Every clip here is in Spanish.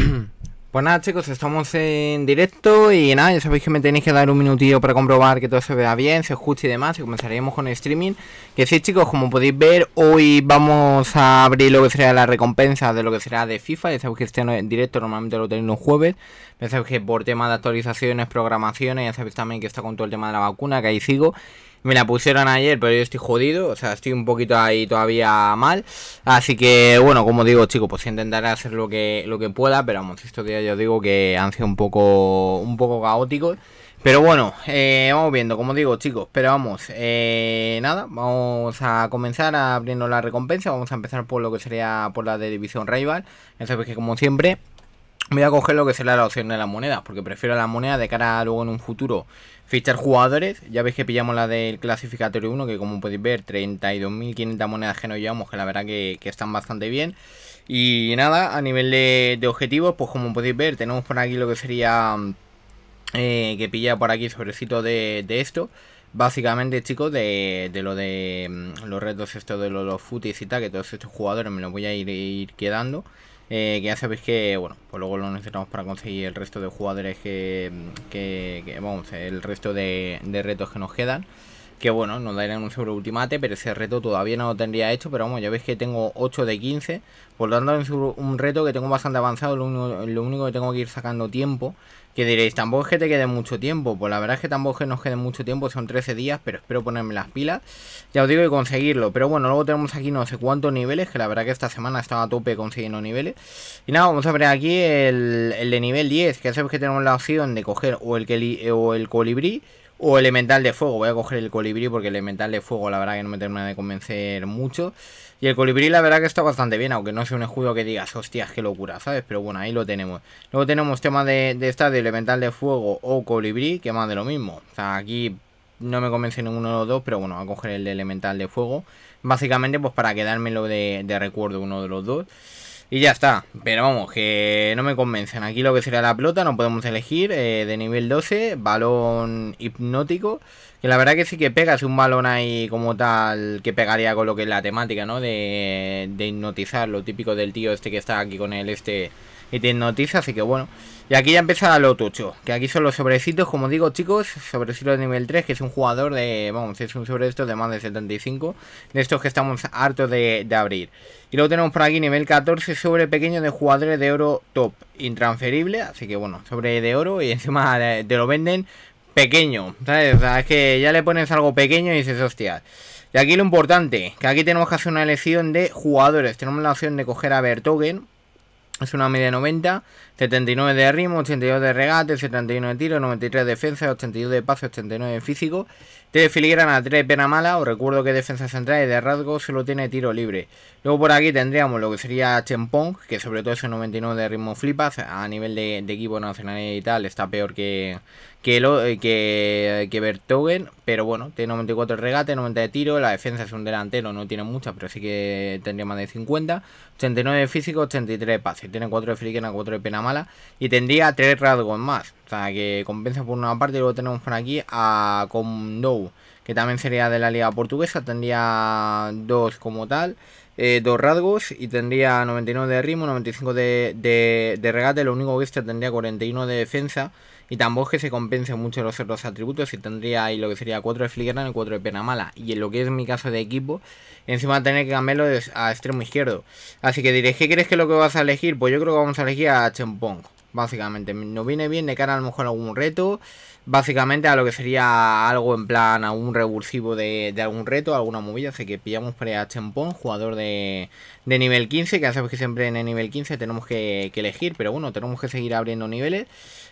Pues nada chicos, estamos en directo y nada, ya sabéis que me tenéis que dar un minutillo para comprobar que todo se vea bien, se escuche y demás y comenzaríamos con el streaming. Que sí chicos, como podéis ver, hoy vamos a abrir lo que será la recompensa de lo que será de FIFA. Ya sabéis que este directo, normalmente lo tenéis un jueves. Ya sabéis que por tema de actualizaciones, programaciones, ya sabéis también que está con todo el tema de la vacuna, que ahí sigo. Me la pusieron ayer, pero yo estoy jodido, o sea, estoy un poquito ahí todavía mal. Así que, bueno, como digo, chicos, pues intentaré hacer lo que, lo que pueda, pero vamos, estos días yo digo que han sido un poco, un poco caóticos. Pero bueno, eh, vamos viendo, como digo chicos, pero vamos, eh, nada, vamos a comenzar abriendo la recompensa, vamos a empezar por lo que sería por la de División Rival, ya sabéis que como siempre voy a coger lo que será la opción de las monedas, porque prefiero la moneda de cara a luego en un futuro Fichar jugadores, ya veis que pillamos la del clasificatorio 1, que como podéis ver, 32.500 monedas que nos llevamos, que la verdad que, están bastante bien. Y nada, a nivel de, objetivos, pues como podéis ver, tenemos por aquí lo que sería... Eh, que pilla por aquí sobrecito de, esto Básicamente, chicos, de, lo de mm, los retos estos de los, futis y tal, que todos estos jugadores me los voy a ir quedando. Eh, que ya sabéis que, bueno, pues luego lo necesitamos para conseguir el resto de jugadores que, vamos, el resto de, retos que nos quedan. Que bueno, nos darían un sobre ultimate, pero ese reto todavía no lo tendría hecho. Pero vamos, ya veis que tengo 8 de 15. Por lo tanto, es un reto que tengo bastante avanzado. Lo único, lo único que tengo que ir sacando tiempo que diréis, tampoco es que te quede mucho tiempo. Pues la verdad es que tampoco es que nos quede mucho tiempo, son 13 días, pero espero ponerme las pilas. Ya os digo, que conseguirlo. Pero bueno, luego tenemos aquí no sé cuántos niveles, que la verdad que esta semana estaba a tope consiguiendo niveles. Y nada, vamos a ver aquí el, de nivel 10, que ya que tenemos la opción de coger o el, colibrí eh, o el colibrí o elemental de fuego. Voy a coger el colibrí porque el elemental de fuego la verdad que no me termina de convencer mucho. Y el colibrí la verdad que está bastante bien, aunque no sea un escudo que digas, hostias, qué locura, ¿sabes? Pero bueno, ahí lo tenemos. Luego tenemos tema de, de esta de elemental de fuego o colibrí, que más de lo mismo. O sea, aquí no me convencen uno de los dos, pero bueno, a coger el elemental de fuego. Básicamente pues para quedármelo de, de recuerdo uno de los dos. Y ya está, pero vamos, que no me convencen. Aquí lo que será la pelota, no podemos elegir, eh, de nivel 12, balón hipnótico. Que la verdad que sí que pega, es un balón ahí como tal que pegaría con lo que es la temática, ¿no? De, hipnotizar, lo típico del tío este que está aquí con él, este y te hipnotiza, así que bueno. Y aquí ya empieza lo tucho, que aquí son los sobrecitos, como digo chicos, sobrecitos de nivel 3, que es un jugador de, vamos, es un sobre estos de más de 75, de estos que estamos hartos de, de abrir. Y luego tenemos por aquí nivel 14, sobre pequeño de jugadores de oro top, intransferible, así que bueno, sobre de oro y encima te lo venden pequeño, ¿sabes? es que ya le pones algo pequeño y dices, hostia. Y aquí lo importante, que aquí tenemos que hacer una elección de jugadores. Tenemos la opción de coger a Bertogen. Es una media 90, 79 de ritmo, 82 de regate, 71 de tiro, 93 de defensa, 82 de pase, 89 de físico de filigrana 3, pena mala. Os recuerdo que defensa central y de rasgo solo tiene tiro libre. Luego por aquí tendríamos lo que sería Chempong, que sobre todo es el 99 de ritmo flipas. A nivel de, equipo nacional y tal, está peor que, que, eh, que, que Bertogen. Pero bueno, tiene 94 de regate, 90 de tiro. La defensa es un delantero, no tiene muchas, pero sí que tendría más de 50. 89 de físico, 83 de pase. Tiene 4 de filigrana, 4 de pena mala. Y tendría 3 rasgos más que compensa por una parte y luego tenemos por aquí a Comdou que también sería de la liga portuguesa, tendría dos como tal, eh, dos rasgos y tendría 99 de ritmo, 95 de, regate, lo único que este tendría 41 de defensa y tampoco es que se compense mucho los otros atributos y tendría ahí lo que sería 4 de filigrana y 4 de pena mala y en lo que es mi caso de equipo encima tener que cambiarlo a extremo izquierdo así que diréis ¿qué crees que es lo que vas a elegir? pues yo creo que vamos a elegir a Chempong Básicamente, nos viene bien de cara a lo mejor algún reto. Básicamente a lo que sería algo en plan, a un revulsivo de, algún reto, alguna movida. Así que pillamos para Champón, jugador de, de, nivel 15. Que ya sabes que siempre en el nivel 15 tenemos que elegir, pero bueno, tenemos que seguir abriendo niveles.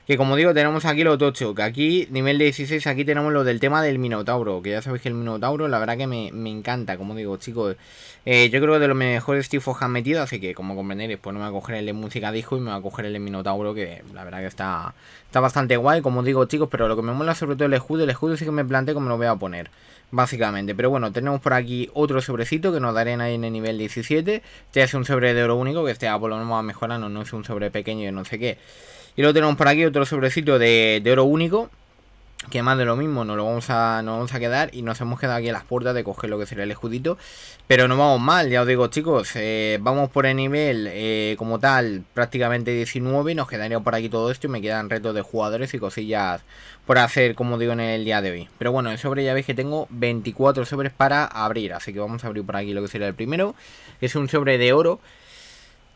Que como digo, tenemos aquí los tocho, que aquí, nivel 16, aquí tenemos lo del tema del Minotauro, que ya sabéis que el Minotauro, la verdad que me, encanta, como digo, chicos, eh, yo creo que de los mejores tifos han metido, así que como comprenderéis, pues no me voy a coger el de música disco y me voy a coger el de Minotauro, que la verdad que está, está bastante guay, como digo, chicos, pero lo que me mola sobre todo el escudo, el escudo sí que me planteé cómo lo voy a poner básicamente. Pero bueno, tenemos por aquí otro sobrecito que nos darían ahí en el nivel 17. Este es un sobre de oro único, que este Apolo no va a mejorar, no, no es un sobre pequeño y no sé qué. Y luego tenemos por aquí otro sobrecito de, oro único. Que más de lo mismo, nos lo vamos a, nos vamos a quedar y nos hemos quedado aquí en las puertas de coger lo que sería el escudito. Pero no vamos mal, ya os digo chicos, eh, vamos por el nivel eh, como tal prácticamente 19. Nos quedaría por aquí todo esto y me quedan retos de jugadores y cosillas por hacer como digo en el día de hoy. Pero bueno, el sobre ya veis que tengo 24 sobres para abrir, así que vamos a abrir por aquí lo que sería el primero. es un sobre de oro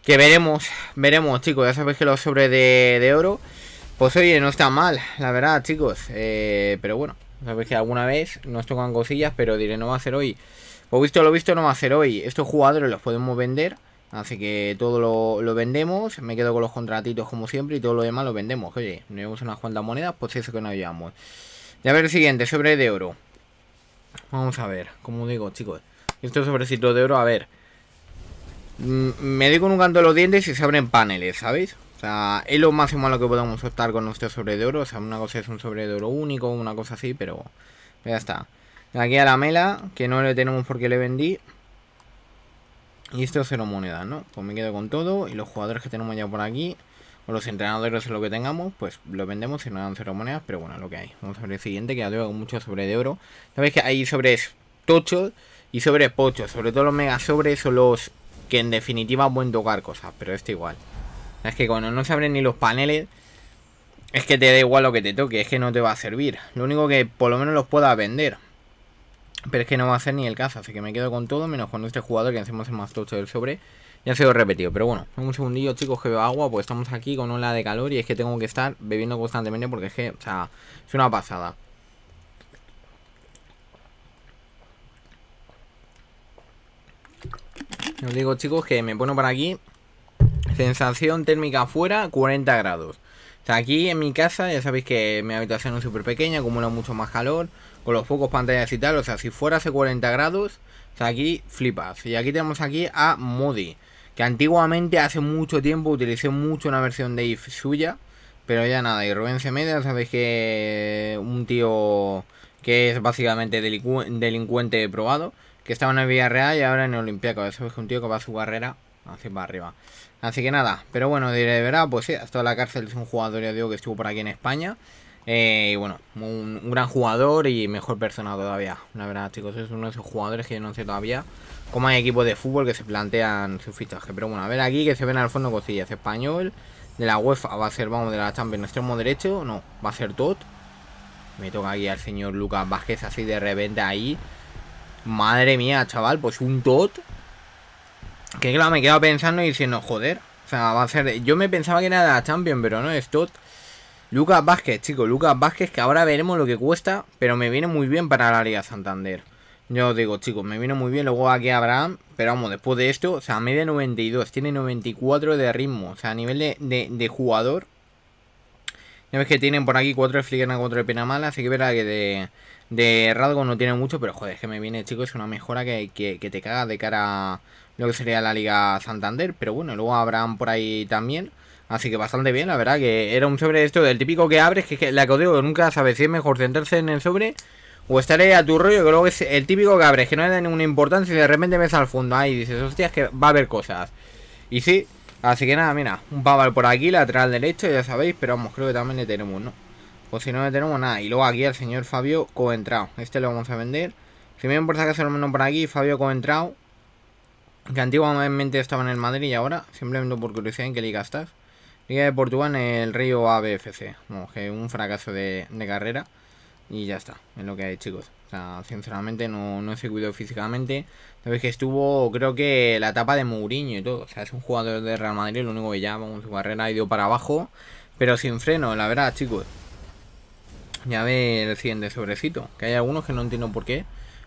que veremos, veremos, chicos. Ya sabéis que los sobres de, oro, pues oye, no está mal, la verdad, chicos. Eh, pero bueno, sabéis que alguna vez nos tocan cosillas, pero diré, no va a ser hoy. Pues visto lo visto, no va a ser hoy. Estos jugadores los podemos vender, así que todo lo, vendemos. Me quedo con los contratitos como siempre y todo lo demás lo vendemos. Oye, no llevamos unas cuantas monedas, pues eso que no llevamos. Ya ver el siguiente, sobre de oro. Vamos a ver, como digo, chicos. Estos sobrecitos de oro, a ver me digo con un canto de los dientes y se abren paneles, ¿sabéis? O sea, es lo máximo a lo que podemos optar con nuestro sobre de oro. O sea, una cosa es un sobre de oro único, una cosa así, pero ya está. Aquí a la mela, que no le tenemos porque le vendí. Y esto es cero monedas, ¿no? Pues me quedo con todo. Y los jugadores que tenemos ya por aquí, o los entrenadores o lo que tengamos, pues lo vendemos y nos dan cero monedas. Pero bueno, lo que hay. Vamos a ver el siguiente, que ya tengo mucho sobre de oro. Sabéis que hay sobres tochos y sobre pochos. Sobre todo los mega sobres o los que en definitiva pueden tocar cosas, pero esto igual. Es que cuando no se abren ni los paneles, es que te da igual lo que te toque, es que no te va a servir. Lo único que por lo menos los pueda vender. Pero es que no va a ser ni el caso, así que me quedo con todo, menos con este jugador que hacemos el más del sobre. Ya ha sido repetido, pero bueno, un segundillo chicos que veo agua, pues estamos aquí con ola de calor y es que tengo que estar bebiendo constantemente porque es que, o sea, es una pasada. Os digo, chicos, que me pongo para aquí. Sensación térmica fuera 40 grados. O aquí en mi casa, ya sabéis que mi habitación es súper pequeña, acumula mucho más calor, con los pocos pantallas y tal. O sea, si fuera hace 40 grados, aquí flipas. Y aquí tenemos aquí a Moody, que antiguamente, hace mucho tiempo, utilicé mucho una versión de IF suya. Pero ya nada, y Rubén Semedia, sabéis que un tío que es básicamente delincuente probado que estaba en Villarreal y ahora en olimpiaco Eso es un tío que va a su carrera así arriba. Así que nada, pero bueno, de verdad, pues sí, hasta la cárcel, es un jugador, ya digo, que estuvo por aquí en España. Eh, y bueno, un, gran jugador y mejor persona todavía. La verdad, chicos, es uno de esos jugadores que yo no sé todavía cómo hay equipos de fútbol que se plantean Su fichaje, Pero bueno, a ver aquí que se ven al fondo cosillas. Español, de la UEFA, va a ser, vamos, de la Champions, extremo derecho, no, va a ser Tot. Me toca aquí al señor Lucas Vázquez así de repente ahí. Madre mía, chaval, pues un tot. Que claro, me quedo pensando y diciendo, joder. O sea, va a ser. Yo me pensaba que era de la Champions, pero no, es tot. Lucas Vázquez, chicos, Lucas Vázquez, que ahora veremos lo que cuesta, pero me viene muy bien para la Liga Santander. Yo os digo, chicos, me viene muy bien. Luego aquí Abraham, pero vamos, después de esto, o sea, media 92, tiene 94 de ritmo. O sea, a nivel de, de, jugador, ya ves que tienen por aquí 4 de Flickr, 4 de Mala así que verá que de, de rasgo no tiene mucho, pero joder, es que me viene, chicos, una mejora que, que, te caga de cara a lo que sería la Liga Santander. Pero bueno, luego habrán por ahí también. Así que bastante bien, la verdad que era un sobre esto del típico que abres, que, que la que os digo, nunca sabes si es mejor centrarse en el sobre o estaré a tu rollo, que luego es el típico que abres, que no le da ninguna importancia y de repente ves al fondo ahí y dices, hostias, que va a haber cosas. Y sí, así que nada, mira, un paval por aquí, lateral derecho, ya sabéis, pero vamos, creo que también le tenemos, ¿no? Pues si no, no tenemos nada. Y luego aquí al señor Fabio Coentrao. Este lo vamos a vender. Si me importa que se lo por aquí, Fabio Coentrao. Que antiguamente estaba en el Madrid y ahora, simplemente por curiosidad, ¿en qué liga estás? Liga de Portugal en el Río ABFC. que un fracaso de, carrera. Y ya está, es lo que hay, chicos. O sea, sinceramente no, no se cuidó físicamente. sabes que estuvo, creo que, la etapa de Mourinho y todo. O sea, es un jugador de Real Madrid, lo único que ya, vamos, su carrera ha ido para abajo. Pero sin freno, la verdad, chicos ya ve el siguiente sobrecito. Que hay algunos que no entiendo por qué.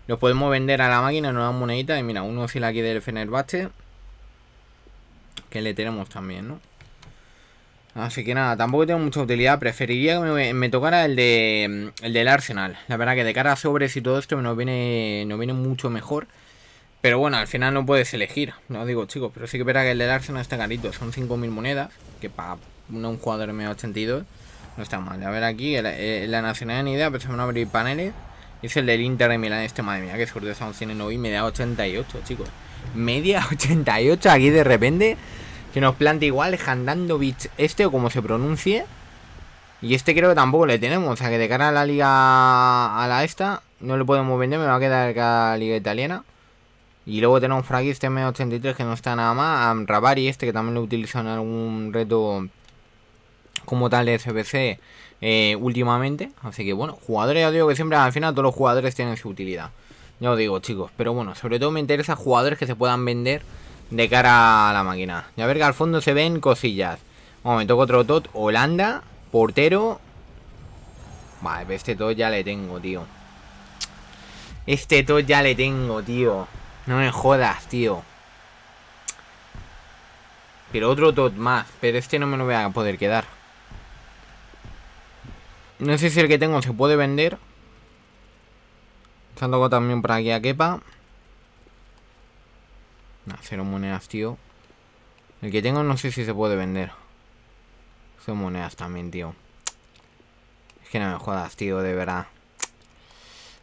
Los podemos vender a la máquina, Nuevas moneditas. Y mira, uno si la quiere del Fenerbahce. Que le tenemos también, ¿no? Así que nada, tampoco tengo mucha utilidad. Preferiría que me, tocara el, de, el del Arsenal. La verdad que de cara a sobres y todo esto nos viene, viene mucho mejor. Pero bueno, al final no puedes elegir. No digo, chicos, pero sí que verá que el del Arsenal está carito. Son 5.000 monedas. Que para un jugador M82 no está mal. A ver aquí, eh, la nacionalidad ni idea, pero se van a abrir paneles. Es el del Inter de Milán este, madre mía, que suerte estamos teniendo hoy. Media 88, chicos. Media 88 aquí de repente. Que nos plantea igual Handanovic este o como se pronuncie. Y este creo que tampoco le tenemos. O sea que de cara a la liga a la esta, no le podemos vender. Me va a quedar la liga italiana. Y luego tenemos Fraggy, este M83 que no está nada más. Rabari este que también lo utilizó en algún reto como tal de SBC eh, últimamente. Así que bueno, jugadores ya digo que siempre al final todos los jugadores tienen su utilidad. Ya os digo chicos, pero bueno, sobre todo me interesa jugadores que se puedan vender de cara a la máquina. ya ver que al fondo se ven cosillas. Vamos, me toca otro tot, Holanda, portero. Vale, este tot ya le tengo, tío. Este tot ya le tengo, tío. No me jodas, tío. Pero otro tot más, pero este no me lo voy a poder quedar. No sé si el que tengo se puede vender. tocado también por aquí a quepa hacer cero monedas, tío. El que tengo no sé si se puede vender. Son monedas también, tío. Es que no me jodas, tío, de verdad.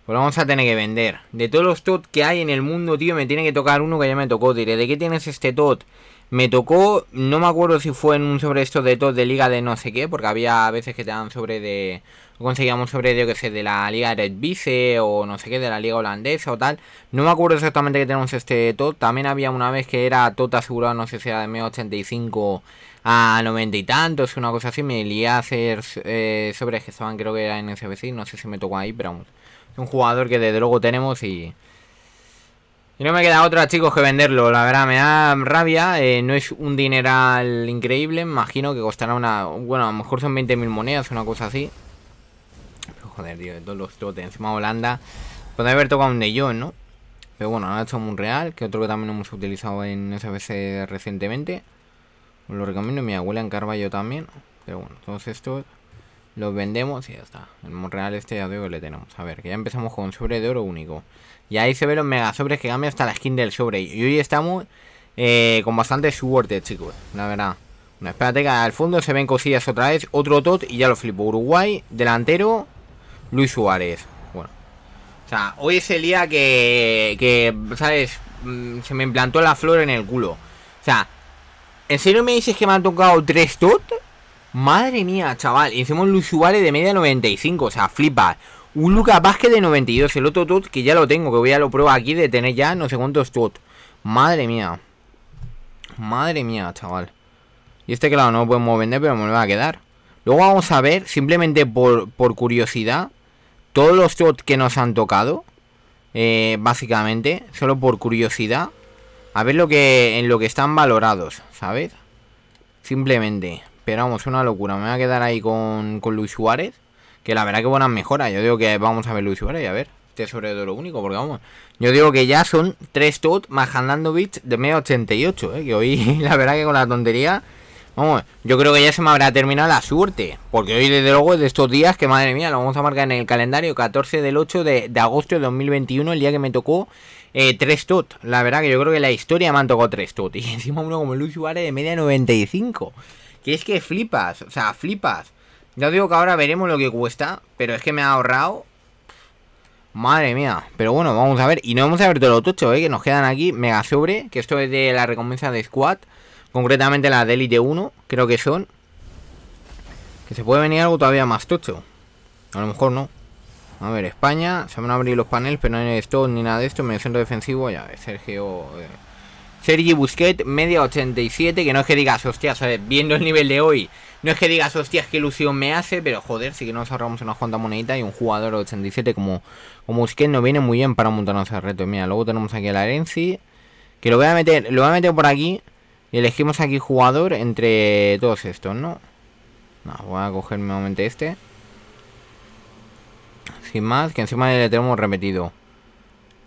Pues vamos a tener que vender. De todos los tot que hay en el mundo, tío, me tiene que tocar uno que ya me tocó. Diré, ¿de qué tienes este tot? Me tocó, no me acuerdo si fue en un sobre esto de top de liga de no sé qué, porque había veces que te sobre de. Conseguíamos sobre, de, yo que sé, de la liga Red Bice o no sé qué, de la liga holandesa o tal. No me acuerdo exactamente que tenemos este top. También había una vez que era tot asegurado, no sé si era de M85 a 90 y tantos, una cosa así. Me lié a hacer eh, sobres que estaban, creo que era en SBC, no sé si me tocó ahí, pero Es un jugador que desde luego tenemos y. Y no me queda otra, chicos, que venderlo. La verdad, me da rabia. Eh, no es un dineral increíble. imagino que costará una... Bueno, a lo mejor son 20.000 monedas, una cosa así. joder, tío, de todos los trotes. Encima Holanda... Podría haber tocado un de ¿no? Pero bueno, ha hecho un real, que otro que también hemos utilizado en SBC recientemente. Os lo recomiendo, mi abuela en Carballo también. Pero bueno, todos estos los vendemos y ya está. El Monreal este ya digo que le tenemos. A ver, que ya empezamos con sobre de oro único. Y ahí se ven los mega sobres que cambian hasta la skin del sobre. Y hoy estamos eh, con bastante suerte, chicos. La verdad. Bueno, espérate que al fondo se ven cosillas otra vez. Otro tot y ya lo flipo. Uruguay, delantero, Luis Suárez. Bueno. O sea, hoy es el día que, que ¿sabes? Mm, se me implantó la flor en el culo. O sea, ¿en serio me dices que me han tocado tres tot? Madre mía, chaval. hicimos Luis Suárez de media 95. O sea, flipa. Un Lucas Vázquez de 92. El otro tot que ya lo tengo, que voy a lo prueba aquí de tener ya no sé cuántos tot. Madre mía. Madre mía, chaval. Y este, claro, no lo podemos vender, pero me lo va a quedar. Luego vamos a ver, simplemente por, por curiosidad, todos los tot que nos han tocado. Eh, básicamente, solo por curiosidad. A ver lo que en lo que están valorados, ¿sabes? Simplemente. Pero vamos, una locura. Me voy a quedar ahí con, con Luis Suárez. Que la verdad que buenas mejoras. Yo digo que vamos a ver Luis Suárez, a ver. Este sobre todo lo único, porque vamos. Yo digo que ya son 3 tot más de media 88, eh, Que hoy, la verdad que con la tontería... Vamos, yo creo que ya se me habrá terminado la suerte. Porque hoy, desde luego, de estos días que, madre mía, lo vamos a marcar en el calendario. 14 del 8 de, agosto de 2021, el día que me tocó 3 eh, tot. La verdad que yo creo que la historia me han tocado 3 tot. Y encima uno como Luis Suárez de media 95. Que es que flipas, o sea, flipas. Ya digo que ahora veremos lo que cuesta, pero es que me ha ahorrado. Madre mía, pero bueno, vamos a ver. Y no vamos a ver todo lo tocho, ¿eh? que nos quedan aquí mega sobre, que esto es de la recompensa de Squad, concretamente la de Elite 1, creo que son. Que se puede venir algo todavía más tocho. A lo mejor no. A ver, España, se van a abrir los paneles, pero no hay esto ni nada de esto, Me centro defensivo, ya, Sergio... Eh, Sergi Busquet, media 87, que no es que digas, hostias, ¿sabes? viendo el nivel de hoy, no es que digas, hostias, qué ilusión me hace, pero joder, sí que nos ahorramos una cuantas moneditas y un jugador 87 como, como Busquet nos viene muy bien para montarnos el reto. Mira, luego tenemos aquí a Larenzi, que lo voy a meter, lo voy a meter por aquí y elegimos aquí jugador entre todos estos, ¿no? No, voy a coger nuevamente este. Sin más, que encima le tenemos repetido.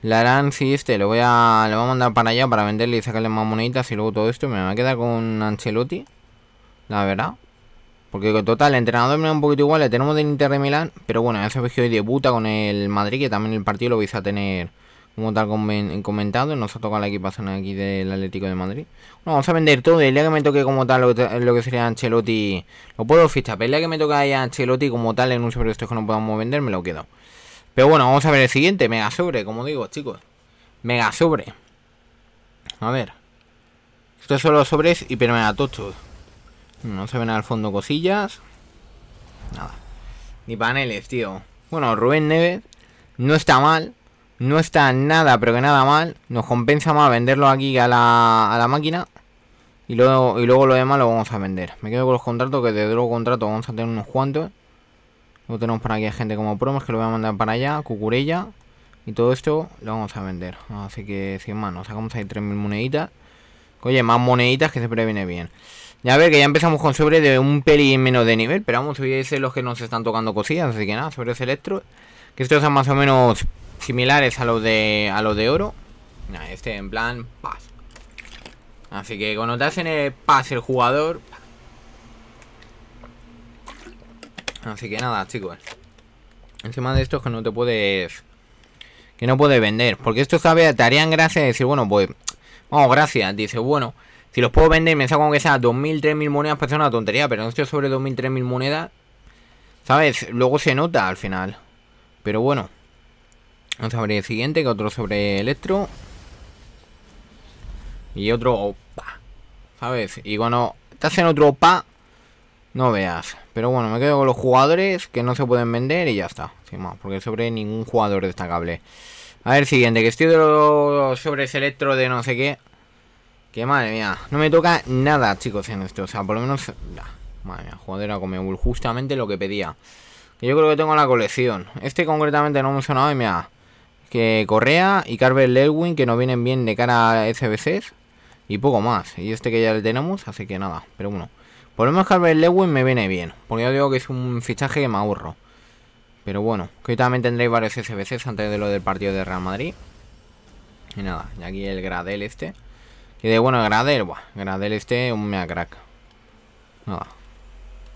La Aran, sí, este, lo voy a a mandar para allá para venderle y sacarle más moneditas y luego todo esto. Me va a quedar con Ancelotti, la verdad. Porque total, el entrenador me da un poquito igual, le tenemos del Inter de Milán. Pero bueno, ya sabéis que hoy debuta con el Madrid, que también el partido lo vais a tener como tal comentado. Nos ha tocado la equipación aquí del Atlético de Madrid. Bueno, vamos a vender todo. El día que me toque como tal lo, que, sería Ancelotti, lo puedo fichar. Pero el día que me toque ahí Ancelotti como tal en un sobre esto que no podamos vender, me lo quedo. Pero bueno, vamos a ver el siguiente. Mega sobre, como digo, chicos. Mega sobre. A ver. Estos son los sobres hiper mega No se ven al fondo cosillas. Nada. Ni paneles, tío. Bueno, Rubén Neves no está mal. No está nada, pero que nada mal. Nos compensa más venderlo aquí a la, a la máquina. Y luego, y luego lo demás lo vamos a vender. Me quedo con los contratos, que desde luego contrato, vamos a tener unos cuantos. Luego tenemos por aquí a gente como promos que lo voy a mandar para allá, cucurella. Y todo esto lo vamos a vender. Así que sin más, nos sacamos ahí 3.000 moneditas. Oye, más moneditas que siempre viene bien. Ya a ver, que ya empezamos con sobre de un peli menos de nivel. Pero vamos, hoy ser los que nos están tocando cosillas. Así que nada, sobre ese electro. Que estos son más o menos similares a los de, los de oro. este en plan, paz. Así que cuando te hacen el paz el jugador, Así que nada, chicos. Encima de esto es que no te puedes... Que no puedes vender. Porque esto, ¿sabes? Te harían gracia decir, bueno, pues... Vamos, gracias. Dice, bueno, si los puedo vender, me saco que sea 2.000, 3.000 monedas, parece pues una tontería. Pero no estoy sobre 2.000, 3.000 monedas. ¿Sabes? Luego se nota al final. Pero bueno. Vamos a abrir el siguiente, que otro sobre Electro. Y otro opa. ¿Sabes? Y cuando estás en otro opa, no veas. Pero bueno, me quedo con los jugadores que no se pueden vender y ya está. Sin más, porque sobre ningún jugador destacable. A ver, siguiente, que estoy de los sobre electro de no sé qué. Que madre mía, no me toca nada, chicos, en esto. O sea, por lo menos... madre mía, jugadora Comebol, justamente lo que pedía. Que yo creo que tengo la colección. Este concretamente no me sonaba y mira... Que Correa y Carver Lewin que no vienen bien de cara a SBCs. Y poco más. Y este que ya le tenemos, así que nada. Pero bueno... Por lo menos Carver Lewin me viene bien. Porque yo digo que es un fichaje que me ahorro. Pero bueno, que hoy también tendréis varios SBCs antes de lo del partido de Real Madrid. Y nada, y aquí el Gradel este. Y de bueno, Gradel, buah, Gradel este, un mea crack. Nada.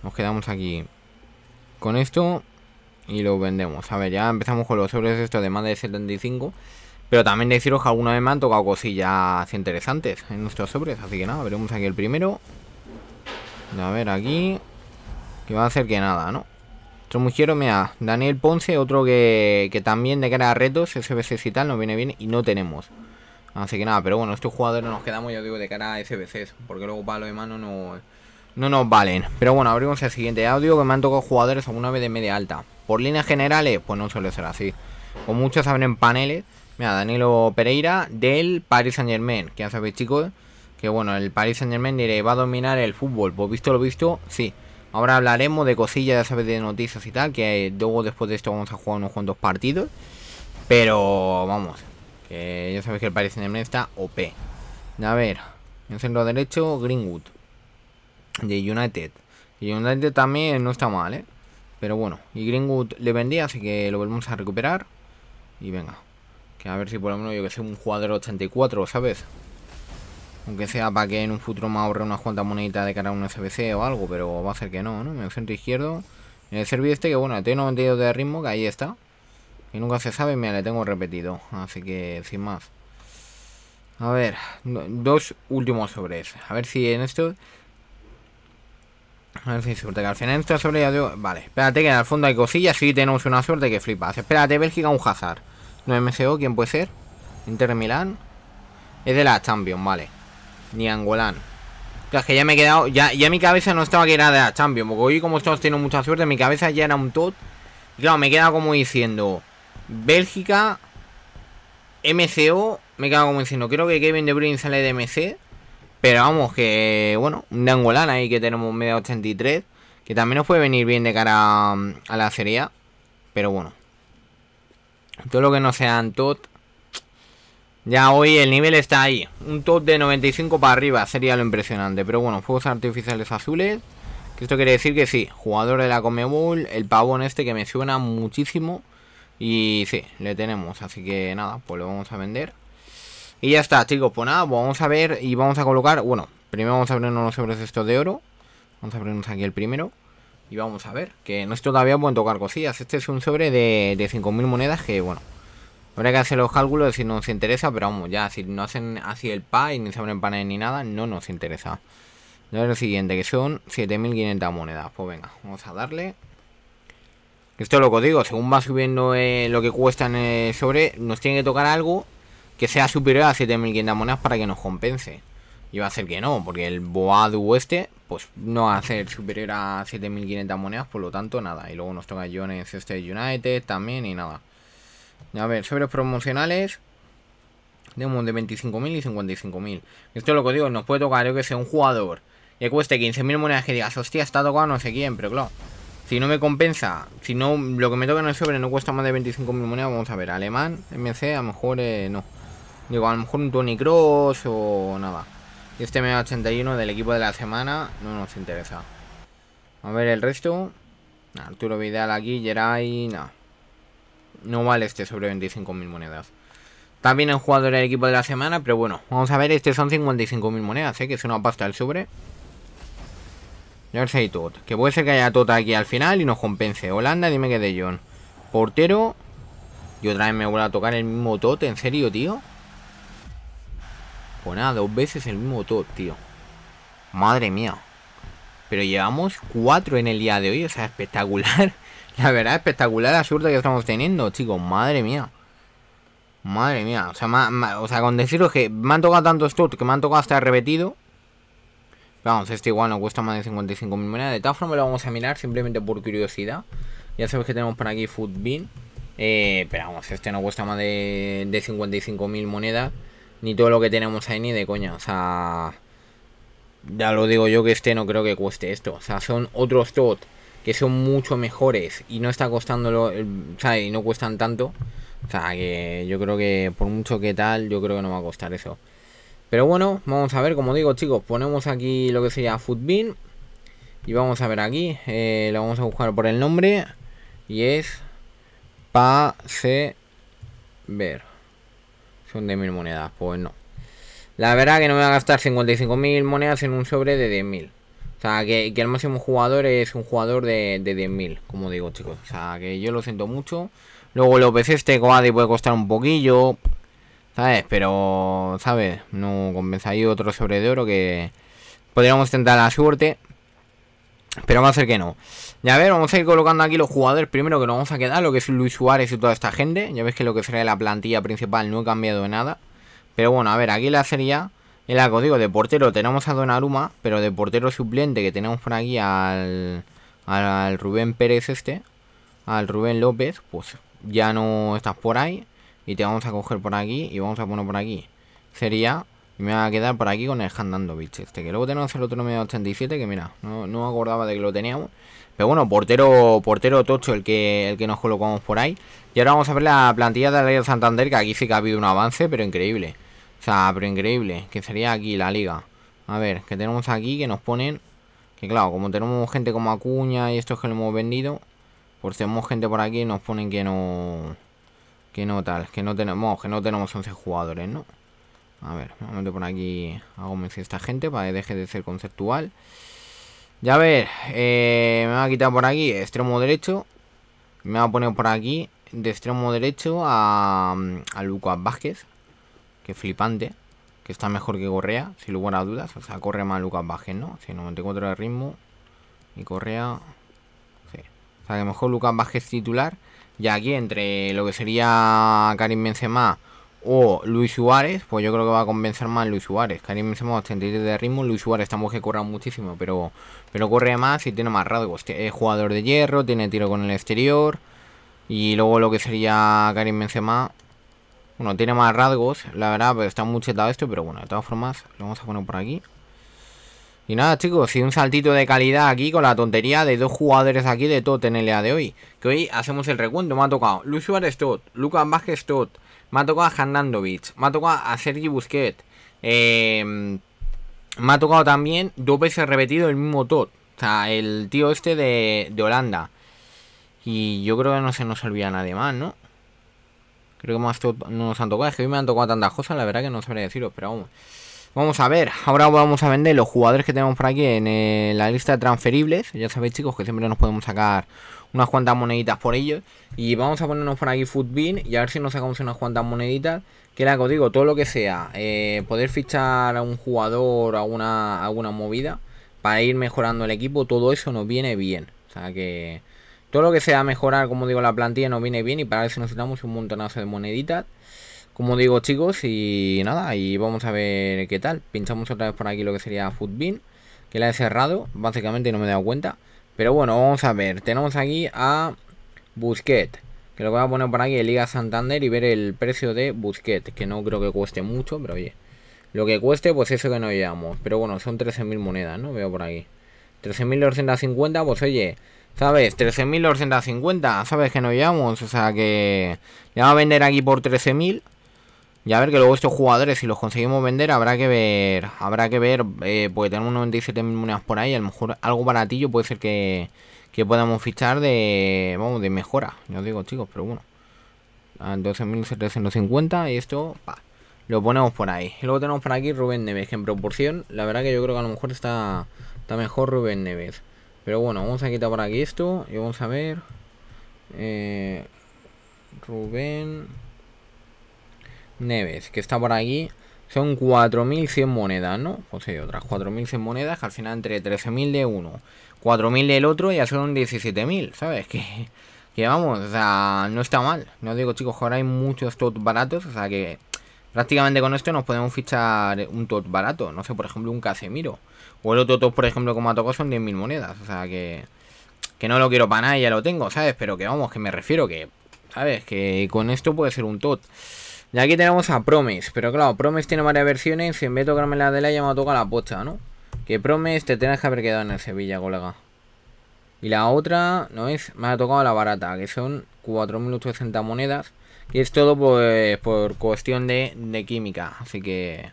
Nos quedamos aquí con esto y lo vendemos. A ver, ya empezamos con los sobres estos de más de 75. Pero también deciros que alguna vez me han tocado cosillas interesantes en nuestros sobres. Así que nada, veremos aquí el primero. A ver, aquí. Que va a hacer que nada, ¿no? Otro mujero, mira, Daniel Ponce, otro que, también de cara a retos, SBC y tal, nos viene bien y no tenemos. Así que nada, pero bueno, estos jugadores nos quedamos, yo digo, de cara a SBCs, porque luego para lo mano no, no, nos valen. Pero bueno, abrimos el siguiente audio que me han tocado jugadores alguna vez de media alta. Por líneas generales, pues no suele ser así. O muchos abren paneles. Mira, Danilo Pereira del Paris Saint Germain, que ya sabéis chicos, que bueno, el Paris Saint Germain va a dominar el fútbol. Pues visto lo visto, sí. Ahora hablaremos de cosillas, ya sabes, de noticias y tal, que luego después de esto vamos a jugar unos cuantos partidos. Pero vamos, que ya sabes que el Paris Saint Germain está OP. A ver, en centro derecho, Greenwood. De United. Y United también no está mal, ¿eh? Pero bueno, y Greenwood le vendía, así que lo volvemos a recuperar. Y venga, que a ver si por lo menos yo que soy un jugador 84, ¿sabes? Aunque sea para que en un futuro me ahorre unas cuantas moneditas de cara a un SBC o algo, pero va a ser que no, ¿no? En el centro izquierdo. En el servicio este, que bueno, tengo 92 de ritmo, que ahí está. Y nunca se sabe, me le tengo repetido. Así que, sin más. A ver, dos últimos sobres. A ver si en esto... A ver si suerte, que al final en esta sobre ya Vale, espérate que en fondo hay cosillas. Sí, tenemos una suerte que flipas. Espérate, Bélgica, un Hazard. No MCO, ¿quién puede ser? Inter Milán. Es de la Champions, vale ni Angolán. que ya me he quedado, ya, ya mi cabeza no estaba que era de la Champions, porque hoy como estamos teniendo mucha suerte, mi cabeza ya era un tot. Y claro, me queda como diciendo, Bélgica, MCO, me he quedado como diciendo, creo que Kevin De Bruyne sale de MC, pero vamos, que bueno, de angolán ahí que tenemos media 83, que también nos puede venir bien de cara a, la serie, pero bueno. Todo lo que no sean tot ya hoy el nivel está ahí. Un top de 95 para arriba sería lo impresionante. Pero bueno, fuegos artificiales azules. esto quiere decir que sí, jugador de la Comebol, el pavón este que me suena muchísimo. Y sí, le tenemos. Así que nada, pues lo vamos a vender. Y ya está, chicos. Pues nada, pues vamos a ver y vamos a colocar... Bueno, primero vamos a abrirnos los sobres estos de oro. Vamos a abrirnos aquí el primero. Y vamos a ver, que no estoy todavía buen tocar cosillas. Este es un sobre de, de 5.000 monedas que, bueno, Habrá que hacer los cálculos si nos interesa, pero vamos, ya, si no hacen así el pie, ni se abren panes ni nada, no nos interesa. lo siguiente, que son 7500 monedas. Pues venga, vamos a darle. Esto es lo que os digo, según va subiendo eh, lo que cuestan el sobre, nos tiene que tocar algo que sea superior a 7500 monedas para que nos compense. Y va a ser que no, porque el Boadu este, pues no va a ser superior a 7500 monedas, por lo tanto nada. Y luego nos toca Jones este United también y nada. A ver, sobres promocionales. De Tenemos de 25.000 y 55.000. Esto es lo que digo, nos puede tocar, yo que sea un jugador que cueste 15.000 monedas que digas, hostia, está tocado no sé quién, pero claro. Si no me compensa, si no lo que me toca en el sobre no cuesta más de 25.000 monedas, vamos a ver. Alemán, MC, a lo mejor eh, no. Digo, a lo mejor un Tony Cross o nada. Este y este m 81 del equipo de la semana no nos interesa. A ver el resto. Arturo Vidal aquí, Geray, nada. No vale este sobre 25.000 monedas. También el jugador del equipo de la semana, pero bueno, vamos a ver, este son 55.000 monedas, ¿eh? que es una pasta el sobre. hay Tot, que puede ser que haya Tot aquí al final y nos compense. Holanda, dime que de John. Portero, Y otra vez me vuelvo a tocar el mismo Tot, ¿en serio, tío? Pues nada, dos veces el mismo Tot, tío. Madre mía. Pero llevamos cuatro en el día de hoy, o sea, espectacular. La verdad, espectacular la suerte que estamos teniendo, chicos. Madre mía. Madre mía. O sea, con deciros que me han tocado tantos tuts que me han tocado hasta repetido. Vamos, este igual no cuesta más de 55.000 monedas. De todas formas lo vamos a mirar simplemente por curiosidad. Ya sabéis que tenemos por aquí Foodbin Eh, pero vamos, este no cuesta más de, de 55.000 monedas. Ni todo lo que tenemos ahí ni de coña. O sea... Ya lo digo yo que este no creo que cueste esto. O sea, son otros tots que son mucho mejores y no está eh, O ¿sabes? Y no cuestan tanto. O sea, que yo creo que por mucho que tal, yo creo que no va a costar eso. Pero bueno, vamos a ver, como digo chicos, ponemos aquí lo que sería Foodbin. Y vamos a ver aquí, eh, lo vamos a buscar por el nombre. Y es Ver Son de mil monedas, pues no. La verdad que no me va a gastar 55.000 monedas en un sobre de 10.000. O sea, que, el máximo jugador es un jugador de, 10.000, como digo, chicos. O sea, que yo lo siento mucho. Luego lo PC este Coadi puede costar un poquillo, ¿sabes? Pero, ¿sabes? No compensa ahí otro sobre de oro que podríamos tentar la suerte. Pero va a ser que no. Ya ver, vamos a ir colocando aquí los jugadores primero que nos vamos a quedar, lo que es Luis Suárez y toda esta gente. Ya ves que lo que será la plantilla principal no he cambiado de nada. Pero bueno, a ver, aquí la sería el la de portero tenemos a Donnarumma, pero de portero suplente que tenemos por aquí al, Rubén Pérez este, al Rubén López, pues ya no estás por ahí. Y te vamos a coger por aquí y vamos a poner por aquí. Sería, me va a quedar por aquí con el Handanovic este. Que luego tenemos el otro medio 87 que mira, no, no acordaba de que lo teníamos. Pero bueno, portero, portero tocho el que, el que nos colocamos por ahí. Y ahora vamos a ver la plantilla de la Santander, que aquí sí que ha habido un avance, pero increíble. O sea, pero increíble, que sería aquí la liga. A ver, que tenemos aquí que nos ponen... Que claro, como tenemos gente como Acuña y estos que lo hemos vendido, por pues si tenemos gente por aquí nos ponen que no... Que no tal, que no tenemos, que no tenemos 11 jugadores, ¿no? A ver, vamos a meter por aquí a Gómez y esta gente para que deje de ser conceptual. Ya a ver, eh, me va a quitar por aquí extremo derecho. Me va a poner por aquí de extremo derecho a, mm, a Lucas Vázquez flipante, que está mejor que Correa, sin lugar a dudas. O sea, corre más Lucas Vázquez, ¿no? Sí, 94 de ritmo y Correa... O sea, que mejor Lucas Vázquez titular. Y aquí entre lo que sería Karim Benzema o Luis Suárez, pues yo creo que va a convencer más Luis Suárez. Karim Benzema 83 de ritmo, Luis Suárez estamos que corra muchísimo, pero, pero corre más y tiene más rasgos. Pues es jugador de hierro, tiene tiro con el exterior. Y luego lo que sería Karim Benzema, bueno, tiene más rasgos, la verdad, pero pues está muy chetado esto, pero bueno, de todas formas, lo vamos a poner por aquí. Y nada, chicos, y un saltito de calidad aquí con la tontería de dos jugadores aquí de Tot en el día de hoy. Que hoy hacemos el recuento, me ha tocado Suárez Tot, Lucas Vázquez Tot, me ha tocado a Hernandovich, me ha tocado a Sergi Busquet, em, me ha tocado también dos veces repetido el mismo Tot, o sea, el tío este de, de Holanda. Y yo creo que no se nos olvida nadie más, ¿no? Creo que más no nos han tocado. Es que hoy me han tocado tantas cosas, la verdad que no sabría deciros, pero vamos. Vamos a ver, ahora vamos a vender los jugadores que tenemos por aquí en eh, la lista de transferibles. Ya sabéis chicos que siempre nos podemos sacar unas cuantas moneditas por ellos. Y vamos a ponernos por aquí Footbin y a ver si nos sacamos unas cuantas moneditas. Que era, os digo, todo lo que sea, eh, poder fichar a un jugador, alguna, alguna movida, para ir mejorando el equipo, todo eso nos viene bien. O sea que todo lo que sea mejorar, como digo, la plantilla nos viene bien y para eso necesitamos un montonazo de moneditas. Como digo, chicos, y nada, y vamos a ver qué tal. Pinchamos otra vez por aquí lo que sería Foodbin que la he cerrado, básicamente no me he dado cuenta. Pero bueno, vamos a ver. Tenemos aquí a Busquet, que lo voy a poner por aquí Liga Santander y ver el precio de Busquet, que no creo que cueste mucho, pero oye. Lo que cueste, pues eso que no llevamos. Pero bueno, son 13.000 monedas, ¿no? Veo por aquí. 13.250, pues oye, ¿Sabes? 13.850, ¿sabes? Que no llevamos, o sea que... ya va a vender aquí por 13.000. Y a ver que luego estos jugadores, si los conseguimos vender, habrá que ver... Habrá que ver, eh, porque tenemos 97.000 monedas por ahí. A lo mejor algo baratillo puede ser que, que podamos fichar de... Vamos, de mejora. Yo digo, chicos, pero bueno. 12.750 y esto... lo ponemos por ahí. Y luego tenemos por aquí Rubén Neves, que en proporción, la verdad que yo creo que a lo mejor está, está mejor Rubén Neves. Pero bueno, vamos a quitar por aquí esto y vamos a ver. Eh, Rubén Neves, que está por aquí. Son 4.100 monedas, ¿no? Pues hay otras 4.100 monedas que al final entre 13.000 de uno, 4.000 del otro ya son 17.000, ¿sabes? Que, que vamos, o sea, no está mal. No digo, chicos, ahora hay muchos tot baratos, o sea que prácticamente con esto nos podemos fichar un tot barato. No sé, por ejemplo, un Casemiro. O el otro top, por ejemplo, como ha tocado son 10.000 monedas. O sea que. Que no lo quiero para nada y ya lo tengo, ¿sabes? Pero que vamos, que me refiero que. ¿Sabes? Que con esto puede ser un tot. Y aquí tenemos a Promes. Pero claro, Promes tiene varias versiones. Y En vez de tocarme la de la, ya me ha tocado la pocha, ¿no? Que Promes te tienes que haber quedado en el Sevilla, colega. Y la otra, no es, me ha tocado la barata, que son 4.800 monedas. Y es todo pues, por cuestión de, de química. Así que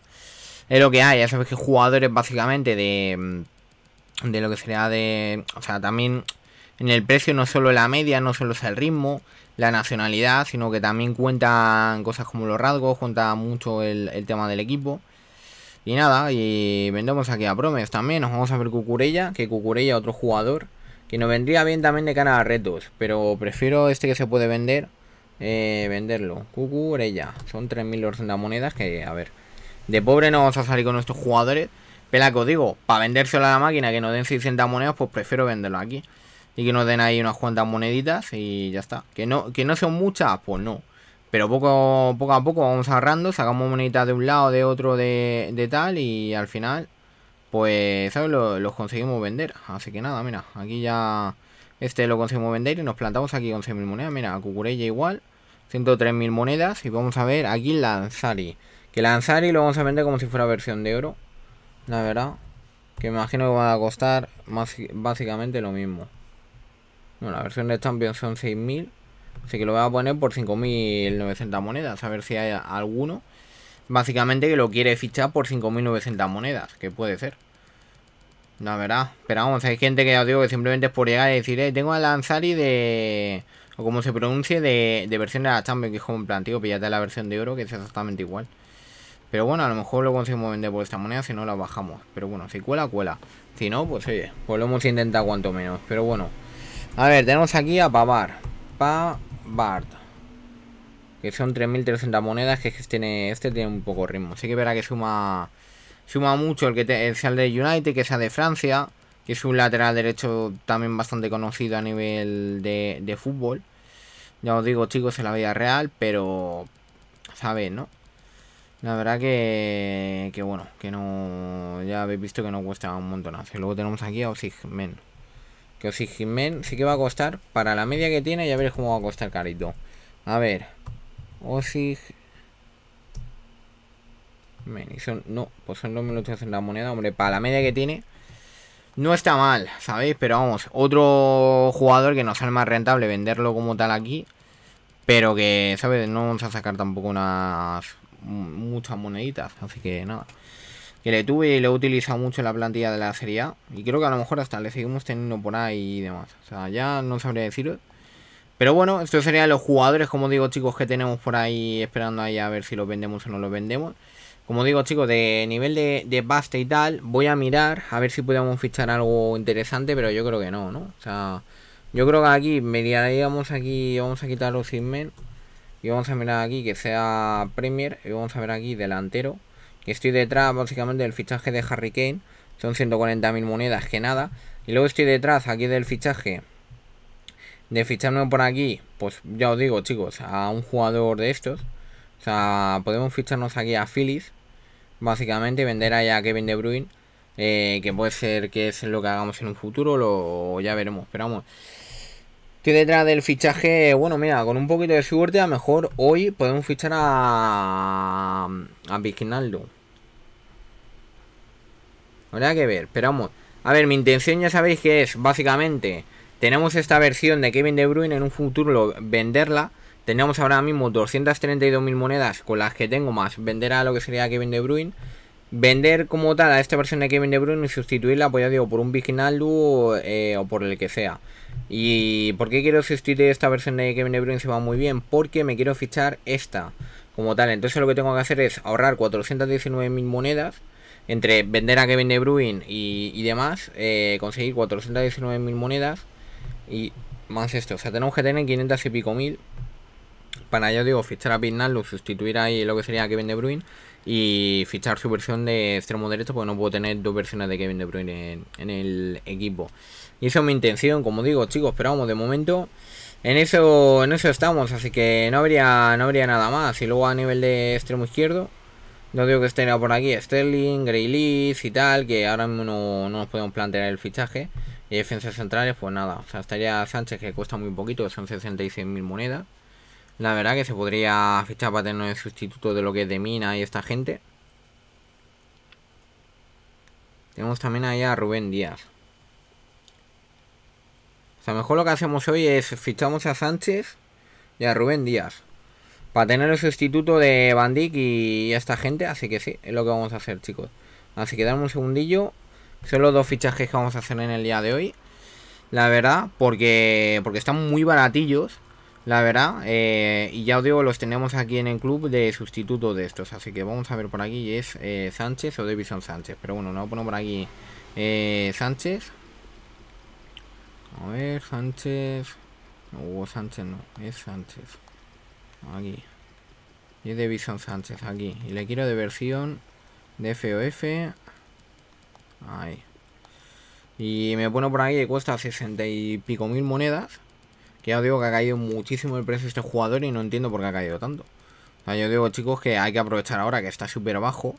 es lo que hay, ya sabes que jugadores básicamente mm, de, lo que sería de... O sea, también en el precio no solo la media, no solo es el ritmo, la nacionalidad, sino que también cuentan cosas como los rasgos, cuenta mucho el, tema del equipo. Y nada, y vendemos aquí a Promes también, nos vamos a ver Cucurella, que Cucurella otro jugador, que nos vendría bien también de cara a retos, pero prefiero este que se puede vender, eh, venderlo. Cucurella, son 3.200 monedas que, a ver... De pobre no vamos a salir con nuestros jugadores. Pelaco, digo, para vendérselo a la máquina que nos den 600 monedas, pues prefiero venderlo aquí. Y que nos den ahí unas cuantas moneditas y ya está. Que no, que no son muchas, pues no. Pero poco, poco a poco vamos ahorrando, sacamos moneditas de un lado, de otro, de, tal, y al final, pues, ¿sabes? Los, conseguimos vender. Así que nada, mira, aquí ya este lo conseguimos vender y nos plantamos aquí con 100.000 monedas. Mira, a Cucurella igual, 103.000 monedas y vamos a ver aquí Lanzari que lanzar y lo vamos a vender como si fuera versión de oro. La verdad. Que me imagino que va a costar más, básicamente lo mismo. Bueno, la versión de Champion son 6.000. Así que lo voy a poner por 5.900 monedas. A ver si hay alguno. Básicamente que lo quiere fichar por 5.900 monedas. Que puede ser. La verdad. Pero vamos, hay gente que ya os digo que simplemente es por llegar y decir, eh, tengo a Lanzari de... O como se pronuncie, de, de versión de la Champion. Que es como un ya píllate la versión de oro, que es exactamente igual. Pero bueno, a lo mejor lo conseguimos vender por esta moneda, si no la bajamos. Pero bueno, si cuela, cuela. Si no, pues oye, pues lo hemos intentado cuanto menos. Pero bueno. A ver, tenemos aquí a Pavar. Pavard. Que son 3.300 monedas, que, tiene, este tiene un poco ritmo. Así que verá que suma suma mucho el que el de United, que sea de Francia, que es un lateral derecho también bastante conocido a nivel de, de fútbol. Ya os digo, chicos, en la vida real, pero sabéis, ¿no? La verdad que, que bueno, que no... Ya habéis visto que no cuesta un montón. luego tenemos aquí a Oxigmen. Que Ossigmen sí que va a costar. Para la media que tiene ya veréis cómo va a costar carito. A ver. Osigmen no, pues son minutos en la moneda, hombre, para la media que tiene. No está mal, ¿sabéis? Pero vamos, otro jugador que nos sale más rentable venderlo como tal aquí. Pero que, ¿sabes? No vamos a sacar tampoco unas Mm, muchas moneditas. Así que nada. Que le tuve y lo he utilizado mucho en la plantilla de la serie A. Y creo que a lo mejor hasta le seguimos teniendo por ahí y demás. O sea, ya no sabría deciros. Pero bueno, estos serían los jugadores, como digo chicos, que tenemos por ahí esperando ahí a ver si los vendemos o no los vendemos. Como digo chicos, de nivel de, de y tal, voy a mirar a ver si podemos fichar algo interesante, pero yo creo que no, ¿no? O sea, yo creo que aquí, mediaríamos aquí, vamos a quitar los Inmen y vamos a mirar aquí que sea Premier y vamos a ver aquí delantero que estoy detrás básicamente del fichaje de Harry Kane son 140.000 monedas que nada y luego estoy detrás aquí del fichaje de ficharnos por aquí pues ya os digo chicos a un jugador de estos o sea podemos ficharnos aquí a Phyllis básicamente vender allá a Kevin De bruin eh, que puede ser que es lo que hagamos en un futuro lo ya veremos esperamos vamos detrás del fichaje, bueno, mira, con un poquito de suerte, a lo mejor hoy podemos fichar a. a Vignaldo. Habrá que ver, esperamos. A ver, mi intención ya sabéis que es, básicamente, tenemos esta versión de Kevin De Bruyne en un futuro venderla. Tenemos ahora mismo 232.000 monedas con las que tengo más vender a lo que sería Kevin De Bruyne. Vender como tal a esta versión de Kevin De Bruyne y sustituirla, pues ya digo, por un Vignaldo eh, o por el que sea. ¿Y por qué quiero sustituir esta versión de Kevin De Bruin se va muy bien? Porque me quiero fichar esta como tal. Entonces lo que tengo que hacer es ahorrar 419.000 monedas entre vender a Kevin De Bruin y, demás, eh, conseguir 419.000 monedas y más esto. O sea, tenemos que tener 500 y pico mil para, yo digo, fichar a lo sustituir ahí lo que sería Kevin De Bruin y fichar su versión de extremo derecho porque no puedo tener dos versiones de Kevin De Bruin en, en el equipo. Y eso es mi intención, como digo, chicos, pero vamos, de momento en eso en eso estamos, así que no habría no habría nada más. Y luego a nivel de extremo izquierdo, no digo que esté por aquí Sterling, Grey y tal, que ahora no, nos podemos plantear el fichaje. Y defensas centrales, pues nada, o sea, estaría Sánchez, que cuesta muy poquito, son 66.000 monedas. La verdad que se podría fichar para tener el sustituto de lo que es de Mina y esta gente. Tenemos también allá a Rubén Díaz. A lo mejor lo que hacemos hoy es fichamos a Sánchez y a Rubén Díaz. Para tener el sustituto de Bandic y esta gente. Así que sí, es lo que vamos a hacer, chicos. Así que dame un segundillo. Son los dos fichajes que vamos a hacer en el día de hoy. La verdad, porque, porque están muy baratillos. La verdad, eh, y ya os digo, los tenemos aquí en el club de sustituto de estos. Así que vamos a ver por aquí, es eh, Sánchez o Davison Sánchez. Pero bueno, no lo por aquí eh, Sánchez. A ver, Sánchez. No, Sánchez no, es Sánchez. Aquí. Y es de Bison Sánchez, aquí. Y le quiero de versión de FOF. Ahí. Y me pone por aquí que cuesta 60 y pico mil monedas. Que ya os digo que ha caído muchísimo el precio de este jugador y no entiendo por qué ha caído tanto. O sea, yo digo, chicos, que hay que aprovechar ahora que está súper bajo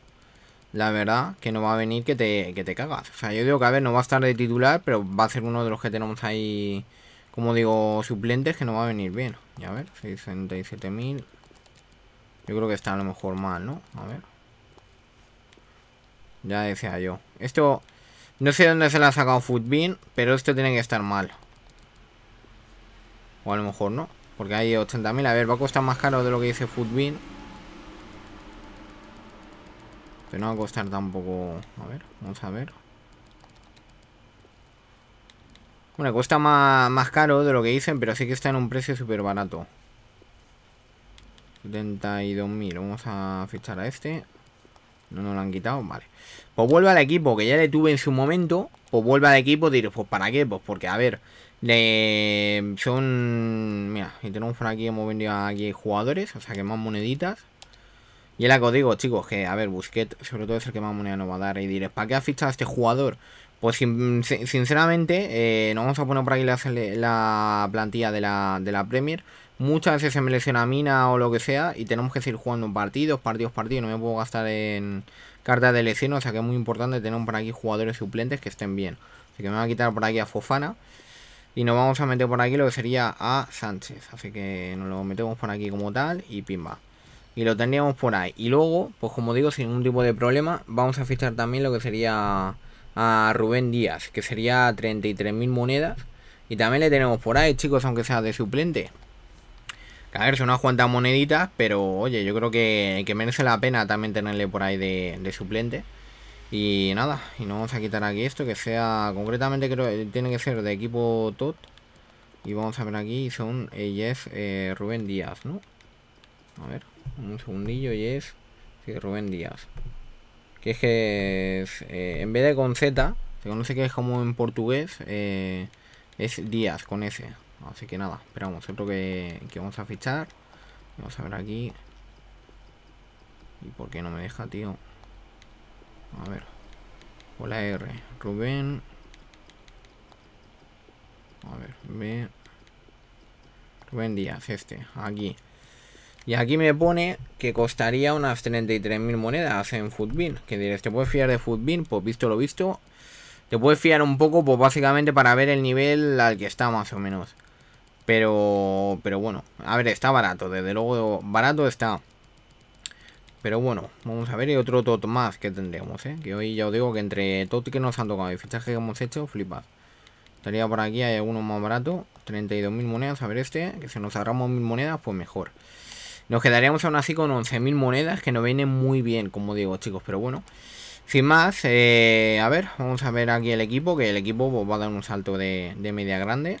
la verdad, que no va a venir que te, que te cagas. O sea, yo digo que a ver, no va a estar de titular, pero va a ser uno de los que tenemos ahí, como digo, suplentes, que no va a venir bien. Ya a ver, 67.000. Yo creo que está a lo mejor mal, ¿no? A ver. Ya decía yo. Esto, no sé dónde se la ha sacado Footbin, pero esto tiene que estar mal. O a lo mejor no, porque hay 80.000. A ver, va a costar más caro de lo que dice Footbin. Pero no va a costar tampoco... A ver, vamos a ver. Bueno, cuesta más, caro de lo que dicen, pero sí que está en un precio súper barato. 72.000. Vamos a fichar a este. No nos lo han quitado, vale. Pues vuelve al equipo, que ya le tuve en su momento. Pues vuelve al equipo, diré, pues ¿para qué? Pues porque, a ver, le... son... Mira, y tenemos por aquí, hemos vendido aquí jugadores, o sea que más moneditas. Y el que digo, chicos, que a ver, Busquet sobre todo es el que más moneda nos va a dar. Y diré, ¿para qué ha fichado este jugador? Pues sinceramente, eh, nos vamos a poner por aquí la, plantilla de la, de la Premier. Muchas veces se me lesiona mina o lo que sea y tenemos que seguir jugando partidos, partidos, partidos. No me puedo gastar en cartas de lesión, o sea que es muy importante tener por aquí jugadores suplentes que estén bien. Así que me voy a quitar por aquí a Fofana y nos vamos a meter por aquí lo que sería a Sánchez. Así que nos lo metemos por aquí como tal y pimba y lo tendríamos por ahí. Y luego, pues como digo, sin ningún tipo de problema, vamos a fichar también lo que sería a Rubén Díaz, que sería 33.000 monedas. Y también le tenemos por ahí, chicos, aunque sea de suplente. A ver, son unas cuantas moneditas, pero oye, yo creo que, que merece la pena también tenerle por ahí de, suplente. Y nada, y no vamos a quitar aquí esto, que sea, concretamente creo que eh, tiene que ser de equipo TOT. Y vamos a ver aquí, son ellas eh, eh, Rubén Díaz, ¿no? A ver, un segundillo y es sí, Rubén Díaz. Que es que eh, en vez de con Z, se conoce que es como en portugués, eh, es Díaz con S. Así que nada, esperamos, otro que, que vamos a fichar. Vamos a ver aquí. ¿Y por qué no me deja, tío? A ver. Hola R. Rubén. A ver, B. Rubén Díaz, este, aquí. Y aquí me pone que costaría unas 33.000 monedas en Foodbin. Que diréis, ¿te puedes fiar de Foodbin? Pues visto lo visto. Te puedes fiar un poco, pues básicamente para ver el nivel al que está más o menos. Pero, pero bueno, a ver, está barato, desde luego barato está. Pero bueno, vamos a ver y otro tot más que tendremos, ¿eh? Que hoy ya os digo que entre tot que nos han tocado y fichaje que hemos hecho, flipas. Estaría por aquí, hay alguno más barato, 32.000 monedas, a ver este, que si nos agarramos 1.000 monedas, pues mejor. Nos quedaríamos aún así con 11.000 monedas que nos vienen muy bien, como digo, chicos. Pero bueno, sin más, eh, a ver, vamos a ver aquí el equipo, que el equipo pues, va a dar un salto de, media grande.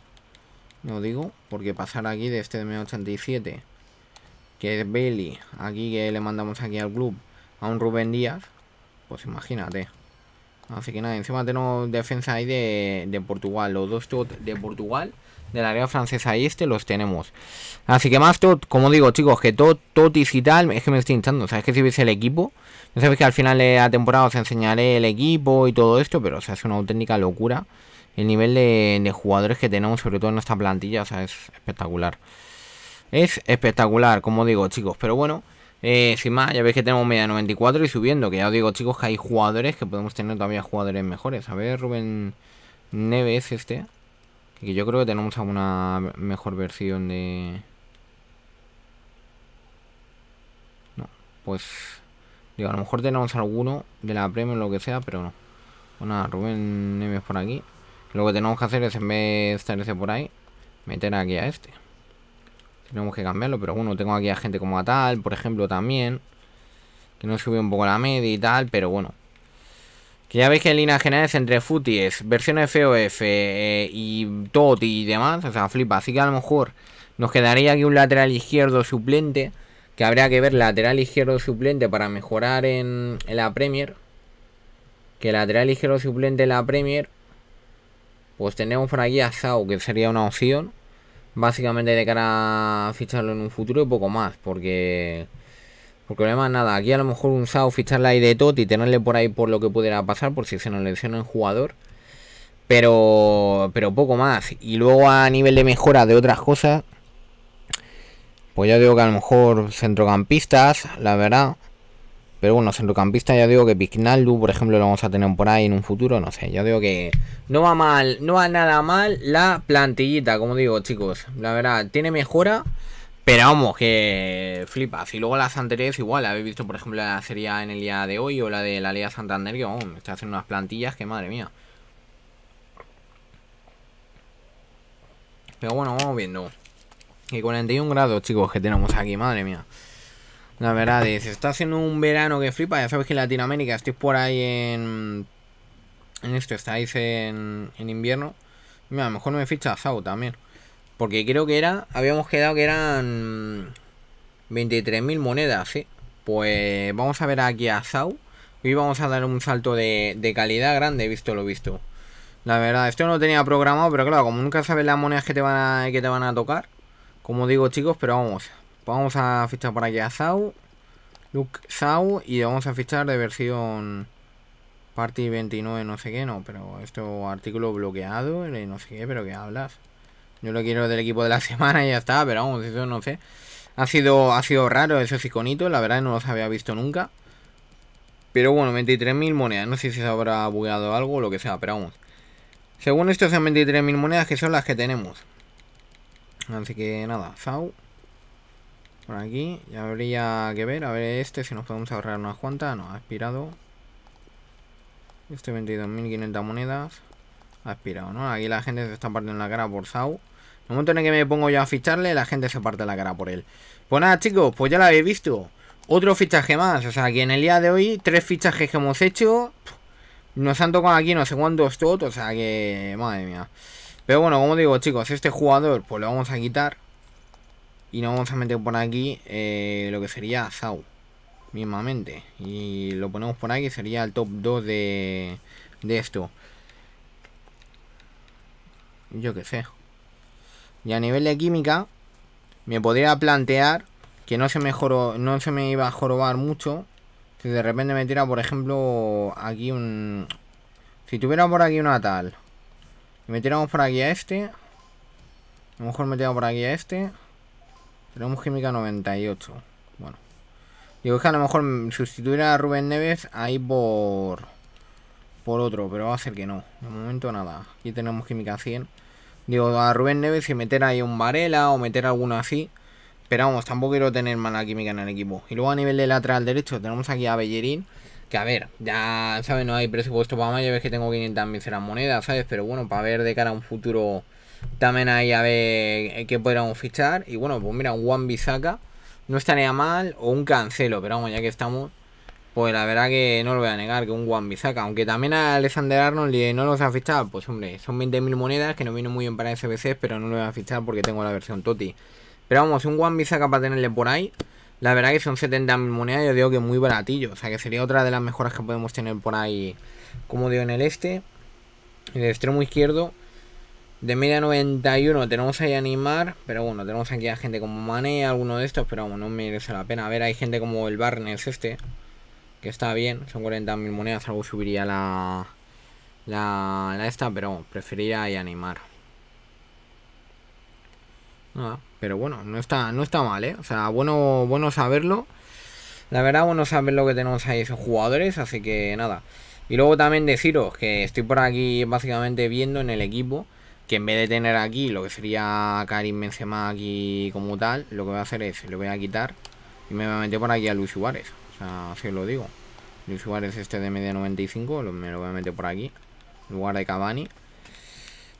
No digo, porque pasar aquí de este de 87 que es Bailey, aquí que le mandamos aquí al club, a un Rubén Díaz, pues imagínate. Así que nada, encima tenemos defensa ahí de, de Portugal, los dos de Portugal la área francesa y este los tenemos. Así que más, todo, como digo, chicos, que todo, todo y tal, es que me estoy hinchando. O sea, que si veis el equipo, no sabéis que al final de la temporada os enseñaré el equipo y todo esto, pero o sea, es una auténtica locura el nivel de, jugadores que tenemos, sobre todo en nuestra plantilla, o sea, es espectacular. Es espectacular, como digo, chicos, pero bueno. Eh, sin más, ya veis que tenemos media 94 y subiendo, que ya os digo chicos que hay jugadores que podemos tener todavía jugadores mejores. A ver, Rubén Neves este. Y yo creo que tenemos alguna mejor versión de... No, pues... Digo, a lo mejor tenemos alguno de la premium o lo que sea, pero no. Bueno, Rubén Neves por aquí. Lo que tenemos que hacer es, en vez de estar ese por ahí, meter aquí a este. Tenemos que cambiarlo, pero bueno, tengo aquí a gente como a tal, por ejemplo, también. Que nos subió un poco la media y tal, pero bueno. Que ya veis que en líneas generales entre futies, versiones FOF eh, y TOT y demás, o sea, flipa. Así que a lo mejor nos quedaría aquí un lateral izquierdo suplente, que habría que ver lateral izquierdo suplente para mejorar en, la Premier. Que lateral izquierdo suplente en la Premier, pues tenemos por aquí a Sao, que sería una opción. Básicamente de cara a ficharlo en un futuro y poco más, porque porque además nada, aquí a lo mejor un SAO ficharle ahí de tot y tenerle por ahí por lo que pudiera pasar, por si se nos lesiona un jugador. Pero, pero poco más. Y luego a nivel de mejora de otras cosas, pues ya digo que a lo mejor centrocampistas, la verdad. Pero bueno, centrocampista ya digo que Pignaldu, por ejemplo, lo vamos a tener por ahí en un futuro, no sé. Ya digo que no va mal, no va nada mal la plantillita, como digo, chicos. La verdad, tiene mejora. Pero vamos, que flipas. Y luego las anteriores igual, habéis visto por ejemplo la serie en el día de hoy o la de la Liga Santander, que vamos, me está haciendo unas plantillas que madre mía. Pero bueno, vamos viendo. Y 41 grados, chicos, que tenemos aquí, madre mía. La verdad es, está haciendo un verano que flipa. Ya sabes que en Latinoamérica estoy por ahí en... En esto, estáis en, en invierno. Mira, a lo mejor me ficha Sao también. Porque creo que era, habíamos quedado que eran 23.000 monedas, ¿sí? Pues vamos a ver aquí a Sau. Y vamos a dar un salto de, calidad grande, visto lo visto. La verdad, esto no lo tenía programado, pero claro, como nunca sabes las monedas que te van a, que te van a tocar. Como digo, chicos, pero vamos. Vamos a fichar por aquí a Sau. Luke Sau. Y vamos a fichar de versión... Party 29, no sé qué, no, pero esto artículo bloqueado, eh, no sé qué, pero ¿qué hablas? Yo lo quiero del equipo de la semana y ya está, pero vamos, eso no sé. Ha sido, ha sido raro ese iconitos, la verdad no los había visto nunca. Pero bueno, 23.000 monedas, no sé si se habrá bugueado algo o lo que sea, pero vamos. Según esto son 23.000 monedas que son las que tenemos. Así que nada, sau Por aquí, ya habría que ver, a ver este, si nos podemos ahorrar unas cuantas. No, ha expirado. Este 22.500 monedas aspirado, ¿no? Aquí la gente se está partiendo la cara por Sau. En el momento en el que me pongo yo a ficharle, la gente se parte la cara por él. Pues nada, chicos, pues ya lo habéis visto. Otro fichaje más. O sea, que en el día de hoy, tres fichajes que hemos hecho. Nos han tocado aquí no sé cuántos tot. O sea que... Madre mía. Pero bueno, como digo, chicos, este jugador pues lo vamos a quitar. Y nos vamos a meter por aquí eh, lo que sería Sau. Mismamente. Y lo ponemos por aquí. Sería el top 2 de, de esto. Yo qué sé. Y a nivel de química, me podría plantear que no se me, no se me iba a jorobar mucho si de repente me tira, por ejemplo, aquí un... Si tuviera por aquí una tal. Y me tiramos por aquí a este. A lo mejor me tiramos por aquí a este. Tenemos química 98. Bueno. Digo, es que a lo mejor mm, sustituir a Rubén Neves ahí por por otro, pero va a ser que no. De momento nada. Aquí tenemos química 100. Digo, a Rubén Neves y meter ahí un Varela o meter alguno así. Pero vamos, tampoco quiero tener mala química en el equipo. Y luego a nivel de lateral derecho tenemos aquí a Bellerín. Que a ver, ya, ¿sabes? No hay presupuesto para más. Ya ves que tengo 500 miseras monedas, ¿sabes? Pero bueno, para ver de cara a un futuro también ahí a ver eh, qué podríamos fichar. Y bueno, pues mira, un Juan Bizaca no estaría mal. O un Cancelo, pero vamos, ya que estamos pues la verdad que no lo voy a negar, que un Juan saca aunque también a Alexander Arnold no los ha fichado, pues hombre, son 20.000 monedas que no vino muy bien para SBC, pero no lo voy a fichar porque tengo la versión Toti. Pero vamos, un Juan saca para tenerle por ahí, la verdad que son 70.000 monedas, yo digo que muy baratillo, o sea que sería otra de las mejoras que podemos tener por ahí, como digo, en el este, en el extremo izquierdo. De media 91 tenemos ahí a Animar, pero bueno, tenemos aquí a gente como Mane, alguno de estos, pero vamos, no merece la pena. A ver, hay gente como el Barnes este, que está bien, son 40.000 monedas, algo subiría la, la, esta, pero preferiría y animar. Nada, pero bueno, no está, no está mal, ¿eh? O sea, bueno, bueno saberlo. La verdad, bueno saber lo que tenemos ahí esos jugadores, así que nada. Y luego también deciros que estoy por aquí básicamente viendo en el equipo que en vez de tener aquí lo que sería Karim Benzema aquí como tal, lo que voy a hacer es, lo voy a quitar y me voy a meter por aquí a Luis Suárez. O os lo digo. Luis Suárez este de media 95, me lo voy a meter por aquí. En lugar de Cavani.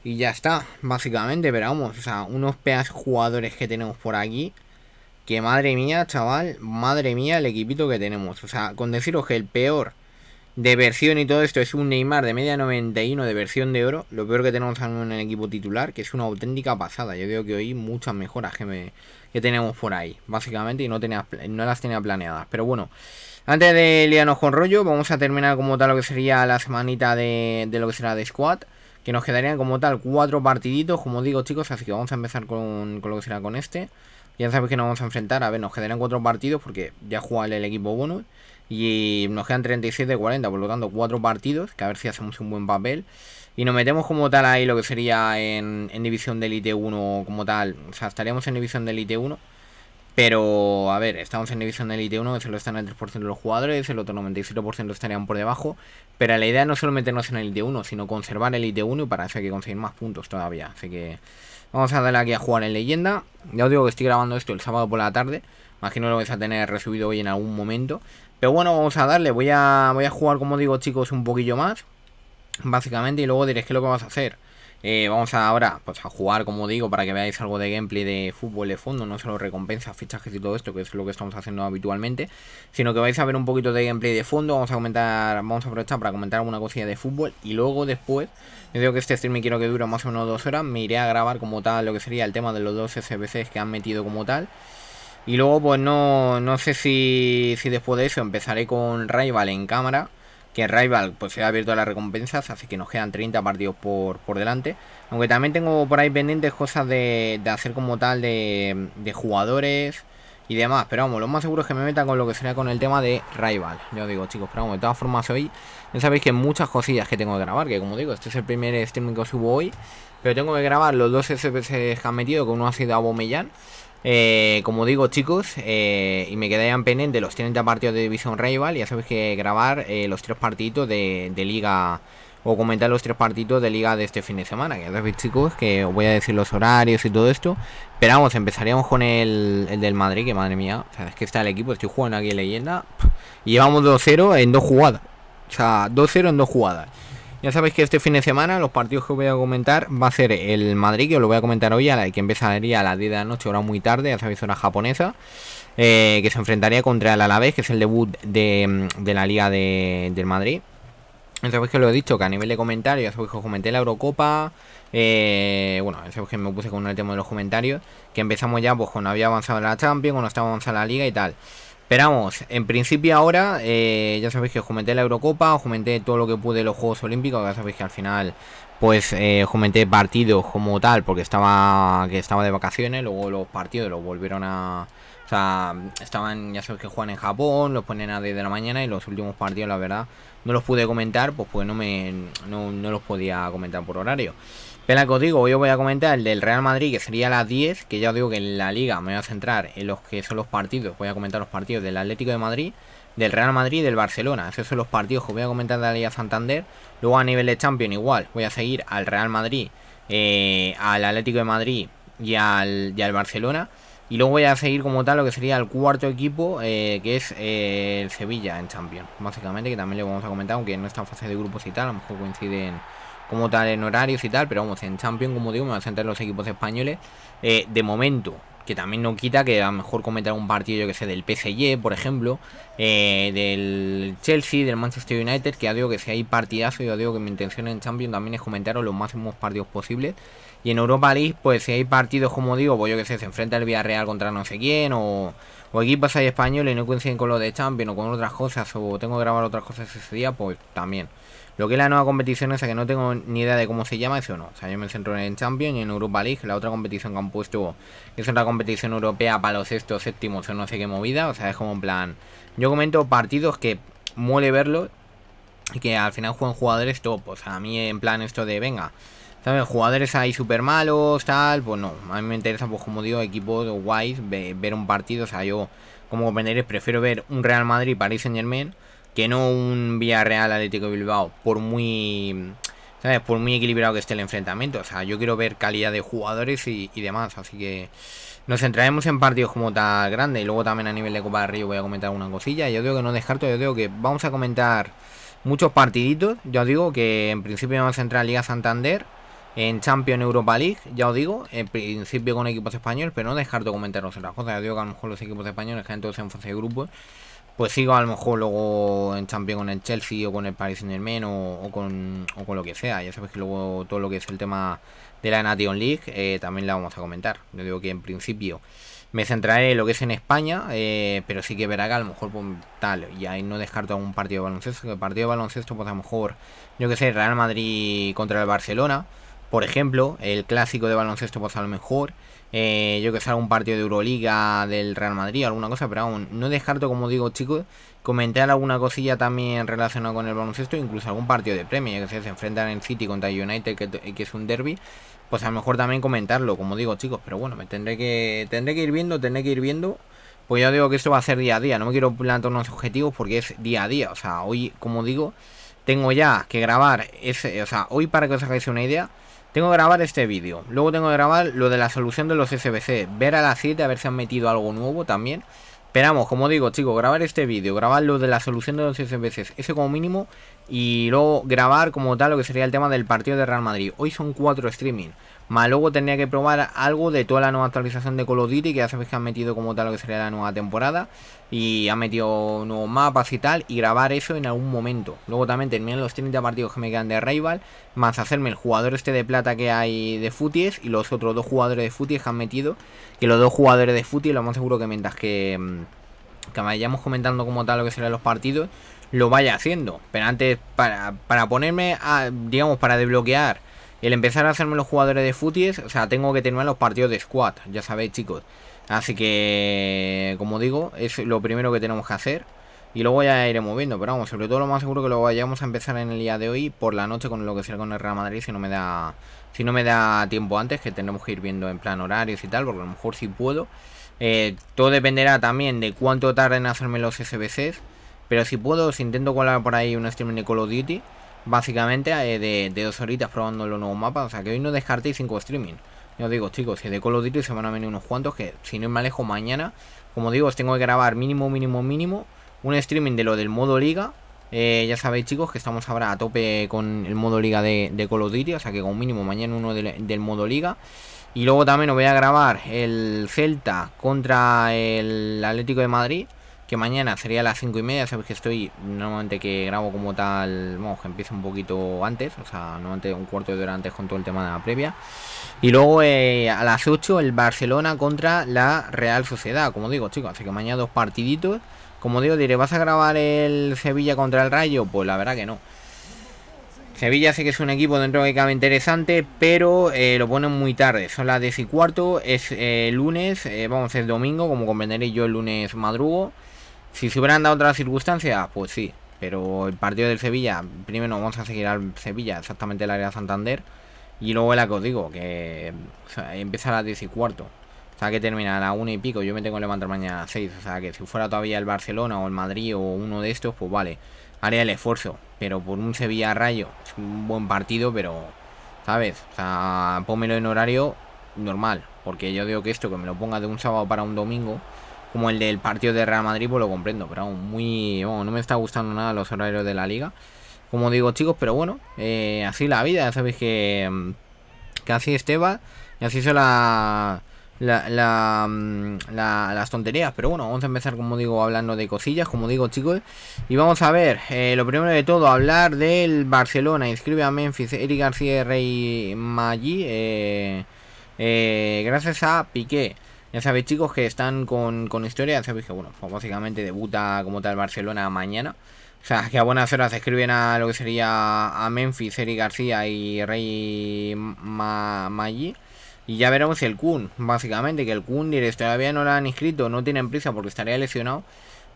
Y ya está, básicamente, pero vamos, o sea, unos peas jugadores que tenemos por aquí. Que madre mía, chaval, madre mía el equipito que tenemos. O sea, con deciros que el peor de versión y todo esto es un Neymar de media 91 de versión de oro. Lo peor que tenemos en el equipo titular, que es una auténtica pasada. Yo digo que hoy muchas mejoras que me, que tenemos por ahí, básicamente, y no, tenía, no las tenía planeadas. Pero bueno, antes de liarnos con rollo, vamos a terminar como tal lo que sería la semanita de, lo que será de Squad. Que nos quedarían como tal cuatro partiditos, como digo chicos, así que vamos a empezar con, lo que será con este. Ya sabéis que nos vamos a enfrentar, a ver, nos quedarían cuatro partidos porque ya juega el, equipo bonus. Y nos quedan 37 de 40, por lo tanto cuatro partidos, que a ver si hacemos un buen papel. Y nos metemos como tal ahí lo que sería en, división de it 1 como tal. O sea, estaríamos en división de it 1. Pero, a ver, estamos en división de Elite 1, que solo están el 3% de los jugadores, el otro 97% estarían por debajo. Pero la idea no es solo meternos en el Elite 1, sino conservar el Elite 1 y para eso hay que conseguir más puntos todavía. Así que vamos a darle aquí a jugar en leyenda. Ya os digo que estoy grabando esto el sábado por la tarde. Imagino lo vais a tener resubido hoy en algún momento. Pero bueno, vamos a darle. Voy a, voy a jugar, como digo, chicos, un poquillo más. Básicamente, y luego diréis que lo que vamos a hacer. Eh, vamos a ahora pues, a jugar, como digo, para que veáis algo de gameplay de fútbol de fondo, no solo recompensas, fichajes y todo esto, que es lo que estamos haciendo habitualmente, sino que vais a ver un poquito de gameplay de fondo, vamos a comentar, vamos a aprovechar para comentar alguna cosilla de fútbol y luego después, yo digo que este stream quiero que dure más o menos dos horas, me iré a grabar como tal lo que sería el tema de los dos SBCs que han metido como tal. Y luego pues no, no sé si, si después de eso empezaré con Rival en cámara que Rival pues se ha abierto las recompensas, así que nos quedan 30 partidos por, por delante. Aunque también tengo por ahí pendientes cosas de, hacer como tal de, jugadores y demás. Pero vamos, lo más seguro es que me meta con lo que sería con el tema de Rival. Yo digo, chicos, pero vamos, de todas formas hoy ya sabéis que muchas cosillas que tengo que grabar. Que como digo, este es el primer streaming que subo hoy. Pero tengo que grabar los dos SPS que han metido, que uno ha sido a eh, como digo chicos, eh, y me quedarían de los 30 partidos de Division Rival, ya sabéis que grabar eh, los tres partidos de, liga, o comentar los tres partidos de liga de este fin de semana, ya sabéis chicos que os voy a decir los horarios y todo esto, pero vamos, empezaríamos con el, del Madrid, que madre mía, o es que está el equipo, estoy jugando aquí en leyenda, y llevamos 2-0 en dos jugadas, o sea, 2-0 en dos jugadas. Ya sabéis que este fin de semana los partidos que voy a comentar va a ser el Madrid, que os lo voy a comentar hoy, a la que empezaría a las 10 de la noche, ahora muy tarde, ya sabéis, hora japonesa, eh, que se enfrentaría contra el Alavés, que es el debut mm, de, la Liga de, del Madrid. Ya sabéis que lo he dicho, que a nivel de comentarios, ya sabéis que os comenté la Eurocopa, eh, bueno, ya sabéis que me puse con el tema de los comentarios, que empezamos ya pues cuando había avanzado la Champions, cuando estaba avanzada la Liga y tal. Esperamos, en principio ahora, eh, ya sabéis que comenté la Eurocopa, comenté todo lo que pude los Juegos Olímpicos, ya sabéis que al final pues comenté eh, partidos como tal, porque estaba que estaba de vacaciones, luego los partidos los volvieron a... O sea, estaban, ya sabéis que juegan en Japón, los ponen a 10 de la mañana y los últimos partidos, la verdad, no los pude comentar, pues pues no, me, no los podía comentar por horario. Pena que os digo, hoy os voy a comentar el del Real Madrid, que sería las 10, que ya os digo que en la liga me voy a centrar en los que son los partidos, voy a comentar los partidos del Atlético de Madrid, del Real Madrid y del Barcelona. Esos son los partidos que voy a comentar de la Liga Santander. Luego a nivel de Champions igual, voy a seguir al Real Madrid, eh, al Atlético de Madrid y al, al, Barcelona. Y luego voy a seguir como tal lo que sería el cuarto equipo, eh, que es eh, el Sevilla en Champions, básicamente, que también le vamos a comentar, aunque no está en fase de grupos y tal, a lo mejor coinciden como tal en horarios y tal, pero vamos, en Champions, como digo, me voy a centrar los equipos españoles. Eh, de momento, que también no quita que a lo mejor comentar un partido, yo que sé, del PSG, por ejemplo, eh, del Chelsea, del Manchester United, que ya digo que si hay partidazo, yo digo que mi intención en Champions también es comentaros los máximos partidos posibles. Y en Europa League, pues si hay partidos, como digo, pues yo que sé, se enfrenta el Villarreal contra no sé quién, o, o equipos ahí españoles y no coinciden con los de Champions, o con otras cosas, o tengo que grabar otras cosas ese día, pues también. Lo que es la nueva competición esa que no tengo ni idea de cómo se llama, eso no. O sea, yo me centro en Champions y en Europa League, la otra competición que han puesto, es otra competición europea para los sextos, séptimos o no sé qué movida. O sea, es como en plan, yo comento partidos que muele verlos y que al final juegan jugadores top. a mí en plan esto de, venga, ¿sabes? Jugadores ahí súper malos, tal, pues no. A mí me interesa, pues como digo, equipos guays, ver un partido. O sea, yo como comprenderéis prefiero ver un Real Madrid, París Saint Germain que no un Villarreal Atlético Bilbao, por muy... ¿Sabes? Por muy equilibrado que esté el enfrentamiento. O sea, yo quiero ver calidad de jugadores y, demás. Así que nos centraremos en partidos como tal grande. Y luego también a nivel de Copa del Río voy a comentar una cosilla. Yo digo que no descarto, yo digo que vamos a comentar muchos partiditos. Yo digo que en principio vamos a centrar Liga Santander. En Champions Europa League, ya os digo, en principio con equipos españoles, pero no descarto comentaros otras cosas. Yo digo que a lo mejor los equipos españoles que todos en fase de grupos pues sigo a lo mejor luego en Champions con el Chelsea o con el Paris Saint Germain o, o, con, o con lo que sea. Ya sabes que luego todo lo que es el tema de la Nation League eh, también la vamos a comentar. Yo digo que en principio me centraré en lo que es en España, eh, pero sí que verá que a lo mejor pues, tal, y ahí no descarto algún partido de baloncesto, que el partido de baloncesto pues a lo mejor, yo que sé, Real Madrid contra el Barcelona, por ejemplo, el clásico de baloncesto pues a lo mejor, eh, yo que sé, algún partido de Euroliga del Real Madrid, alguna cosa, pero aún no descarto, como digo, chicos, comentar alguna cosilla también relacionada con el baloncesto, incluso algún partido de premio, ya que se enfrentan en City contra United, que, que es un derby, pues a lo mejor también comentarlo, como digo, chicos, pero bueno, me tendré que, tendré que ir viendo, tendré que ir viendo. Pues ya digo que esto va a ser día a día, no me quiero plantear unos objetivos porque es día a día, o sea, hoy, como digo, tengo ya que grabar, ese, o sea, hoy para que os hagáis una idea, tengo que grabar este vídeo. Luego tengo que grabar lo de la solución de los SBC. Ver a las 7 a ver si han metido algo nuevo también. Esperamos, como digo, chicos, grabar este vídeo, grabar lo de la solución de los SBC, ese como mínimo, y luego grabar como tal lo que sería el tema del partido de Real Madrid. Hoy son cuatro streaming. Más luego tendría que probar algo de toda la nueva actualización de Call of Duty, que ya sabéis que han metido como tal lo que sería la nueva temporada. Y han metido nuevos mapas y tal, y grabar eso en algún momento. Luego también terminar los 30 partidos que me quedan de Rival, más hacerme el jugador este de plata que hay de Futies y los otros dos jugadores de Futies que han metido. Que los dos jugadores de footies lo más seguro que mientras que, mm, que vayamos comentando como tal lo que serán los partidos, lo vaya haciendo. Pero antes, para, para ponerme, a, digamos, para desbloquear el empezar a hacerme los jugadores de footies, o sea, tengo que tener los partidos de squad, ya sabéis chicos. Así que, como digo, es lo primero que tenemos que hacer. Y luego ya iremos viendo, pero vamos, sobre todo lo más seguro que lo vayamos a empezar en el día de hoy por la noche con lo que será con el Real Madrid si no me da si no me da tiempo antes, que tenemos que ir viendo en plan horarios y tal, porque a lo mejor si sí puedo. Eh, todo dependerá también de cuánto tarden en hacerme los SBCs, pero si puedo, si intento colar por ahí un streaming de Call of Duty básicamente eh, de, dos horitas probando los nuevos mapas. O sea que hoy no descartéis cinco streaming. yo os digo, chicos, que de Call of Duty se van a venir unos cuantos que, si no me alejo, mañana, como digo, os tengo que grabar mínimo, mínimo, mínimo, un streaming de lo del modo liga. Eh, ya sabéis, chicos, que estamos ahora a tope con el modo liga de, de Call of Duty, o sea que con mínimo mañana uno del modo liga. Y luego también os voy a grabar el Celta contra el Atlético de Madrid que mañana sería a las 5 y media, sabes que estoy normalmente que grabo como tal, vamos, que empiezo un poquito antes, o sea, normalmente un cuarto de hora antes con todo el tema de la previa. Y luego eh, a las 8 el Barcelona contra la Real Sociedad, como digo chicos, así que mañana dos partiditos. Como digo, diré, ¿vas a grabar el Sevilla contra el Rayo? Pues la verdad que no. Sevilla sé que es un equipo dentro de cabe interesante, pero eh, lo ponen muy tarde. Son las 10 y cuarto, es eh, lunes, vamos, es domingo, como comprenderéis yo el lunes madrugo. Si se hubieran dado otras circunstancias, pues sí. Pero el partido del Sevilla, primero vamos a seguir al Sevilla, exactamente el área de Santander. Y luego la que os digo, que empieza a las 10 cuarto. O sea que termina a las 1 y pico. Yo me tengo que levantar mañana a las 6. O sea que si fuera todavía el Barcelona o el Madrid o uno de estos, pues vale. Haría el esfuerzo. Pero por un Sevilla rayo. Es un buen partido, pero. ¿Sabes? O sea, pónmelo en horario normal. Porque yo digo que esto, que me lo ponga de un sábado para un domingo como el del partido de Real Madrid, pues lo comprendo. Pero aún muy. Bueno, no me está gustando nada los horarios de la liga. Como digo, chicos, pero bueno, eh, así la vida. Ya sabéis que. Casi mm, así Y así son mm, la, las tonterías. Pero bueno, vamos a empezar, como digo, hablando de cosillas. Como digo, chicos. Y vamos a ver, eh, lo primero de todo, hablar del Barcelona. Inscribe a Memphis, Eric García Rey Maggi. Eh, gracias a Piqué. Ya sabéis, chicos, que están con, con historia. Ya sabéis que, bueno, pues básicamente debuta como tal Barcelona mañana. O sea, que a buenas horas escriben a lo que sería a Memphis, Eric García y Rey Maggi. Y ya veremos si el Kun, básicamente, que el Kun directo todavía no lo han inscrito, no tienen prisa porque estaría lesionado.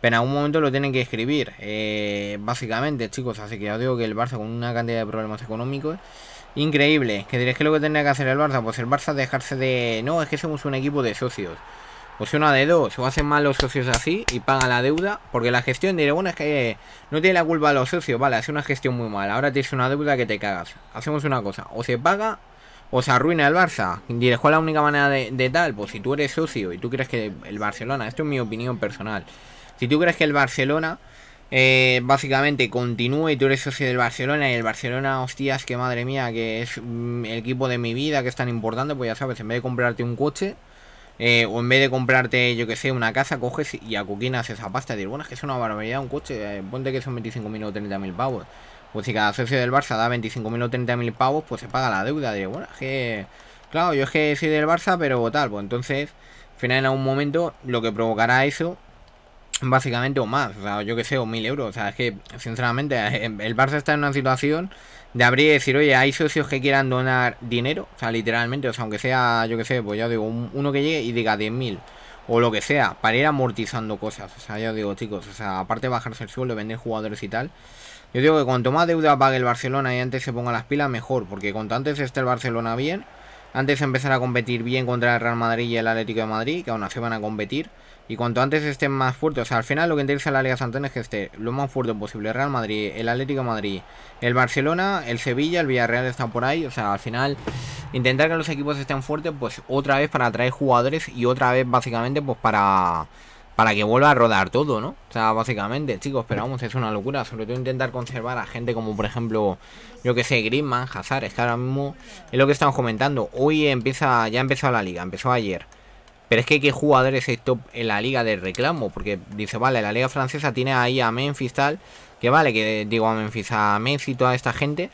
Pero en algún momento lo tienen que escribir, eh, básicamente, chicos. Así que ya os digo que el Barça con una cantidad de problemas económicos Increíble. que diréis que lo que tendría que hacer el Barça? Pues el Barça dejarse de... No, es que somos un equipo de socios. sea, pues una de dos. O hacen mal los socios así y pagan la deuda. Porque la gestión diré, bueno, es que no tiene la culpa a los socios. Vale, hace una gestión muy mala. Ahora tienes una deuda que te cagas. Hacemos una cosa. O se paga o se arruina el Barça. Diré, ¿cuál es la única manera de tal? Pues si tú eres socio y tú crees que el Barcelona... Esto es mi opinión personal. Si tú crees que el Barcelona eh, básicamente continúe y tú eres socio del Barcelona y el Barcelona, hostias, que madre mía, que es mm, el equipo de mi vida, que es tan importante, pues ya sabes, en vez de comprarte un coche eh, o en vez de comprarte, yo que sé, una casa, coges y acuquinas esa pasta y dices, bueno, es que es una barbaridad un coche, eh, ponte que son 25.000 o 30.000 pavos. Pues si cada socio del Barça da 25.000 o 30.000 pavos, pues se paga la deuda. digo bueno, es que, claro, yo es que soy del Barça, pero tal, pues entonces, al final en algún momento, lo que provocará eso básicamente o más, o yo que sé, o mil euros. O sea, es que, sinceramente, eh, em, el Barça está en una situación de abrir decir, oye, hay socios que quieran donar dinero, o sea, literalmente, o sea, aunque sea, yo que sé, pues ya digo, uno que llegue y diga mil, o lo que sea, para ir amortizando cosas. O sea, ya digo, chicos, o sea, aparte de bajarse el sueldo, vender jugadores y tal. Yo digo que cuanto más deuda pague el Barcelona y antes se ponga las pilas, mejor, porque cuanto antes esté el Barcelona bien, antes empezar a competir bien contra el Real Madrid y el Atlético de Madrid, que aún así van a competir. Y cuanto antes estén más fuertes, o sea, al final lo que interesa la Liga Santander es que esté lo más fuerte posible. Real Madrid, el Atlético de Madrid, el Barcelona, el Sevilla, el Villarreal están por ahí. O sea, al final intentar que los equipos estén fuertes, pues otra vez para atraer jugadores y otra vez básicamente pues para para que vuelva a rodar todo, ¿no? O sea, básicamente, chicos, pero vamos, es una locura. Sobre todo intentar conservar a gente como, por ejemplo, yo que sé, Griezmann, Hazard. Es que ahora mismo es lo que estamos comentando. Hoy empieza, ya empezó la liga, empezó ayer. Pero es que qué jugadores es top en la liga de reclamo. Porque dice, vale, la liga francesa tiene ahí a Memphis tal. Que vale, que digo a Memphis, a Messi y toda esta gente.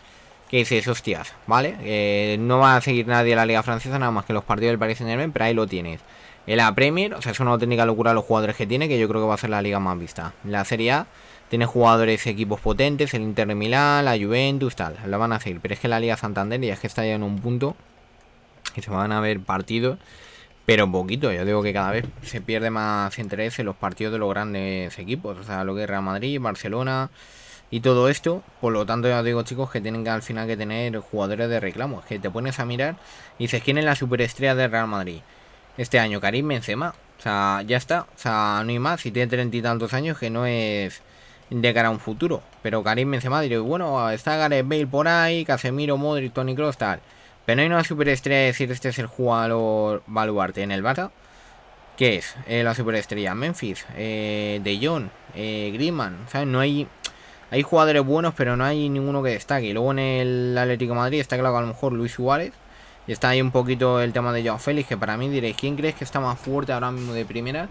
Que dice, hostias, ¿vale? Eh, no va a seguir nadie la liga francesa, nada más que los partidos del Paris Saint-Germain, pero ahí lo tienes el la Premier, o sea, es una técnica locura los jugadores que tiene, que yo creo que va a ser la liga más vista. La Serie A tiene jugadores, equipos potentes, el Inter de Milán, la Juventus, tal, la van a seguir. Pero es que la Liga Santander ya es que está ya en un punto que se van a ver partidos, pero poquito. Yo digo que cada vez se pierde más interés en los partidos de los grandes equipos, o sea, lo que es Real Madrid, Barcelona y todo esto. Por lo tanto, ya digo, chicos, que tienen que al final que tener jugadores de reclamo. Es que te pones a mirar y dices, ¿quién es la superestrella de Real Madrid? este año, Karim Benzema. O sea, ya está. O sea, no hay más. Si tiene treinta y tantos años, que no es de cara a un futuro. Pero Karim Benzema diré, bueno, está Gareth Bale por ahí, Casemiro, Modric, Tony Kroos, tal. Pero no hay una superestrella decir este es el jugador baluarte en el bata ¿Qué es? Eh, la superestrella. Memphis, eh, De Jong, eh, Griezmann. sea, No hay... Hay jugadores buenos, pero no hay ninguno que destaque. Y luego en el Atlético Madrid está claro que a lo mejor Luis Suárez y está ahí un poquito el tema de Joao Félix, que para mí diréis, ¿quién crees que está más fuerte ahora mismo de primera?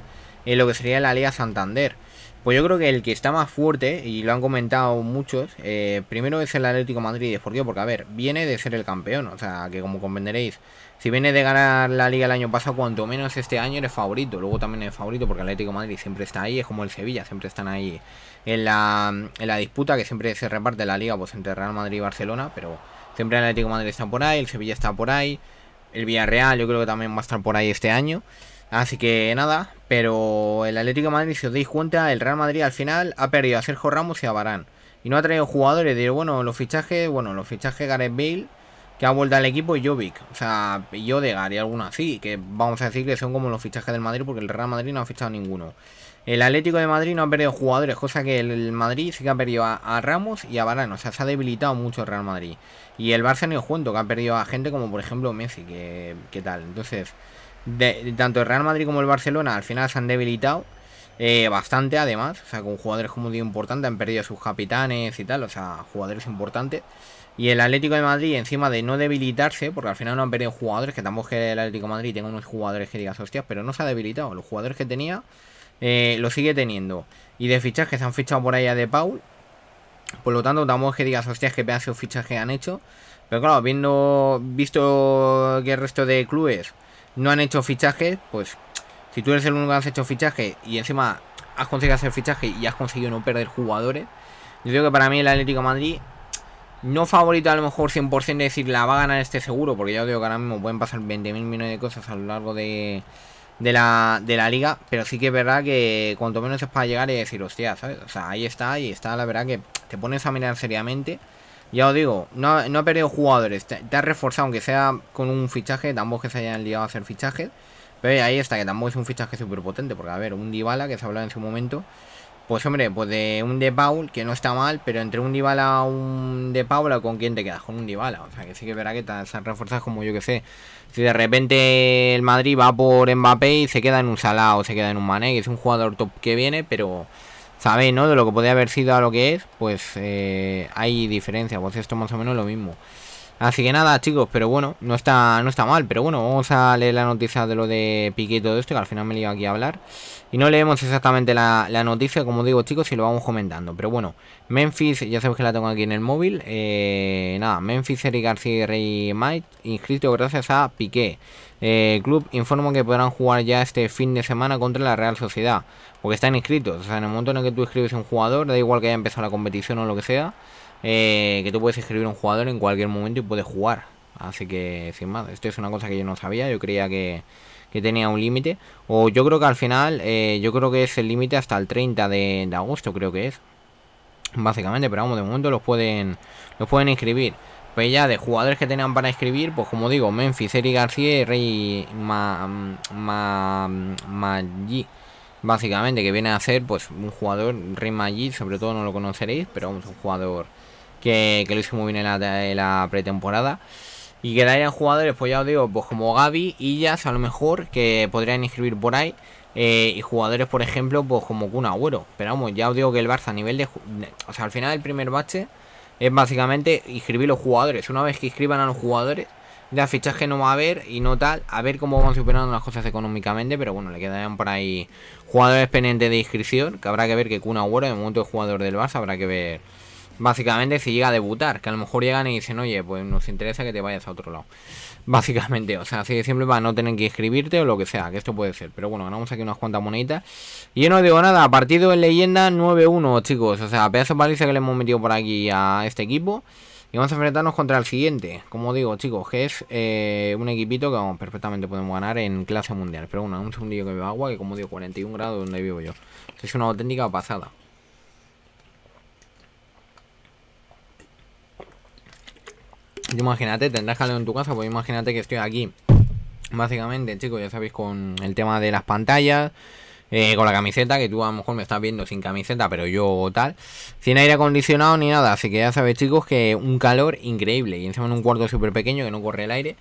En lo que sería la Liga Santander. Pues yo creo que el que está más fuerte, y lo han comentado muchos, eh, primero es el Atlético Madrid. ¿Por qué? Porque, a ver, viene de ser el campeón. O sea, que como comprenderéis, si viene de ganar la liga el año pasado, cuanto menos este año eres favorito. Luego también es favorito porque el Atlético Madrid siempre está ahí, es como el Sevilla, siempre están ahí en la, en la disputa que siempre se reparte la liga pues, entre Real Madrid y Barcelona, pero Siempre el Atlético Madrid está por ahí, el Sevilla está por ahí, el Villarreal yo creo que también va a estar por ahí este año. Así que nada, pero el Atlético Madrid, si os dais cuenta, el Real Madrid al final ha perdido a Sergio Ramos y a Barán. Y no ha traído jugadores, digo, bueno, los fichajes, bueno, los fichajes Gareth Bale, que ha vuelto al equipo, y Jovic, o sea, yo de y alguno así, que vamos a decir que son como los fichajes del Madrid, porque el Real Madrid no ha fichado ninguno. El Atlético de Madrid no ha perdido jugadores, cosa que el Madrid sí que ha perdido a, Ramos y a Varane. O sea, se ha debilitado mucho el Real Madrid. Y el Barça el junto, que ha perdido a gente como por ejemplo Messi, que, ¿Qué tal. Entonces, tanto el Real Madrid como el Barcelona al final se han debilitado. Eh, bastante además, o sea, con jugadores como digo, importante, han perdido a sus capitanes y tal, o sea, jugadores importantes. Y el Atlético de Madrid, encima de no debilitarse, porque al final no han perdido jugadores, que tampoco que el Atlético de Madrid tenga unos jugadores que digas hostias, pero no se ha debilitado. Los jugadores que tenía eh, lo sigue teniendo. Y de fichajes han fichado por allá De Paul. Por lo tanto, tampoco es que digas, hostias, que pedazo de fichaje han hecho. Pero claro, viendo, visto que el resto de clubes no han hecho fichajes, pues si tú eres el único que has hecho fichaje y encima has conseguido hacer fichaje y has conseguido no perder jugadores, yo creo que para mí el Atlético Madrid no favorito a lo mejor 100% de decir la va a ganar este seguro, porque ya digo que ahora mismo pueden pasar 20.000 millones de cosas a lo largo de, de la, de la liga. Pero sí que es verdad que cuanto menos es para llegar y decir, hostia, ¿sabes? O sea, ahí está, ahí está. La verdad que te pones a mirar seriamente. Ya os digo, no, no ha perdido jugadores. Te, ha reforzado, aunque sea con un fichaje. Tampoco que se hayan liado a hacer fichajes. Pero ahí está, que tampoco es un fichaje súper potente. Porque, a ver, un Dybala que se hablaba en su momento. Pues hombre, pues de un De Paul, que no está mal, pero entre un Dybala o un De Paula, ¿con quién te quedas? Con un Dybala, o sea, que sí que verá que te han como yo que sé. Si de repente el Madrid va por Mbappé y se queda en un Salah o se queda en un Mané, que es un jugador top que viene, pero sabéis, ¿no? De lo que podría haber sido a lo que es, pues eh, hay diferencia, pues esto más o menos lo mismo. Así que nada, chicos, pero bueno, no está, no está mal. Pero bueno, vamos a leer la noticia de lo de Piqué y todo esto, que al final me iba aquí a hablar. Y no leemos exactamente la, noticia, como digo, chicos, y lo vamos comentando. Pero bueno, Memphis, ya sabéis que la tengo aquí en el móvil. Eh, nada, Memphis, Eric García y Rey Might, inscrito gracias a Piqué. Eh, club informa que podrán jugar ya este fin de semana contra la Real Sociedad, porque están inscritos. O sea, en el momento en que tú inscribes a un jugador, da igual que haya empezado la competición o lo que sea. Eh, que tú puedes escribir un jugador en cualquier momento y puede jugar. Así que, sin más, esto es una cosa que yo no sabía, yo creía que, tenía un límite. O yo creo que al final, eh, yo creo que es el límite hasta el 30 de, agosto, creo que es. Básicamente, pero vamos, de momento los pueden, los pueden inscribir. Pues ya de jugadores que tenían para inscribir, pues como digo, Memphis, Eric García y Rey Ma, Básicamente, que viene a ser pues un jugador, Rey Maggi, sobre todo no lo conoceréis, pero vamos, un jugador que, lo hicimos bien en la, pretemporada. Y que jugadores, pues ya os digo, pues como Gaby, Illas, a lo mejor, que podrían inscribir por ahí. Eh, y jugadores, por ejemplo, pues como Kun Agüero. Pero vamos, ya os digo que el Barça a nivel de... O sea, al final del primer bache es básicamente inscribir los jugadores. Una vez que inscriban a los jugadores, ya fichaje no va a haber y no tal. A ver cómo van superando las cosas económicamente. Pero bueno, le quedarían por ahí jugadores pendientes de inscripción. Que habrá que ver que Kun Agüero, de momento es jugador del Barça, habrá que ver Básicamente si llega a debutar, que a lo mejor llegan y dicen, oye, pues nos interesa que te vayas a otro lado. Básicamente, o sea, así de siempre para no tener que inscribirte o lo que sea, que esto puede ser. Pero bueno, ganamos aquí unas cuantas moneditas. Y yo no digo nada, partido en leyenda 9-1, chicos. O sea, pedazo de paliza que le hemos metido por aquí a este equipo. Y vamos a enfrentarnos contra el siguiente, como digo, chicos, que es eh, un equipito que vamos, perfectamente podemos ganar en clase mundial. Pero bueno, un segundillo que me va agua, que como digo, 41 grados donde vivo yo. Es una auténtica pasada. imagínate, tendrás calor en tu casa, pues imagínate que estoy aquí. Básicamente, chicos, ya sabéis, con el tema de las pantallas. Eh, con la camiseta, que tú a lo mejor me estás viendo sin camiseta, pero yo tal, sin aire acondicionado ni nada, así que ya sabéis chicos que un calor increíble y encima en un cuarto súper pequeño que no corre el aire,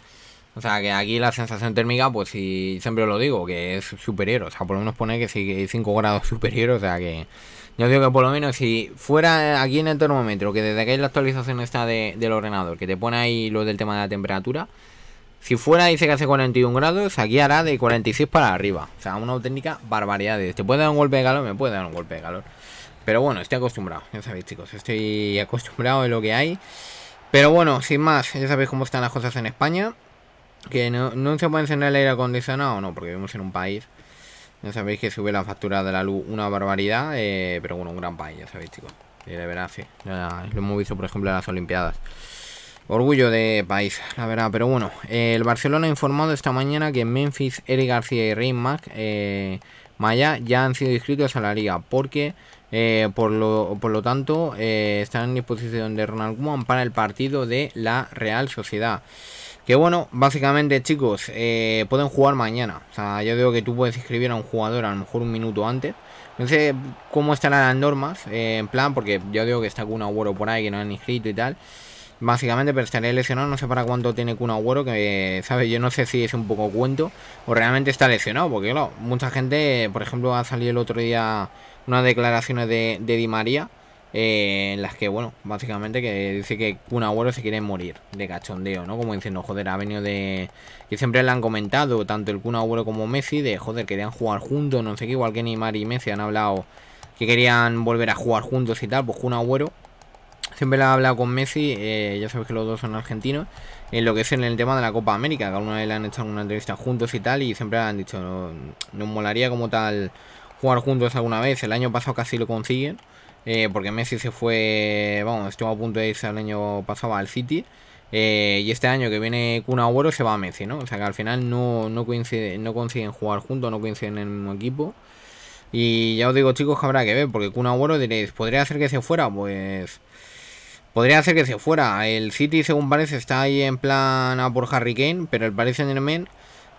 o sea, que aquí la sensación térmica, pues si siempre lo digo, que es superior. O sea, por lo menos pone que sí, 5 grados superior. O sea, que yo digo que por lo menos si fuera aquí en el termómetro, que desde que hay la actualización está del ordenador, que te pone ahí lo del tema de la temperatura, si fuera dice que hace 41 grados, aquí hará de 46 para arriba. O sea, una auténtica barbaridad. Te puede dar un golpe de calor, me puede dar un golpe de calor. Pero bueno, estoy acostumbrado, ya sabéis chicos, estoy acostumbrado a lo que hay. Pero bueno, sin más, ya sabéis cómo están las cosas en España. Que no, se puede encender el aire acondicionado, no, porque vivimos en un país. Ya sabéis que sube la factura de la luz una barbaridad, eh, pero bueno, un gran país, ya sabéis, chicos. de verdad, sí. lo hemos visto, por ejemplo, en las Olimpiadas. Orgullo de país, la verdad. Pero bueno, el Barcelona ha informado esta mañana que Memphis, Eric García y Rey Mac eh, Maya ya han sido inscritos a la liga. Porque, eh, por, lo, por lo tanto, están en disposición de Ronald Koeman para el partido de la Real Sociedad. Que bueno, básicamente chicos, eh, pueden jugar mañana. O sea, yo digo que tú puedes inscribir a un jugador a lo mejor un minuto antes. No sé cómo estarán las normas, eh, en plan, porque yo digo que está Kun Agüero por ahí, que no han inscrito y tal. Básicamente, pero estaré lesionado, no sé para cuánto tiene Kun Agüero, que, ¿sabes? Yo no sé si es un poco cuento o realmente está lesionado, porque claro, mucha gente, por ejemplo, ha salido el otro día unas declaraciones de Di María eh, en las que, bueno, básicamente que dice que Kun Agüero se quiere morir de cachondeo, ¿no? Como diciendo, joder, ha venido de... Que siempre le han comentado, tanto el Kun Agüero como Messi, de, joder, querían jugar juntos, no sé qué, igual que Neymar y Messi han hablado que querían volver a jugar juntos y tal, pues Kun Agüero siempre le ha hablado con Messi, eh, ya sabes que los dos son argentinos, en lo que es en el tema de la Copa América, que alguna vez le han hecho una entrevista juntos y tal, y siempre han dicho, nos no molaría como tal jugar juntos alguna vez, el año pasado casi lo consiguen. Eh, porque Messi se fue, vamos, estuvo a punto de irse el año pasado al City. Eh, y este año que viene Kun Agüero se va a Messi, ¿no? O sea que al final no, coinciden, no consiguen jugar juntos, no coinciden en un equipo. Y ya os digo, chicos, que habrá que ver, porque Kun Agüero diréis, ¿podría hacer que se fuera? Pues... Podría hacer que se fuera. El City, según parece, está ahí en plan a por Harry Kane, pero el Paris Saint-Germain...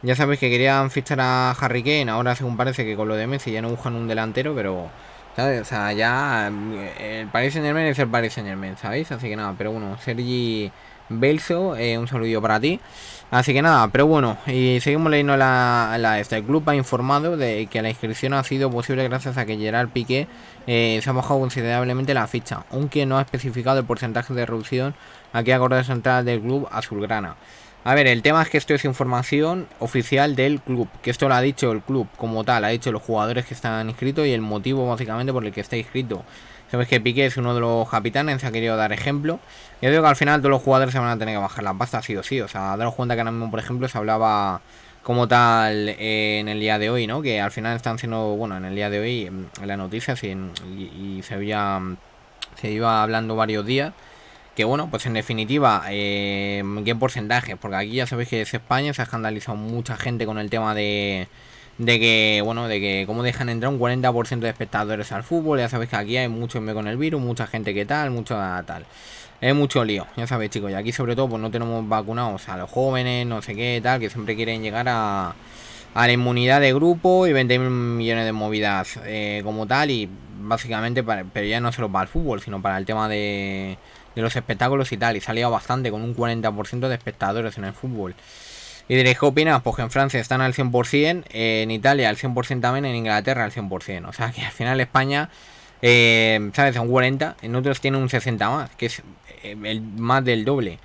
Ya sabéis que querían fichar a Harry Kane, ahora según parece que con lo de Messi ya no buscan un delantero, pero... O sea, ya eh, el Paris Saint Germain es el Paris Saint Germain, ¿sabéis? Así que nada, pero bueno, Sergi Belso, eh, un saludo para ti. Así que nada, pero bueno, y seguimos leyendo la, la esta. El club ha informado de que la inscripción ha sido posible gracias a que Gerard Piqué eh, se ha mojado considerablemente la ficha, aunque no ha especificado el porcentaje de reducción a que Central del club azulgrana. A ver, el tema es que esto es información oficial del club, que esto lo ha dicho el club como tal, ha dicho los jugadores que están inscritos y el motivo básicamente por el que está inscrito. Sabes que Piqué es uno de los capitanes, se ha querido dar ejemplo. Yo digo que al final todos los jugadores se van a tener que bajar la pasta, sí o sí. O sea, daros cuenta que ahora mismo, por ejemplo, se hablaba como tal eh, en el día de hoy, ¿no? Que al final están siendo, bueno, en el día de hoy, en noticia y, se, había, se iba hablando varios días que bueno, pues en definitiva, eh, ¿qué porcentaje? Porque aquí ya sabéis que es España, se ha escandalizado mucha gente con el tema de, de que, bueno, de que cómo dejan entrar un 40% de espectadores al fútbol, ya sabéis que aquí hay mucho me con el virus, mucha gente que tal, mucho tal. Es mucho lío, ya sabéis chicos, y aquí sobre todo pues no tenemos vacunados a los jóvenes, no sé qué tal, que siempre quieren llegar a, la inmunidad de grupo y 20 millones de movidas eh, como tal, y básicamente, pero ya no solo para el fútbol, sino para el tema de de los espectáculos y tal, y salió bastante con un 40% de espectadores en el fútbol. ¿Y diréis qué opinas? Pues en Francia están al 100%, en Italia al 100% también, en Inglaterra al 100%. O sea que al final España, eh, ¿sabes? Un 40%, en otros tiene un 60% más, que es eh, el, más del doble.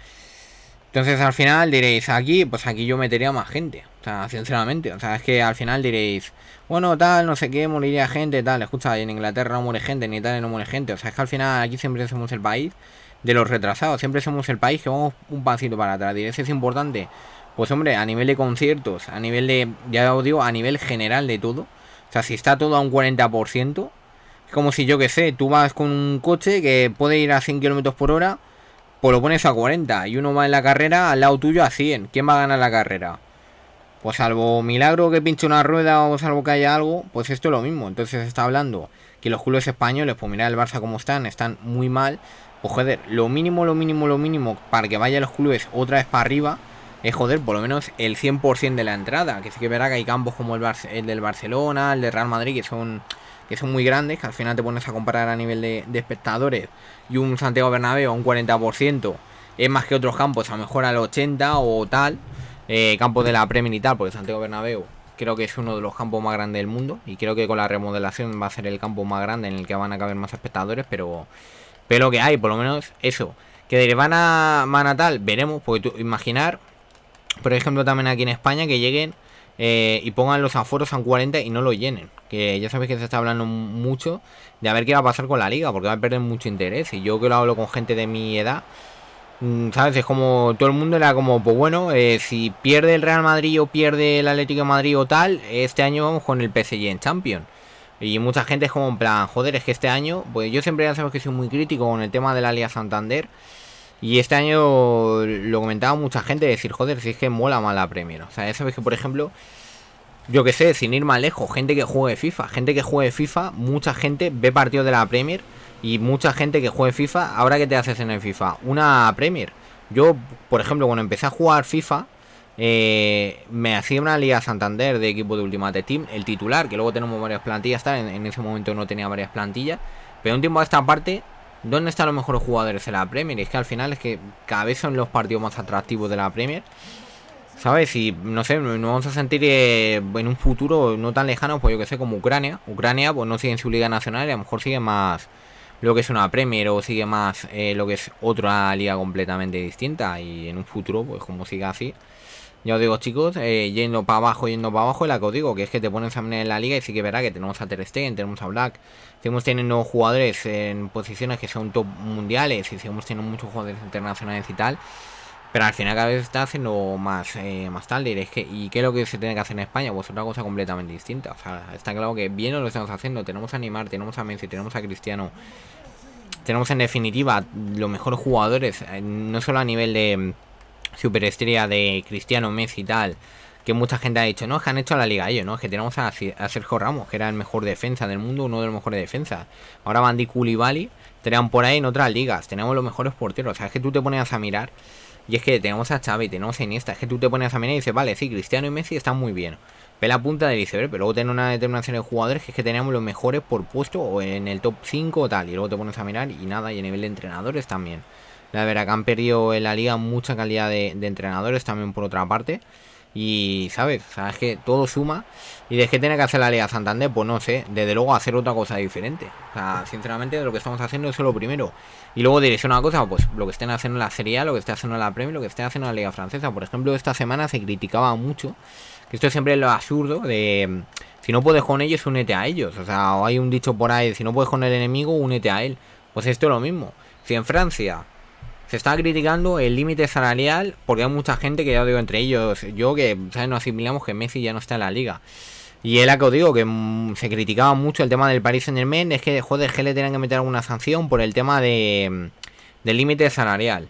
Entonces al final diréis, aquí, pues aquí yo metería más gente. O sea, sinceramente. O sea, es que al final diréis, bueno, tal, no sé qué, moriría gente, tal. Escucha, en Inglaterra no muere gente, en Italia no muere gente. O sea, es que al final aquí siempre somos el país de los retrasados. Siempre somos el país que vamos un pasito para atrás. Y eso es importante. Pues hombre, a nivel de conciertos, a nivel de, ya os digo, a nivel general de todo. O sea, si está todo a un 40%, es como si yo que sé, tú vas con un coche que puede ir a 100 km por hora, pues lo pones a 40 y uno va en la carrera al lado tuyo a 100. ¿Quién va a ganar la carrera? Pues salvo milagro que pinche una rueda o salvo que haya algo, pues esto es lo mismo. Entonces está hablando que los clubes españoles, pues mirad el Barça como están, están muy mal pues joder, lo mínimo, lo mínimo, lo mínimo para que vayan los clubes otra vez para arriba es joder, por lo menos el 100% de la entrada. Que sí que verá que hay campos como el, del Barcelona, el de Real Madrid, que son, que son muy grandes, que al final te pones a comparar a nivel de, espectadores. Y un Santiago Bernabéu a un 40% es más que otros campos, a lo mejor al 80% o tal. Eh, campos de la Premier y tal, porque Santiago Bernabéu creo que es uno de los campos más grandes del mundo. Y creo que con la remodelación va a ser el campo más grande en el que van a caber más espectadores, pero lo que hay, por lo menos eso. Que de van a Manatal veremos, porque imaginar, por ejemplo, también aquí en España que lleguen eh, y pongan los aforos a 40 y no lo llenen. Que ya sabes que se está hablando mucho de a ver qué va a pasar con la liga, porque va a perder mucho interés. Y yo que lo hablo con gente de mi edad, mm, ¿sabes? Es como todo el mundo era como, pues bueno, eh, si pierde el Real Madrid o pierde el Atlético de Madrid o tal, este año vamos con el PSG en Champions. Y mucha gente es como en plan, joder, es que este año, pues yo siempre ya sabes que soy muy crítico con el tema de la Liga Santander. Y este año lo comentaba mucha gente, decir, joder, si es que mola más la Premier. O sea, ya sabes que, por ejemplo, yo que sé, sin ir más lejos, gente que juegue FIFA, gente que juegue FIFA, mucha gente ve partidos de la Premier. Y mucha gente que juegue FIFA, ahora que te haces en el FIFA, una Premier. Yo, por ejemplo, cuando empecé a jugar FIFA, eh, me hacía una Liga Santander de equipo de Ultimate Team, el titular, que luego tenemos varias plantillas, en, ese momento no tenía varias plantillas, pero un tiempo a esta parte, ¿dónde están los mejores jugadores de la Premier? es que al final es que cada vez son los partidos más atractivos de la Premier, ¿sabes? Y no sé, nos vamos a sentir eh, en un futuro no tan lejano, pues yo que sé, como Ucrania. Ucrania, pues no sigue en su Liga Nacional y a lo mejor sigue más lo que es una Premier o sigue más eh, lo que es otra liga completamente distinta y en un futuro, pues como siga así, ya os digo chicos, eh, yendo para abajo, yendo para abajo, la que os digo, que es que te ponen en la liga y sí que verá que tenemos a Ter Stegen, tenemos a Black, seguimos teniendo jugadores en posiciones que son top mundiales y seguimos teniendo muchos jugadores internacionales y tal. Pero al final cada vez está haciendo más, eh, más tarde. Es que, ¿Y qué es lo que se tiene que hacer en España? Pues otra cosa completamente distinta. O sea, está claro que bien lo estamos haciendo. Tenemos a Neymar, tenemos a Messi, tenemos a Cristiano. Tenemos en definitiva los mejores jugadores. Eh, no solo a nivel de mm, superestrella de Cristiano, Messi y tal. Que mucha gente ha dicho, no, es que han hecho la liga ellos, ¿no? Es que tenemos a, Sergio Ramos, que era el mejor defensa del mundo, uno de los mejores defensas. Ahora Bandy Koulibaly, tenían por ahí en otras ligas. Tenemos los mejores porteros. O sea, es que tú te pones a mirar y es que tenemos a Xavi, tenemos a esta. Es que tú te pones a mirar y dices, vale, sí, Cristiano y Messi están muy bien. Ve la punta de iceberg, pero luego ten una determinación de jugadores que es que tenemos los mejores por puesto o en el top 5 o tal. Y luego te pones a mirar y nada, y a nivel de entrenadores también. La verdad que han perdido en la liga mucha calidad de entrenadores también por otra parte. Y, ¿sabes? O es que todo suma. ¿Y de qué tiene que hacer la Liga Santander? Pues no sé. Desde luego hacer otra cosa diferente. O sea, sinceramente, lo que estamos haciendo es lo primero. Y luego diréis una cosa, pues lo que estén haciendo en la Serie A, lo que estén haciendo en la Premier, lo que estén haciendo en la Liga Francesa. Por ejemplo, esta semana se criticaba mucho, que esto siempre lo absurdo, de si no puedes con ellos, únete a ellos. O sea, o hay un dicho por ahí, si no puedes con el enemigo, únete a él. Pues esto es lo mismo. Si en Francia se está criticando el límite salarial porque hay mucha gente que ya digo entre ellos, yo que ¿sabes? nos asimilamos que Messi ya no está en la liga. Y era que os digo que mm, se criticaba mucho el tema del Paris Saint Germain, es que joder, que le tenían que meter alguna sanción por el tema de mm, del límite salarial.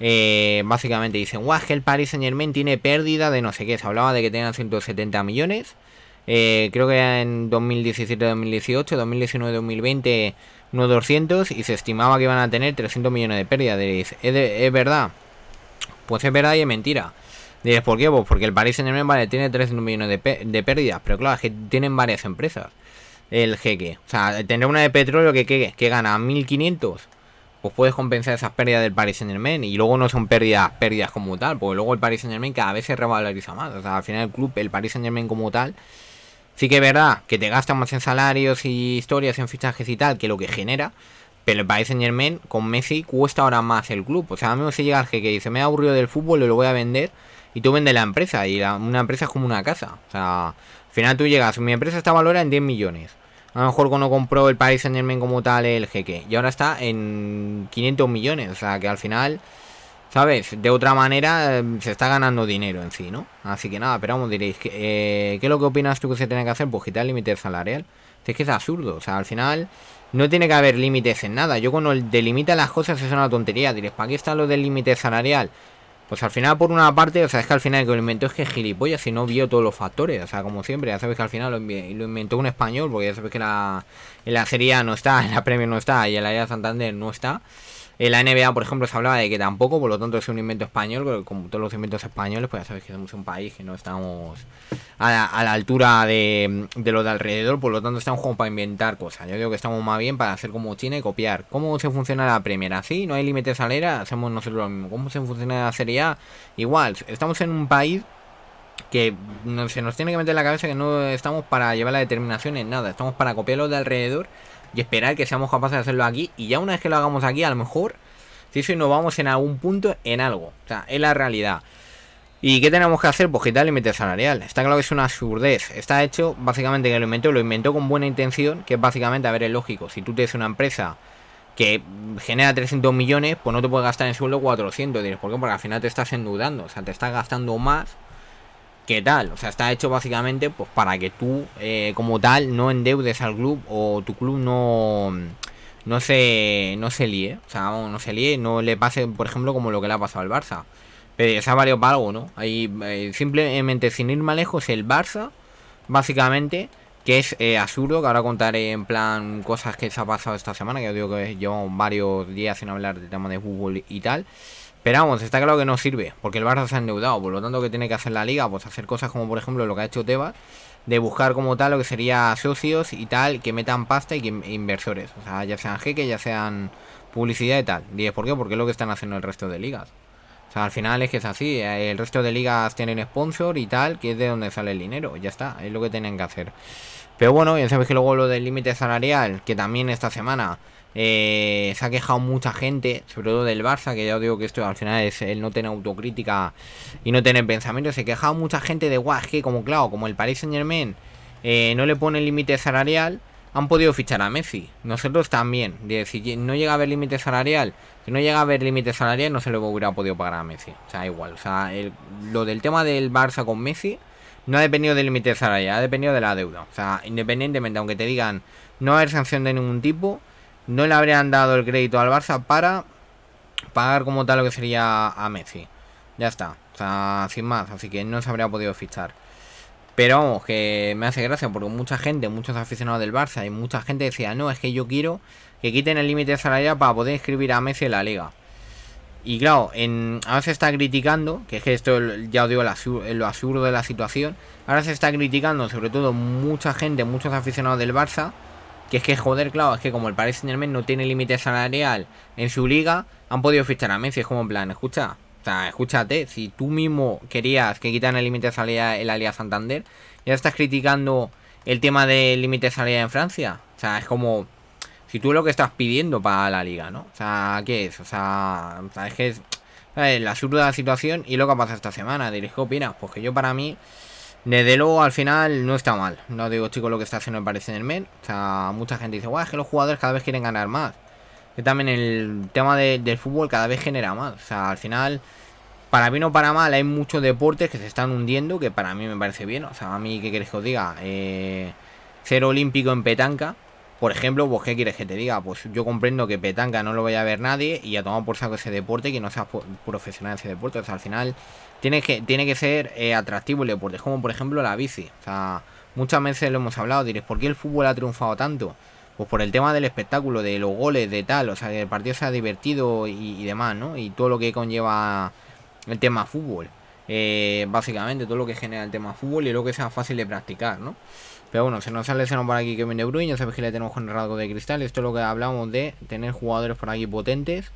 Eh, básicamente dicen, guau, que el Paris Saint Germain tiene pérdida de no sé qué, se hablaba de que tenían 170 millones. Eh, creo que en 2017, 2018, 2019, 2020 unos 200 y se estimaba que iban a tener 300 millones de pérdidas. ¿es, verdad? Pues es verdad y es mentira. Diréis, ¿por qué? Pues porque el Paris Saint-Germain vale, tiene 300 millones de, pérdidas, pero claro, que tienen varias empresas. El jeque, o sea, tener una de petróleo que, que, gana 1500, pues puedes compensar esas pérdidas del Paris Saint Germain y luego no son pérdidas pérdidas como tal, porque luego el Paris Saint Germain cada vez se revaloriza más, o sea, al final el club, el Paris Saint Germain como tal, Sí que es verdad que te gasta más en salarios y historias, en fichajes y tal, que lo que genera. Pero el Paris Saint Germain con Messi cuesta ahora más el club. O sea, a mí llega jeque que dice, me ha aburrido del fútbol lo voy a vender. Y tú vendes la empresa. Y la, una empresa es como una casa. O sea, al final tú llegas, mi empresa está valorada en 10 millones. A lo mejor cuando compró el Paris Saint Germain como tal el jeque. Y ahora está en 500 millones. O sea, que al final... ¿Sabes? De otra manera em, se está ganando dinero en sí, ¿no? Así que nada, pero vamos, diréis, eh, ¿qué es lo que opinas tú que se tiene que hacer? Pues quitar el límite salarial. es que es absurdo, o sea, al final no tiene que haber límites en nada. Yo cuando delimita las cosas es una tontería. Diréis, ¿para qué está lo del límite salarial? Pues al final, por una parte, o sea, es que al final el que lo inventó es que es gilipollas y no vio todos los factores. O sea, como siempre, ya sabes que al final lo, inventó un español, porque ya sabes que la, en la Serie no está, en la premio no está y el la de Santander no está. En la NBA, por ejemplo, se hablaba de que tampoco, por lo tanto es un invento español, pero como todos los inventos españoles, pues ya sabéis que somos un país que no estamos a la, altura de, los lo de alrededor, por lo tanto estamos como para inventar cosas. Yo digo que estamos más bien para hacer como China y copiar. ¿Cómo se funciona la primera? Sí, no hay límites salera, hacemos nosotros lo mismo. ¿Cómo se funciona la Serie A? Igual, estamos en un país que se nos tiene que meter en la cabeza que no estamos para llevar la determinación en nada, estamos para copiar lo de alrededor y esperar que seamos capaces de hacerlo aquí. Y ya una vez que lo hagamos aquí, a lo mejor, si eso vamos en algún punto, en algo. O sea, es la realidad. ¿Y qué tenemos que hacer? Pues quitar el límite salarial. Está claro que es una absurdez. Está hecho, básicamente, que lo inventó, lo inventó con buena intención, que básicamente, a ver, es lógico. Si tú tienes una empresa que genera 300 millones, pues no te puedes gastar en sueldo 400. ¿por qué? Porque al final te estás endeudando. O sea, te estás gastando más ¿Qué tal, o sea, está hecho básicamente pues para que tú eh, como tal no endeudes al club o tu club no no se no se líe, o sea, no se líe, no le pase, por ejemplo, como lo que le ha pasado al Barça. Pero se ha valido para algo, ¿no? Ahí eh, simplemente sin ir más lejos el Barça básicamente que es eh, Asuro, que ahora contaré en plan cosas que se ha pasado esta semana, que os digo que llevo varios días sin hablar de tema de fútbol y tal. Esperamos, está claro que no sirve, porque el Barça se ha endeudado, por lo tanto que tiene que hacer la liga, pues hacer cosas como por ejemplo lo que ha hecho Tebas, de buscar como tal lo que sería socios y tal, que metan pasta y que inversores, o sea, ya sean jeques, ya sean publicidad y tal. ¿Y por qué? Porque es lo que están haciendo el resto de ligas. O sea, al final es que es así, eh, el resto de ligas tienen sponsor y tal, que es de donde sale el dinero, ya está, es lo que tienen que hacer. Pero bueno, ya sabes que luego lo del límite salarial, que también esta semana eh, se ha quejado mucha gente, sobre todo del Barça, que ya os digo que esto al final es el no tener autocrítica y no tener pensamiento. Se ha quejado mucha gente de, guau, que como claro, como el Paris Saint Germain eh, no le pone límite salarial, han podido fichar a Messi. Nosotros también. De, si no llega a haber límite salarial, si no llega a haber límite salarial, no se lo hubiera podido pagar a Messi. O sea, igual. O sea, lo del tema del Barça con Messi no ha dependido del límite salarial, ha dependido de la deuda. O sea, independientemente, aunque te digan no va haber sanción de ningún tipo, no le habrían dado el crédito al Barça para pagar como tal lo que sería a Messi. Ya está, sin más, así que no se habría podido fichar. Pero vamos, que me hace gracia porque mucha gente, muchos aficionados del Barça y mucha gente decía, no, es que yo quiero que quiten el límite de salarial para poder inscribir a Messi en la liga. Y claro, en, ahora se está criticando, que es que esto ya os digo lo absurdo de la situación, ahora se está criticando sobre todo mucha gente, muchos aficionados del Barça, que es que, joder, claro, es que como el Paris Saint Germain no tiene límite salarial en su liga, han podido fichar a Messi. Es como en plan, escucha, o sea, escúchate, si tú mismo querías que quitan el límite salarial en la Liga Santander, ya estás criticando el tema del límite salarial en Francia. O sea, es como, si tú lo que estás pidiendo para la liga, ¿no? O sea, ¿qué es? O sea, es que es la absurda situación y lo que ha pasado esta semana. Diréis, ¿qué opinas? Pues que yo para mí desde luego, al final, no está mal. No digo, chicos, lo que está haciendo me parece en el men. O sea, mucha gente dice, guau, es que los jugadores cada vez quieren ganar más. Que también el tema del fútbol cada vez genera más. O sea, al final, para bien o para mal, hay muchos deportes que se están hundiendo, que para mí me parece bien. O sea, a mí, ¿qué quieres que os diga? Eh, ser olímpico en petanca, por ejemplo, pues ¿qué quieres que te diga? Pues yo comprendo que petanca no lo vaya a ver nadie y a tomar por saco ese deporte que no seas profesional ese deporte. O sea, al final tiene que, tiene que ser eh, atractivo el deporte. como, por ejemplo, la bici. O sea, muchas veces lo hemos hablado. Diréis, ¿por qué el fútbol ha triunfado tanto? Pues por el tema del espectáculo, de los goles, de tal. O sea, que el partido sea divertido y, demás, ¿no? Y todo lo que conlleva el tema fútbol. Eh, básicamente, todo lo que genera el tema fútbol y lo que sea fácil de practicar, ¿no? Pero bueno, se nos sale por aquí que viene Bruyne. Ya sabéis que le tenemos con el rasgo de cristal. Esto es lo que hablamos de tener jugadores por aquí potentes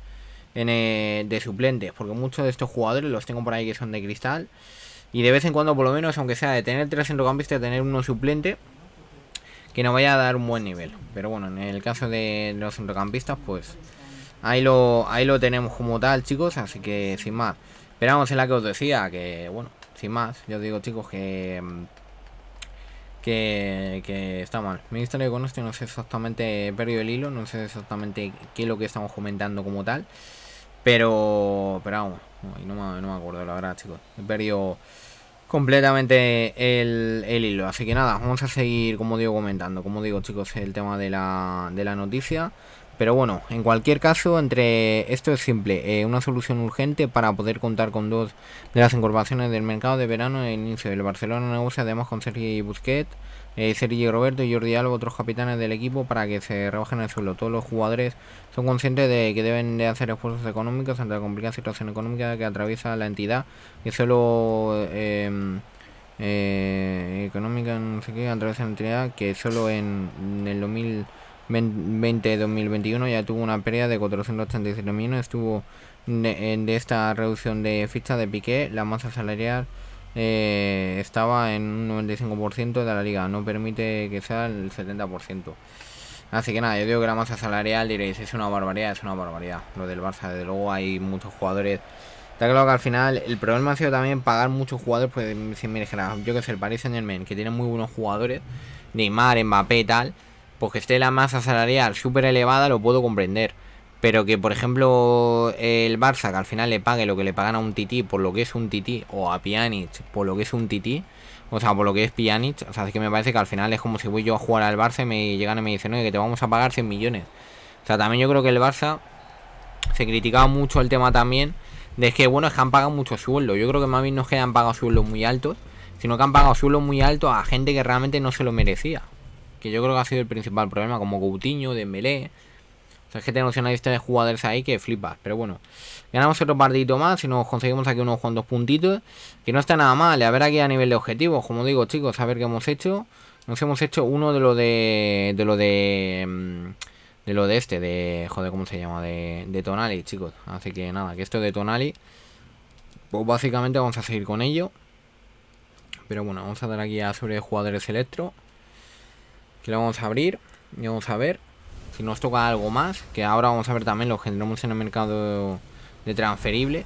eh, de suplentes, porque muchos de estos jugadores los tengo por ahí que son de cristal. Y de vez en cuando, por lo menos, aunque sea de tener tres centrocampistas, tener uno suplente, que nos vaya a dar un buen nivel. Pero bueno, en el caso de los centrocampistas, pues ahí lo, ahí lo tenemos como tal, chicos. Así que sin más, esperamos en la que os decía, que bueno, sin más, yo os digo, chicos, que. Que, está mal. Ministerio de Conoce no sé exactamente, he perdido el hilo, no sé exactamente qué es lo que estamos comentando como tal. Pero, pero vamos, no, me, acuerdo la verdad, chicos. He perdido completamente el, el, hilo. Así que nada, vamos a seguir, como digo, comentando. Como digo, chicos, el tema de la, de la noticia. Pero bueno, en cualquier caso, entre esto es simple, eh, una solución urgente para poder contar con dos de las incorporaciones del mercado de verano en el inicio del Barcelona negocio además con Sergi Busquets eh, Sergio Roberto y Jordi Alba, otros capitanes del equipo, para que se rebajen el suelo. Todos los jugadores son conscientes de que deben de hacer esfuerzos económicos ante la complicada situación económica que atraviesa la entidad, que solo em, eh, económica, no atraviesa la entidad, que solo en, el 2020-2021 ya tuvo una pérdida de 487 millones, estuvo de, esta reducción de ficha de Piqué, la masa salarial eh, estaba en un 95% de la liga, no permite que sea el 70%. Así que nada, yo digo que la masa salarial diréis, es una barbaridad, es una barbaridad. Lo del Barça, desde luego hay muchos jugadores. Está claro que al final el problema ha sido también pagar muchos jugadores, pues si me yo que sé, el en el men que tiene muy buenos jugadores, Neymar, Mbappé y tal, pues que esté la masa salarial súper elevada, lo puedo comprender. Pero que, por ejemplo, el Barça, que al final le pague lo que le pagan a un tití por lo que es un tití, o a Pjanic por lo que es un tití, o sea, por lo que es Pjanic, o sea, es que me parece que al final es como si voy yo a jugar al Barça y me llegan y me dicen, oye, que te vamos a pagar 100 millones. O sea, también yo creo que el Barça se criticaba mucho el tema también de que, bueno, es que han pagado mucho sueldo. Yo creo que más bien no es que han pagado sueldos muy altos, sino que han pagado sueldos muy altos a gente que realmente no se lo merecía. Que yo creo que ha sido el principal problema, como Coutinho, Dembélé es que tenemos una lista de jugadores ahí que flipas. Pero bueno, ganamos otro partidito más y nos conseguimos aquí unos cuantos puntitos. Que no está nada mal. A ver aquí a nivel de objetivos. Como digo, chicos, a ver qué hemos hecho. Nos hemos hecho uno de lo de... De lo de... Mm, de lo de este, de... Joder, ¿cómo se llama? De, de Tonali, chicos. Así que nada, que esto de Tonali... Pues básicamente vamos a seguir con ello. Pero bueno, vamos a dar aquí a sobre jugadores electro. Que lo vamos a abrir. Y vamos a ver si nos toca algo más, que ahora vamos a ver también lo generamos en el mercado de transferibles.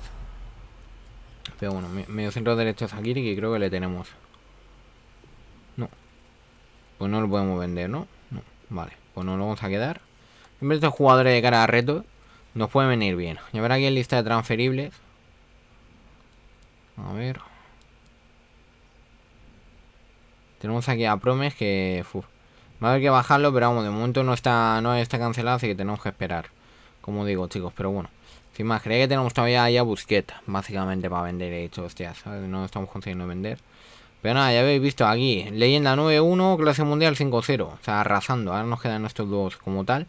Pero bueno, medio centro derecho es Sakiri que creo que le tenemos. No. Pues no lo podemos vender, ¿no? No. Vale, pues no lo vamos a quedar. Siempre estos jugadores de cara a reto nos pueden venir bien. Y ver aquí en lista de transferibles. A ver. Tenemos aquí a Promes que... Va a haber que bajarlo, pero vamos, de momento no está, no está cancelado, así que tenemos que esperar. Como digo, chicos, pero bueno. Sin más, creía que tenemos todavía ya Busqueta, básicamente para vender. He dicho, hostias, no estamos consiguiendo vender. Pero nada, ya habéis visto aquí, leyenda 9-1, clase mundial 5-0. O sea, arrasando. Ahora nos quedan estos dos como tal.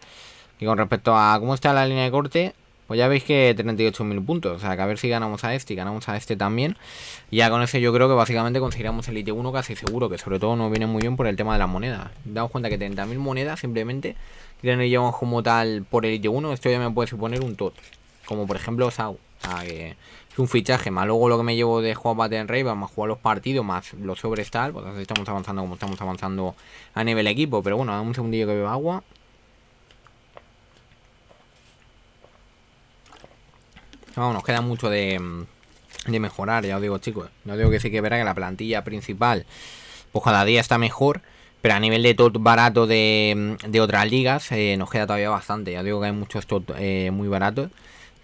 Y con respecto a cómo está la línea de corte, pues ya veis que 38.000 puntos. O sea, que a ver si ganamos a este y ganamos a este también. ya con ese yo creo que básicamente conseguiremos el IT1 casi seguro. Que sobre todo no viene muy bien por el tema de las monedas. Damos cuenta que 30.000 monedas simplemente. Que no llevamos como tal por el IT1. Esto ya me puede suponer un tot. Como por ejemplo Sau. O sea, que es un fichaje. Más luego lo que me llevo de jugar Battle Rey. Más jugar los partidos. Más los sobres tal Pues así estamos avanzando como estamos avanzando a nivel equipo. Pero bueno, dame un segundillo que beba agua. nos queda mucho mm, de, mejorar, ya os digo, chicos. No digo que sí que verá que la plantilla principal, pues cada día está mejor. Pero a nivel de tot barato de, mm, otras ligas, eh, nos queda todavía bastante. Ya os digo que hay muchos tot eh, muy baratos.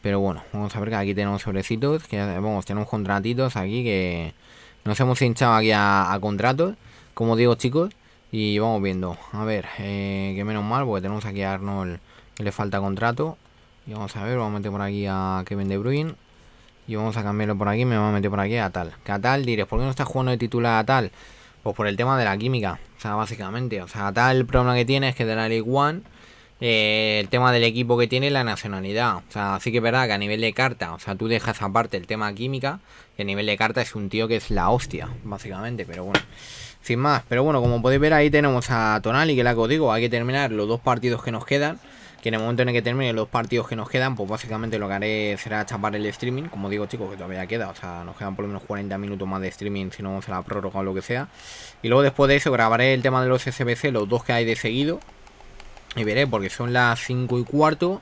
Pero bueno, vamos a ver que aquí tenemos sobrecitos. Que vamos, tenemos contratitos aquí que nos hemos hinchado aquí a, contratos. Como digo, chicos. Y vamos viendo. A ver, eh, que menos mal, porque tenemos aquí a Arnold que le falta contrato. Y vamos a ver, vamos a meter por aquí a Kevin De Bruyne. Y vamos a cambiarlo por aquí, me voy a meter por aquí a tal. Que a tal diréis, ¿por qué no está jugando de titular a tal? Pues por el tema de la química, o sea, básicamente. O sea, tal el problema que tiene es que de la League One, eh, el tema del equipo que tiene es la nacionalidad. O sea, así que es verdad que a nivel de carta, o sea, tú dejas aparte el tema química, y a nivel de carta es un tío que es la hostia, básicamente, pero bueno. Sin más, pero bueno, como podéis ver ahí tenemos a Tonal y que la que digo, hay que terminar los dos partidos que nos quedan que en el momento en el que termine los partidos que nos quedan, pues básicamente lo que haré será chapar el streaming, como digo chicos, que todavía queda, o sea, nos quedan por lo menos 40 minutos más de streaming, si no vamos a la prórroga o lo que sea, y luego después de eso grabaré el tema de los SBC, los dos que hay de seguido, y veré, porque son las 5 y cuarto,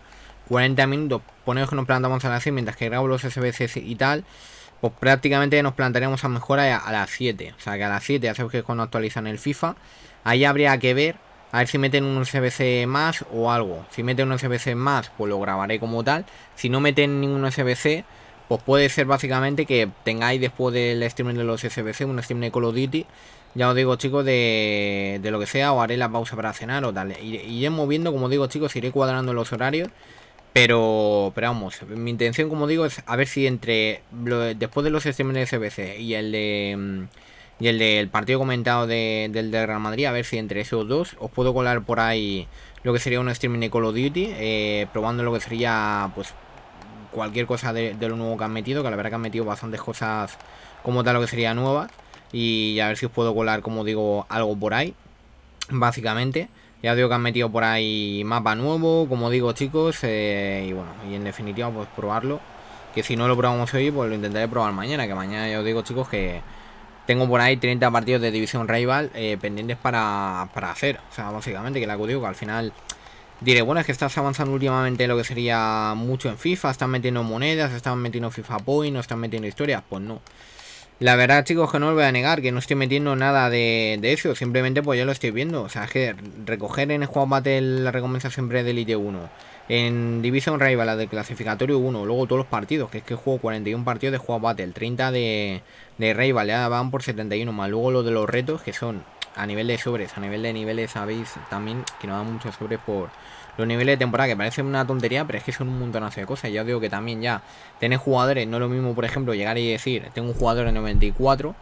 40 minutos, ponemos que nos plantamos a las 6, mientras que grabo los SBC y tal, pues prácticamente nos plantaremos a mejorar a, las 7, o sea que a las 7 ya sabes que cuando actualizan el FIFA, ahí habría que ver a ver si meten un SBC más o algo. Si meten un SBC más, pues lo grabaré como tal. Si no meten ningún SBC, pues puede ser básicamente que tengáis después del streaming de los SBC un stream de Call of Duty. Ya os digo, chicos, de, lo que sea, o haré la pausa para cenar o tal. Y iré moviendo, como digo, chicos, iré cuadrando los horarios. Pero, pero vamos, mi intención, como digo, es a ver si entre después de los streams de SBC y el de... Mm, y el del partido comentado del de Real Madrid, a ver si entre esos dos os puedo colar por ahí lo que sería un streaming de Call of Duty, eh, probando lo que sería pues cualquier cosa de, lo nuevo que han metido, que la verdad que han metido bastantes cosas como tal lo que sería nueva y a ver si os puedo colar, como digo, algo por ahí, básicamente. Ya digo que han metido por ahí mapa nuevo, como digo chicos, eh, y bueno, y en definitiva pues probarlo. Que si no lo probamos hoy, pues lo intentaré probar mañana, que mañana ya os digo chicos que tengo por ahí 30 partidos de división rival eh, pendientes para, para, hacer. O sea, básicamente, que la que que al final diré, bueno, es que estás avanzando últimamente lo que sería mucho en FIFA. Están metiendo monedas, están metiendo FIFA Point, no están metiendo historias. Pues no. La verdad, chicos, que no os voy a negar que no estoy metiendo nada de, de, eso. Simplemente, pues ya lo estoy viendo. O sea, es que recoger en el juego Battle la recompensa siempre del IT1. En Division Rival, la de clasificatorio 1, luego todos los partidos, que es que juego 41 partidos de juego Battle, 30 de, de Rival, ya van por 71 más. Luego lo de los retos, que son a nivel de sobres, a nivel de niveles, sabéis también que nos dan muchos sobres por los niveles de temporada, que parece una tontería, pero es que son un montonazo de cosas. Ya os digo que también ya tener jugadores, no es lo mismo, por ejemplo, llegar y decir, tengo un jugador de 94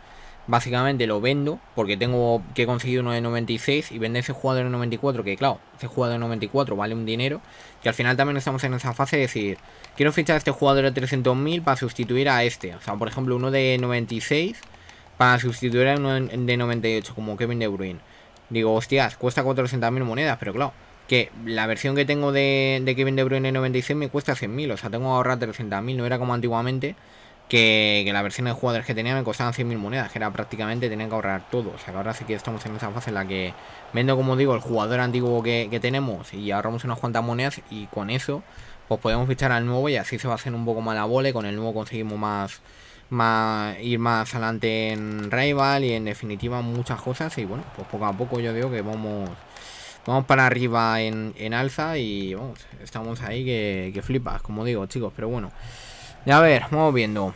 básicamente lo vendo porque tengo que conseguir uno de 96 y vender ese jugador de 94, que claro, ese jugador de 94 vale un dinero, que al final también estamos en esa fase de decir, quiero fichar este jugador de 300.000 para sustituir a este, o sea, por ejemplo, uno de 96 para sustituir a uno de 98, como Kevin De Bruyne. Digo, hostias, cuesta 400.000 monedas, pero claro, que la versión que tengo de, de Kevin De Bruyne 96 me cuesta 100.000, o sea, tengo que ahorrar 300.000, no era como antiguamente, que, la versión de jugadores que tenía me costaban 100.000 monedas, que era prácticamente tener que ahorrar todo. O sea que ahora sí que estamos en esa fase en la que vendo, como digo, el jugador antiguo que, tenemos y ahorramos unas cuantas monedas y con eso pues podemos fichar al nuevo y así se va a hacer un poco más la bola con el nuevo conseguimos más, más ir más adelante en rival y en definitiva muchas cosas y bueno, pues poco a poco yo digo que vamos vamos para arriba en, en alza y vamos, estamos ahí que, que flipas, como digo chicos, pero bueno a ver, vamos viendo.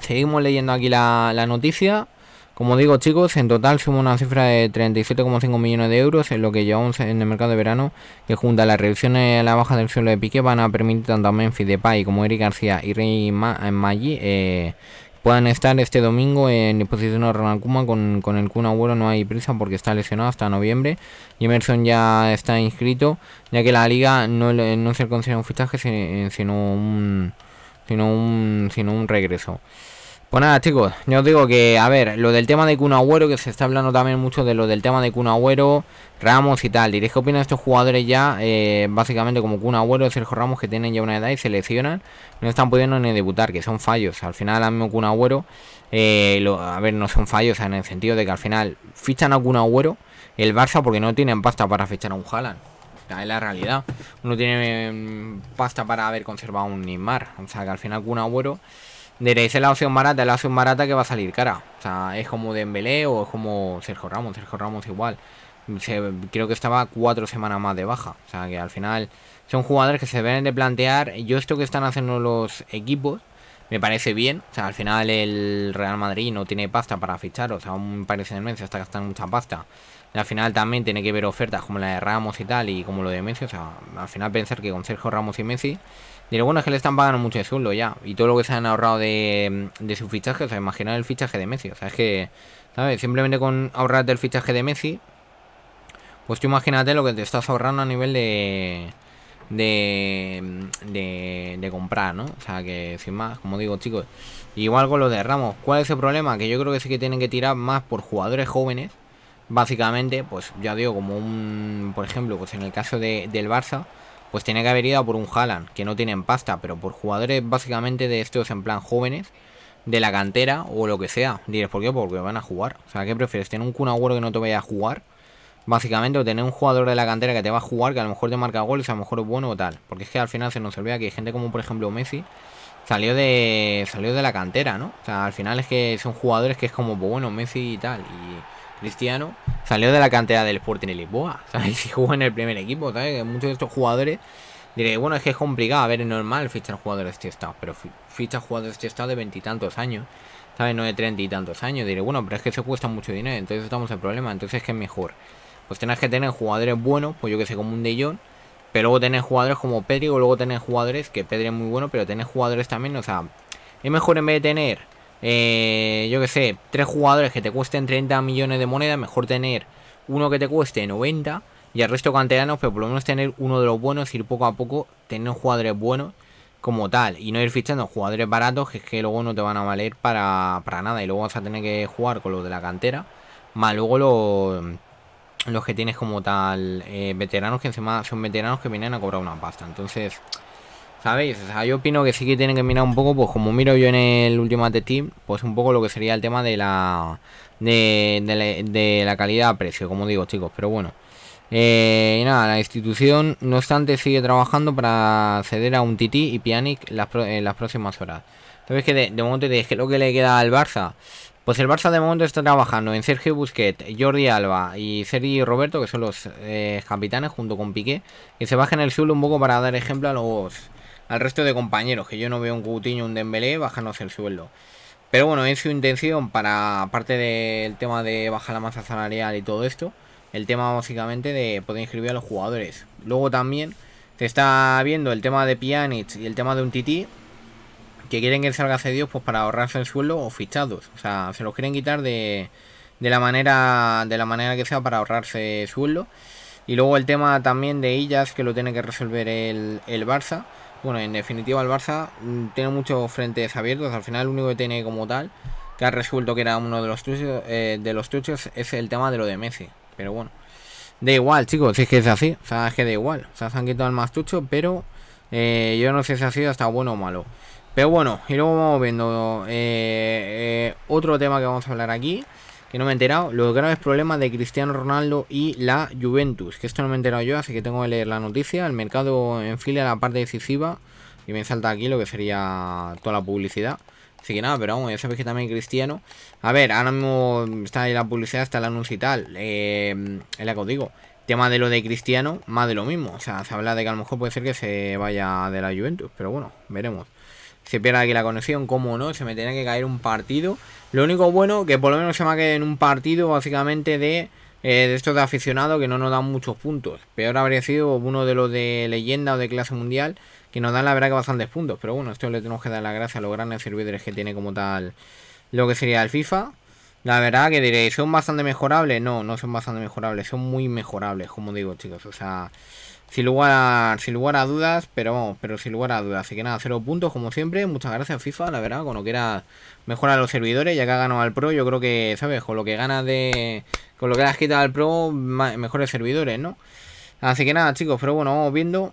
Seguimos leyendo aquí la, noticia. Como digo chicos, en total suma una cifra de 37,5 millones de euros en lo que llevamos en el mercado de verano, que junto a las reducciones a la baja del suelo de Piqué van a permitir tanto a Memphis Depay como Eric García y Rey eh, Maggi eh, puedan estar este domingo en disposición de Ronald Kuma con, con, el Kun Agüero no hay prisa porque está lesionado hasta noviembre y Emerson ya está inscrito ya que la liga no, no se considera un fichaje sino un sino un, sino un regreso. Pues nada, chicos, yo os digo que, a ver, lo del tema de Kun que se está hablando también mucho de lo del tema de Kun Ramos y tal. Diréis que opinan estos jugadores ya, eh, básicamente como Kun Agüero, Sergio Ramos, que tienen ya una edad y se lesionan, no están pudiendo ni debutar, que son fallos. Al final, al un Kun eh, a ver, no son fallos en el sentido de que al final fichan a Kun el Barça porque no tienen pasta para fichar a un Haaland es la realidad. Uno tiene mm, pasta para haber conservado un Neymar. O sea, que al final Kun Agüero diréis es la opción barata, es la opción barata que va a salir cara. O sea, es como Dembélé o es como Sergio Ramos, Sergio Ramos igual. creo que estaba cuatro semanas más de baja. O sea, que al final son jugadores que se deben de plantear. Yo esto que están haciendo los equipos me parece bien. O sea, al final el Real Madrid no tiene pasta para fichar. O sea, un parece de Hasta se gastando mucha pasta al final también tiene que ver ofertas como la de Ramos y tal, y como lo de Messi. O sea, al final pensar que con Sergio Ramos y Messi, digo, bueno, es que le están pagando mucho de sueldo ya. Y todo lo que se han ahorrado de, su fichaje, o sea, imaginar el fichaje de Messi. O sea, es que, Simplemente con ahorrarte el fichaje de Messi, pues tú imagínate lo que te estás ahorrando a nivel de. De, de, de, comprar, ¿no? O sea, que sin más, como digo, chicos. Igual con lo de Ramos, ¿cuál es el problema? Que yo creo que sí que tienen que tirar más por jugadores jóvenes básicamente, pues ya digo, como un, por ejemplo, pues en el caso de, del Barça, pues tiene que haber ido por un Haaland, que no tienen pasta, pero por jugadores básicamente de estos en plan jóvenes, de la cantera o lo que sea. dires ¿por qué? Porque van a jugar. O sea, ¿qué prefieres? ¿Tener un Kun Agüero que no te vaya a jugar? Básicamente, o tener un jugador de la cantera que te va a jugar, que a lo mejor te marca goles, a lo mejor es bueno o tal. Porque es que al final se nos olvida que hay gente como, por ejemplo, Messi, salió de salió de la cantera, ¿no? O sea, al final es que son jugadores que es como, pues bueno, Messi y tal. Y Cristiano, salió de la cantera del Sporting de Lisboa, ¿sabes? si jugó en el primer equipo, ¿sabes? Que muchos de estos jugadores diré, bueno, es que es complicado, a ver, es normal fichar jugadores de este estado, pero fichar jugadores de este estado de veintitantos años, ¿sabes? No de treinta y tantos años, diré, bueno, pero es que se cuesta mucho dinero, entonces estamos en problema, entonces que es mejor. Pues tenés que tener jugadores buenos, pues yo que sé, como un De Jong, pero luego tener jugadores como Pedri, o luego tener jugadores, que Pedri es muy bueno, pero tener jugadores también, o sea, es mejor en vez de tener eh, yo que sé, tres jugadores que te cuesten 30 millones de monedas, mejor tener uno que te cueste 90 y el resto canteranos, pero por lo menos tener uno de los buenos, ir poco a poco, tener jugadores buenos como tal y no ir fichando jugadores baratos que es que luego no te van a valer para, nada y luego vas a tener que jugar con los de la cantera, más luego los los que tienes como tal eh, veteranos que encima son veteranos que vienen a cobrar una pasta. Entonces, ¿Sabéis? O sea, yo opino que sí que tienen que mirar un poco, pues como miro yo en el último Team pues un poco lo que sería el tema de la de, la, calidad a precio, como digo chicos, pero bueno. Eh, y nada, la institución, no obstante, sigue trabajando para Ceder a un Titi y Pianic en las próximas horas. Sabéis que de, momento es que lo que le queda al Barça. Pues el Barça de momento está trabajando en Sergio Busquets, Jordi Alba y Sergi Roberto, que son los eh, capitanes junto con Piqué, que se bajen el suelo un poco para dar ejemplo a los al resto de compañeros, que yo no veo un Coutinho, un Dembélé bajándose el sueldo. Pero bueno, es su intención para, aparte del tema de bajar la masa salarial y todo esto, el tema básicamente de poder inscribir a los jugadores. Luego también se está viendo el tema de Pjanic y el tema de un tití que quieren que salga cedidos pues para ahorrarse el sueldo o fichados. O sea, se los quieren quitar de, de la manera de la manera que sea para ahorrarse sueldo. Y luego el tema también de Illas que lo tiene que resolver el, el Barça. Bueno, en definitiva el Barça mm, tiene muchos frentes abiertos. Al final el único que tiene como tal, que ha resuelto que era uno de los truchos, eh, de los es el tema de lo de Messi. Pero bueno, da igual, chicos, si es que es así. O es que da igual. O sea, se han quitado el más trucho, pero eh, yo no sé si ha sido hasta bueno o malo. Pero bueno, y luego vamos viendo eh, otro tema que vamos a hablar aquí que no me he enterado, los graves problemas de Cristiano Ronaldo y la Juventus, que esto no me he enterado yo, así que tengo que leer la noticia, el mercado en fila, la parte decisiva y me salta aquí lo que sería toda la publicidad. Así que nada, pero vamos, ya sabéis que también Cristiano. A ver, ahora mismo está ahí la publicidad, está el anuncio y tal. Eh, es que os digo. Tema de lo de Cristiano, más de lo mismo. O sea, se habla de que a lo mejor puede ser que se vaya de la Juventus, pero bueno, veremos. Se pierde aquí la conexión, cómo no, se me tenía que caer un partido. Lo único bueno que por lo menos se quedado en un partido básicamente de, eh, de estos de aficionado que no nos dan muchos puntos. Peor habría sido uno de los de leyenda o de clase mundial que nos dan la verdad que bastantes puntos. Pero bueno, esto le tenemos que dar la gracia a los grandes servidores que tiene como tal lo que sería el FIFA. La verdad que diréis, ¿son bastante mejorables? No, no son bastante mejorables, son muy mejorables, como digo chicos. O sea, sin lugar, sin lugar a dudas, pero pero sin lugar a dudas. Así que nada, cero puntos como siempre. Muchas gracias FIFA, la verdad, con lo que era mejorar los servidores. Ya que ha ganado al Pro, yo creo que, ¿sabes? Con lo que ganas de... Con lo que le has quitado al Pro, mejores servidores, ¿no? Así que nada, chicos, pero bueno, vamos viendo.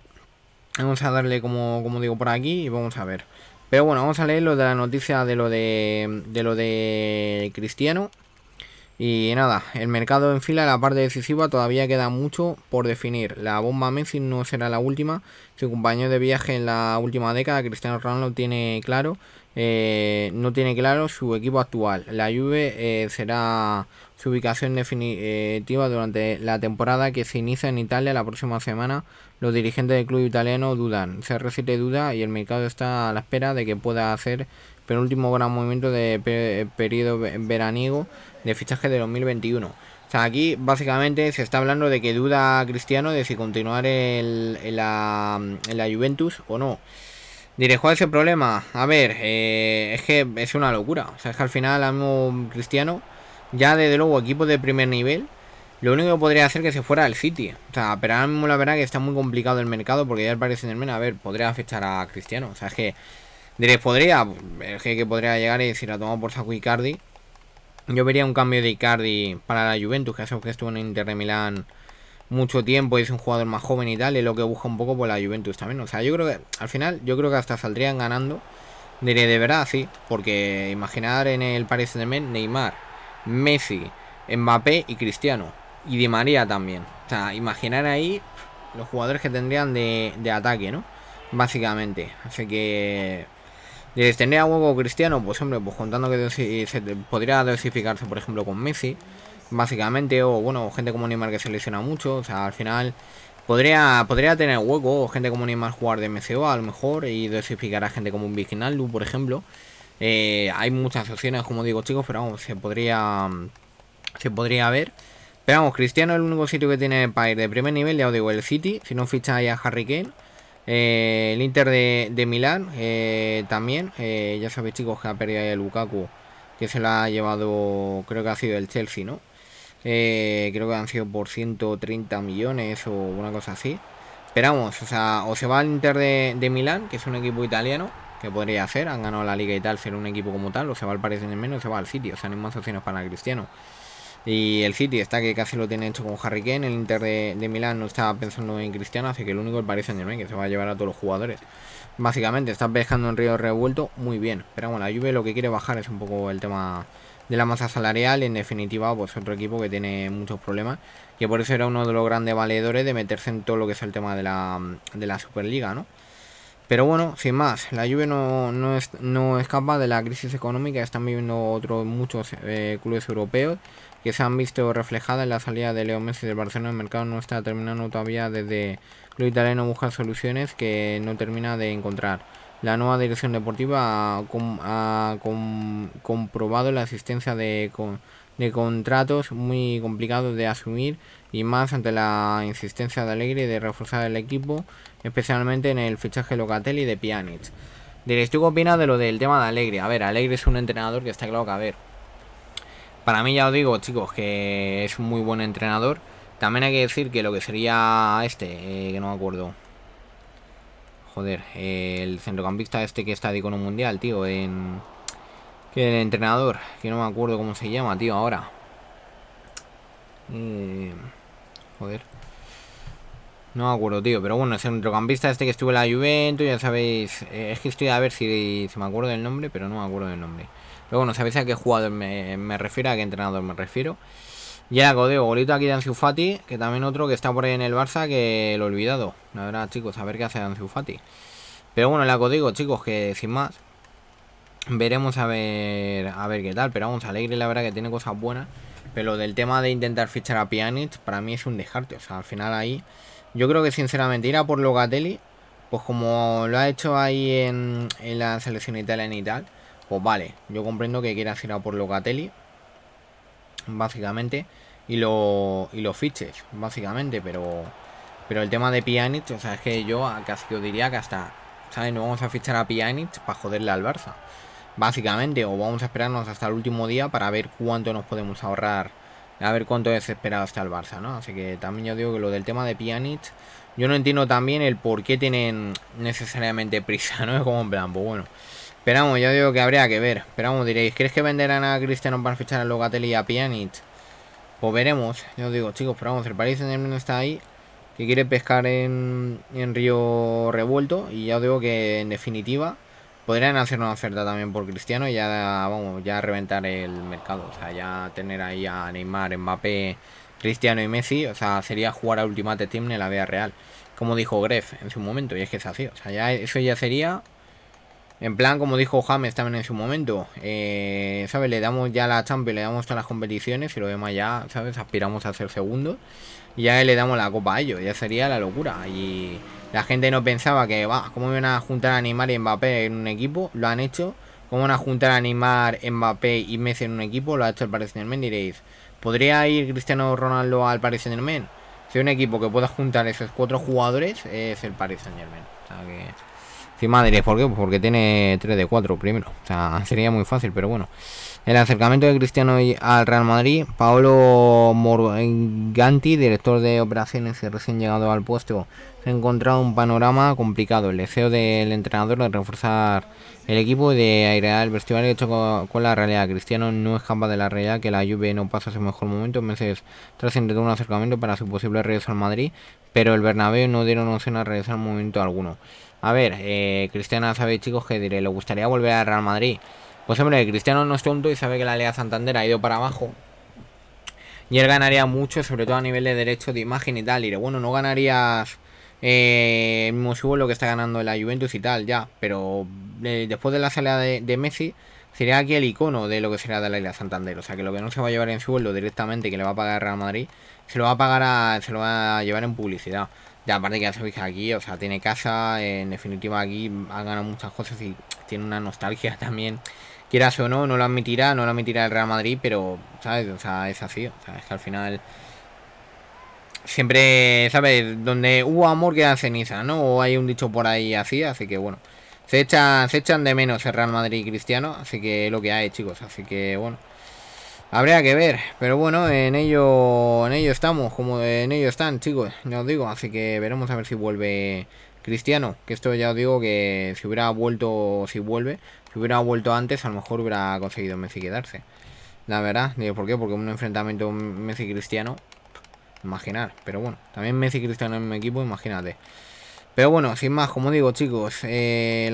Vamos a darle, como, como digo, por aquí y vamos a ver. Pero bueno, vamos a leer lo de la noticia de lo de, de lo de Cristiano. Y nada, el mercado en fila, la parte decisiva, todavía queda mucho por definir. La bomba Messi no será la última. Su compañero de viaje en la última década, Cristiano Ronaldo, tiene claro, eh, no tiene claro su equipo actual. La Juve eh, será su ubicación definitiva durante la temporada que se inicia en Italia la próxima semana. Los dirigentes del club italiano dudan. se 7 duda y el mercado está a la espera de que pueda hacer penúltimo gran movimiento de periodo veraniego de fichaje de 2021. O sea, aquí básicamente se está hablando de que duda Cristiano de si continuar en, la, Juventus o no. Diré, ¿cuál es el problema? A ver, eh, es que es una locura. O sea, es que al final, mismo Cristiano, ya desde luego Equipo de primer nivel, lo único que podría hacer que se fuera al City. O sea, pero ahora mismo la verdad que está muy complicado el mercado porque ya el en Saint-Germain, a ver, podría afectar a Cristiano. O sea, es que diré podría, es que podría llegar y decir a tomar por saco Icardi yo vería un cambio de Icardi para la Juventus, que hace que estuvo en Inter de Milán mucho tiempo y es un jugador más joven y tal, y lo que busca un poco por la Juventus también. O sea, yo creo que al final, yo creo que hasta saldrían ganando. Diré de verdad, sí, porque imaginar en el Paris Saint-Germain Neymar, Messi, Mbappé y Cristiano. Y Di María también. O sea, imaginar ahí los jugadores que tendrían de, de ataque, ¿no? Básicamente. Así que si tendría hueco Cristiano? Pues hombre, pues contando que se podría dosificarse, por ejemplo, con Messi, básicamente, o bueno, gente como Neymar que se lesiona mucho, o sea, al final podría, podría tener hueco, o gente como Neymar jugar de MCO a lo mejor, y dosificar a gente como un Viginaldu, por ejemplo. Eh, hay muchas opciones, como digo, chicos, pero vamos, se podría, se podría ver. Pero vamos, Cristiano es el único sitio que tiene para ir de primer nivel, ya os digo, el City, si no ficháis a Harry Kane eh, el Inter de, Milán eh, también. Eh, ya sabéis, chicos, que ha perdido el Lukaku. Que se la ha llevado, creo que ha sido el Chelsea, ¿no? creo que han sido por 130 millones o una cosa así. Esperamos, o sea, o se va al Inter de, Milán, que es un equipo italiano, que podría hacer, han ganado la liga y tal, ser un equipo como tal, o se va al Paris en menos, se va al sitio, o sea, no hay más opciones para Cristiano. Y el City está que casi lo tiene hecho con Harry Kane. El Inter de, Milán no estaba pensando en Cristiano, así que el único es Paris Saint Germain, que se va a llevar a todos los jugadores. Básicamente, está pescando en río revuelto muy bien. Pero bueno, la Juve lo que quiere bajar es un poco el tema de la masa salarial. y En definitiva, pues otro equipo que tiene muchos problemas. Y por eso era uno de los grandes valedores de meterse en todo lo que es el tema de la, de la Superliga, ¿no? Pero bueno, sin más, la Juve no, no, es, no escapa de la crisis económica, están viviendo otros muchos eh, clubes europeos que se han visto reflejadas en la salida de Leo Messi del Barcelona. El mercado no está terminando todavía desde Luis Italiano busca soluciones que no termina de encontrar. La nueva dirección deportiva ha, ha comprobado la existencia de, contratos muy complicados de asumir y más ante la insistencia de Alegre de reforzar el equipo, especialmente en el fichaje Locatelli de Pjanic. Diréis, ¿tú qué opinas de lo del tema de Alegre? A ver, Alegre es un entrenador que está claro que, a ver, para mí ya os digo, chicos, que es un muy buen entrenador. También hay que decir que lo que sería este, eh, que no me acuerdo. Joder, el centrocampista este que está de icono mundial, tío, en... Que el entrenador, que no me acuerdo cómo se llama, tío, ahora. Eh, joder. No me acuerdo, tío, pero bueno, el centrocampista este que estuvo en la Juventus, ya sabéis... Eh, es que estoy a ver si, si me acuerdo del nombre, pero no me acuerdo del nombre. Pero bueno, sabéis a qué jugador me, refiero, a qué entrenador me refiero. Ya, Godeo, bolito aquí de que también otro que está por ahí en el Barça, que lo he olvidado. La verdad, chicos, a ver qué hace Anzio Pero bueno, la digo chicos, que sin más. Veremos a ver a ver qué tal. Pero vamos, Alegre la verdad que tiene cosas buenas. Pero lo del tema de intentar fichar a Pjanic, para mí es un dejarte. O sea, al final ahí... Yo creo que sinceramente ir a por Logatelli pues como lo ha hecho ahí en, en la selección italiana y tal... Pues vale, yo comprendo que quieras ir a por Locatelli, básicamente, y, lo, los fiches, básicamente, pero, pero el tema de Pjanic, o sea, es que yo casi os diría que hasta, ¿sabes? No vamos a fichar a Pjanic para joderle al Barça, básicamente, o vamos a esperarnos hasta el último día para ver cuánto nos podemos ahorrar, a ver cuánto desesperado hasta el Barça, ¿no? Así que también yo digo que lo del tema de Pjanic, yo no entiendo también el por qué tienen necesariamente prisa, ¿no? Es como en plan, pues bueno... Esperamos, yo digo que habría que ver. Esperamos, diréis, ¿crees que venderán a Cristiano para fichar a Locatelli y a Pjanic? Pues veremos. Yo digo, chicos, pero vamos, el Paris Saint-Germain está ahí. Que quiere pescar en, en Río Revuelto. Y ya os digo que, en definitiva, podrían hacer una oferta también por Cristiano. Y ya, vamos, ya reventar el mercado. O sea, ya tener ahí a Neymar, Mbappé, Cristiano y Messi. O sea, sería jugar a Ultimate Team en la vida real. Como dijo Gref en su momento. Y es que es así. O sea, ya, eso ya sería en plan, como dijo James también en su momento, eh, ¿sabes? Le damos ya la Champions, le damos todas las competiciones y lo demás ya, ¿sabes? Aspiramos a ser segundos. Y ya le damos la copa a ellos, ya sería la locura. Y la gente no pensaba que, va, ¿cómo iban a juntar a Neymar y Mbappé en un equipo? Lo han hecho. ¿Cómo van a juntar a Neymar, Mbappé y Messi en un equipo? Lo ha hecho el Paris Saint-Germain, diréis. ¿Podría ir Cristiano Ronaldo al Paris Saint-Germain? Si hay un equipo que pueda juntar esos cuatro jugadores, es el Paris Saint-Germain. O sea que... Sin madre, ¿por qué? Pues porque tiene 3 de 4 primero. O sea, sería muy fácil, pero bueno. El acercamiento de Cristiano al Real Madrid. Paolo Morganti, director de operaciones y recién llegado al puesto, se ha encontrado un panorama complicado. El deseo del entrenador de reforzar el equipo y de airear el vestuario hecho con la realidad. Cristiano no escapa de la realidad que la Juve no pasa su mejor momento meses tras intentar un acercamiento para su posible regreso al Madrid, pero el Bernabéu no dieron opción a regresar momento alguno. A ver, eh, Cristiano sabe, chicos, que diré, le gustaría volver a Real Madrid. Pues hombre, Cristiano no es tonto y sabe que la Liga Santander ha ido para abajo. Y él ganaría mucho, sobre todo a nivel de derecho de imagen y tal. Y bueno, no ganarías eh, el mismo lo que está ganando la Juventus y tal, ya. Pero eh, después de la salida de, Messi, sería aquí el icono de lo que será de la Liga Santander. O sea, que lo que no se va a llevar en sueldo directamente, que le va a pagar Real Madrid, se lo va a pagar se lo va a llevar en publicidad. Y aparte que ya aquí, o sea, tiene casa, en definitiva aquí ha ganado muchas cosas y tiene una nostalgia también. Quieras o no, no lo admitirá, no lo admitirá el Real Madrid, pero, ¿sabes? O sea, es así, o sea, es que al final... Siempre, ¿sabes? Donde hubo amor queda ceniza, ¿no? O hay un dicho por ahí así, así que bueno. Se echan, se echan de menos el Real Madrid Cristiano, así que lo que hay, chicos. Así que bueno. Habría que ver, pero bueno, en ello, en ello estamos, como en ello están, chicos, ya os digo, así que veremos a ver si vuelve Cristiano, que esto ya os digo que si hubiera vuelto, si vuelve, si hubiera vuelto antes, a lo mejor hubiera conseguido Messi quedarse. La verdad, digo, ¿por qué? Porque un enfrentamiento Messi-Cristiano, imaginar, pero bueno, también Messi-Cristiano en mi equipo, imagínate. Pero bueno, sin más, como digo, chicos, eh,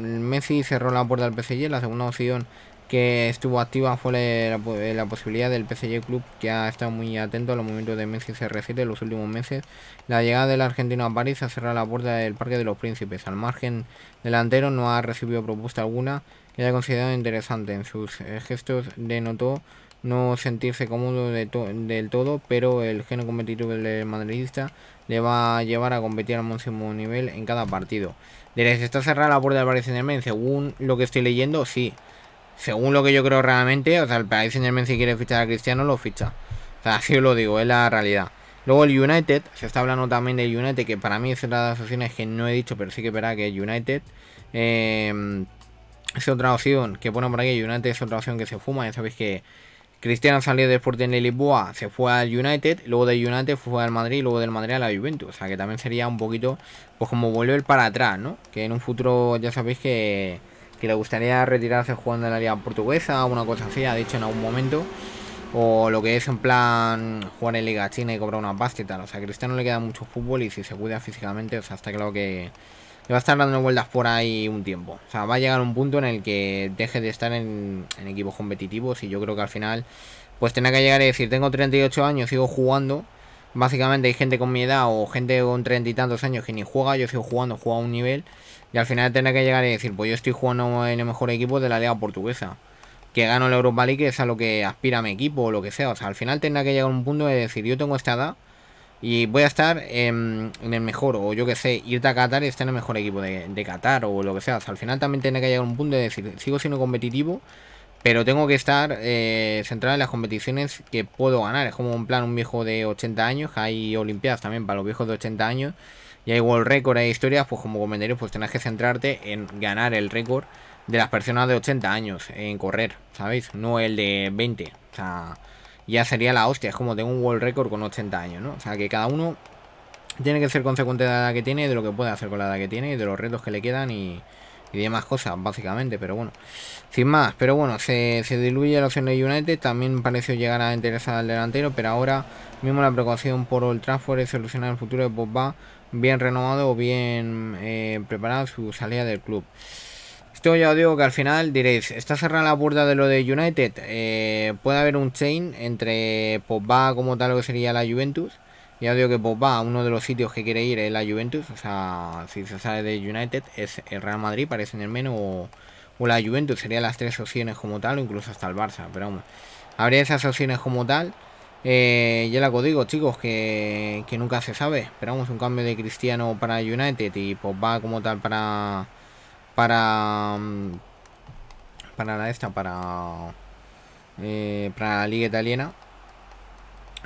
Messi cerró la puerta al PSG, la segunda opción que estuvo activa fue la, posibilidad del PSG Club, que ha estado muy atento a los momentos de Messi CR7 en los últimos meses. La llegada del argentino a París ha cerrado la puerta del Parque de los Príncipes. Al margen delantero no ha recibido propuesta alguna que ha considerado interesante. En sus eh, gestos denotó no sentirse cómodo del todo, pero el genio competitivo del madridista le va a llevar a competir al máximo nivel en cada partido. ¿Está cerrada la puerta del en el men? Según lo que estoy leyendo, sí según lo que yo creo realmente, o sea, el país si quiere fichar a Cristiano lo ficha. O sea, así os lo digo, es la realidad. Luego el United, se está hablando también del United, que para mí es una de las opciones que no he dicho, pero sí que verá que es United. Eh, es otra opción que pone por aquí, United es otra opción que se fuma, ya sabéis que Cristiano salió de Sporting de Lisboa, se fue al United, luego del United fue al Madrid, luego del Madrid a la Juventus. O sea que también sería un poquito, pues como volver para atrás, ¿no? Que en un futuro ya sabéis que que le gustaría retirarse jugando en la liga portuguesa, o una cosa así, ha dicho en algún momento. O lo que es en plan jugar en liga china y cobrar una pasta y tal. O sea, a Cristiano le queda mucho fútbol y si se cuida físicamente, o sea, está claro que, le va a estar dando vueltas por ahí un tiempo. O sea, va a llegar un punto en el que deje de estar en, en equipos competitivos y yo creo que al final pues tendrá que llegar y decir, tengo 38 años, sigo jugando. Básicamente hay gente con mi edad o gente con treinta y tantos años que ni juega, yo sigo jugando, juego a un nivel. Y al final tendrá que llegar y decir, pues yo estoy jugando en el mejor equipo de la liga portuguesa. Que gano la Europa League, que es a lo que aspira mi equipo o lo que sea. O sea, al final tendrá que llegar a un punto de decir, yo tengo esta edad y voy a estar en, el mejor. O yo que sé, irte a Qatar y estar en el mejor equipo de, Qatar o lo que sea. O sea, al final también tendrá que llegar a un punto de decir, sigo siendo competitivo, pero tengo que estar eh, centrado en las competiciones que puedo ganar. Es como un plan un viejo de 80 años, hay Olimpiadas también para los viejos de 80 años y hay world record, hay historias, pues como comentario, pues tenés que centrarte en ganar el récord de las personas de 80 años en correr, ¿sabéis? No el de 20, o sea, ya sería la hostia, es como tengo un world record con 80 años, ¿no? O sea, que cada uno tiene que ser consecuente de la edad que tiene, de lo que puede hacer con la edad que tiene y de los retos que le quedan y demás cosas, básicamente, pero bueno. Sin más, pero bueno, se, se diluye la opción de United, también pareció llegar a interesar al delantero, pero ahora mismo la preocupación por el Trafford es solucionar el futuro de Pogba bien renovado o bien eh, preparado su salida del club. Esto ya os digo que al final diréis, está cerrada la puerta de lo de United, eh, puede haber un chain entre Pogba como tal lo que sería la Juventus. Ya os digo que Pogba, uno de los sitios que quiere ir es la Juventus, o sea, si se sale de United es el Real Madrid, parece en el menú o, la Juventus, serían las tres opciones como tal, o incluso hasta el Barça, pero vamos, habría esas opciones como tal. Eh, ya la digo, chicos, que, nunca se sabe. Esperamos un cambio de Cristiano para United y pues va como tal para... Para... Mm, para la esta, para... Eh, para la liga italiana.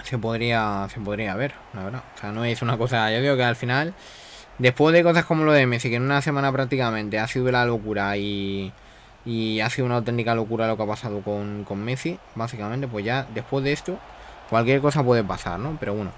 Se podría, se podría ver, la verdad. O sea, no es una cosa... Yo digo que al final... Después de cosas como lo de Messi, que en una semana prácticamente ha sido la locura y... Y ha sido una auténtica locura lo que ha pasado con, con Messi, básicamente, pues ya después de esto Cualquier cosa puede pasar, ¿no? Pero bueno.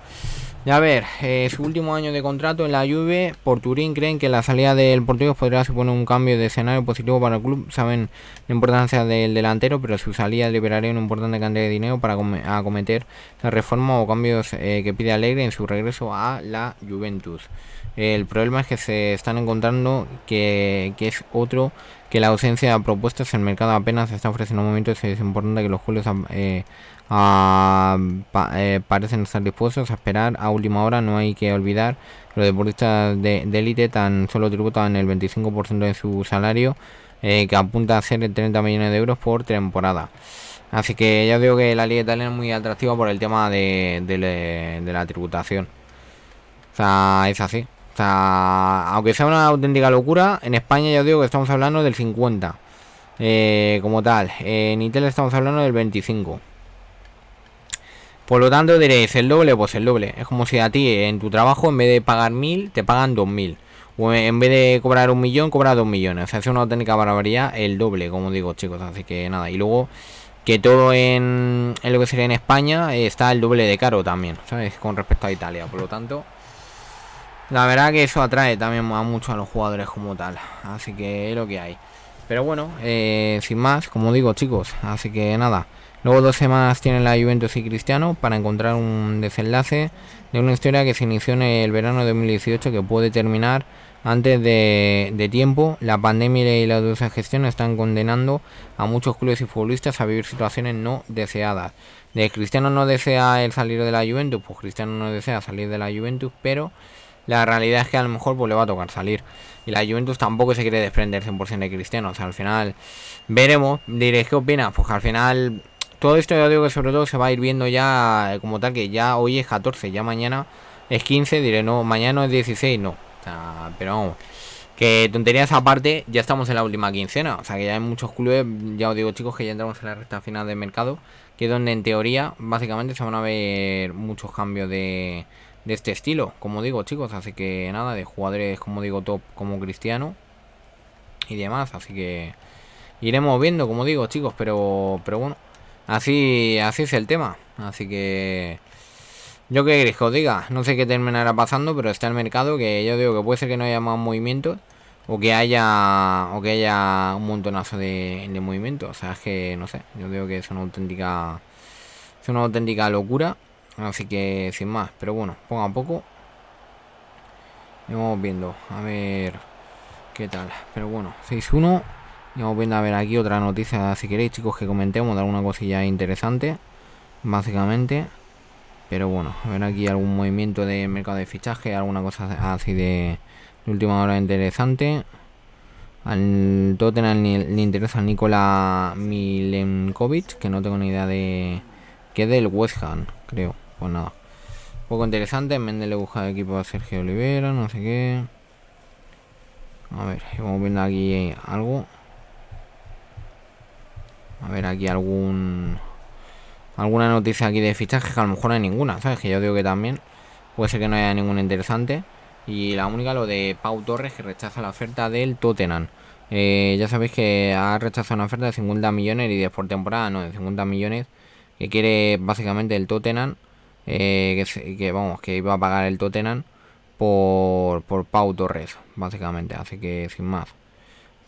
A ver, eh, su último año de contrato en la Juve por Turín creen que la salida del portugués Podría suponer un cambio de escenario positivo para el club. Saben la importancia del delantero, pero su salida liberaría una importante cantidad de dinero para acometer la reforma o cambios eh, que pide Alegre en su regreso a la Juventus. El problema es que se están encontrando que, es otro que la ausencia de propuestas en el mercado apenas está ofreciendo un momentos. Es importante que los juegos eh, Ah, eh, parecen estar dispuestos a esperar a última hora. No hay que olvidar los deportistas de élite tan solo tributan el 25% de su salario, eh, que apunta a ser 30 millones de euros por temporada. Así que ya digo que la liga italiana es muy atractiva por el tema de, la tributación. O sea, es así. O aunque sea una auténtica locura, en España ya digo que estamos hablando del 50. Eh, como tal, en Italia estamos hablando del 25. Por lo tanto diréis, el doble, pues el doble. Es como si a ti en tu trabajo en vez de pagar mil, te pagan dos mil. O en vez de cobrar un millón, cobra dos millones. O sea, es una técnica barbaridad el doble, como digo chicos. Así que nada, y luego que todo en, lo que sería en España está el doble de caro también, ¿sabes? Con respecto a Italia. Por lo tanto, la verdad que eso atrae también a mucho a los jugadores como tal. Así que es lo que hay. Pero bueno, eh, sin más, como digo chicos, así que nada. Luego dos semanas tienen la Juventus y Cristiano para encontrar un desenlace de una historia que se inició en el verano de 2018 que puede terminar antes de, tiempo. La pandemia y la dulce gestión están condenando a muchos clubes y futbolistas a vivir situaciones no deseadas. De Cristiano no desea el salir de la Juventus, pues Cristiano no desea salir de la Juventus, pero la realidad es que a lo mejor pues, le va a tocar salir. Y la Juventus tampoco se quiere desprender 100% de Cristiano. O sea, al final veremos. Diréis, ¿qué opinas? Pues al final todo esto ya digo que sobre todo se va a ir viendo ya como tal, que ya hoy es 14, ya mañana es 15, diré, no, mañana es 16, no. pero vamos, que tonterías aparte, ya estamos en la última quincena. O sea, que ya hay muchos clubes, ya os digo chicos, que ya entramos en la recta final del mercado, que es donde en teoría básicamente se van a ver muchos cambios de, de este estilo, como digo chicos. Así que nada, de jugadores, como digo, top como Cristiano y demás. Así que iremos viendo, como digo chicos, pero, pero bueno. Así, así es el tema. Así que... Yo que diga, no sé qué terminará pasando, pero está el mercado que yo digo que puede ser que no haya más movimientos o que haya o que haya un montonazo de, de movimientos. O sea, es que no sé, yo digo que es una auténtica es una auténtica locura. Así que sin más, pero bueno, poco a poco vamos viendo, a ver qué tal. Pero bueno, 6-1 vamos viendo a ver aquí otra noticia, si queréis chicos, que comentemos, de alguna cosilla interesante, básicamente. Pero bueno, a ver aquí algún movimiento de mercado de fichaje, alguna cosa así de, última hora interesante. Al Tottenham le interesa a Nikola Milenkovic, que no tengo ni idea de... que del West Ham, creo. Pues nada. poco interesante, Méndez le busca de equipo a Sergio Olivera, no sé qué. A ver, vamos viendo aquí algo. A ver, aquí algún... Alguna noticia aquí de fichajes que a lo mejor no hay ninguna, ¿sabes? Que yo digo que también puede ser que no haya ninguna interesante. Y la única, lo de Pau Torres, que rechaza la oferta del Tottenham. Eh, ya sabéis que ha rechazado una oferta de 50 millones y de por temporada, no, de 50 millones, que quiere básicamente el Tottenham, eh, que, que, vamos, que iba a pagar el Tottenham por, por Pau Torres, básicamente, así que sin más.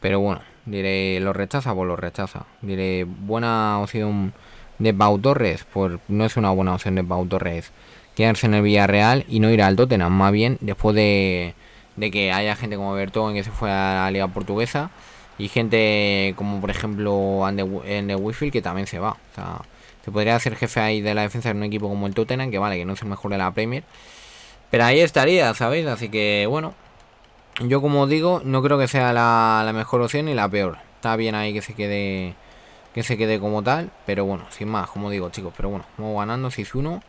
Pero bueno, Diré, ¿lo rechaza? Pues lo rechaza. Diré, buena opción de Pau Torres. Pues no es una buena opción de Pau Torres. Quedarse en el Villarreal y no ir al Tottenham. Más bien, después de, de que haya gente como Bertón que se fue a la Liga Portuguesa. Y gente como, por ejemplo, Ande Whitfield que también se va. O sea, se podría hacer jefe ahí de la defensa en un equipo como el Tottenham. Que vale, que no es el mejor de la Premier. Pero ahí estaría, ¿sabéis? Así que, bueno, yo como digo, no creo que sea la, mejor opción ni la peor. Está bien ahí que se quede que se quede como tal, pero bueno, sin más, como digo, chicos, pero bueno, vamos ganando 6-1.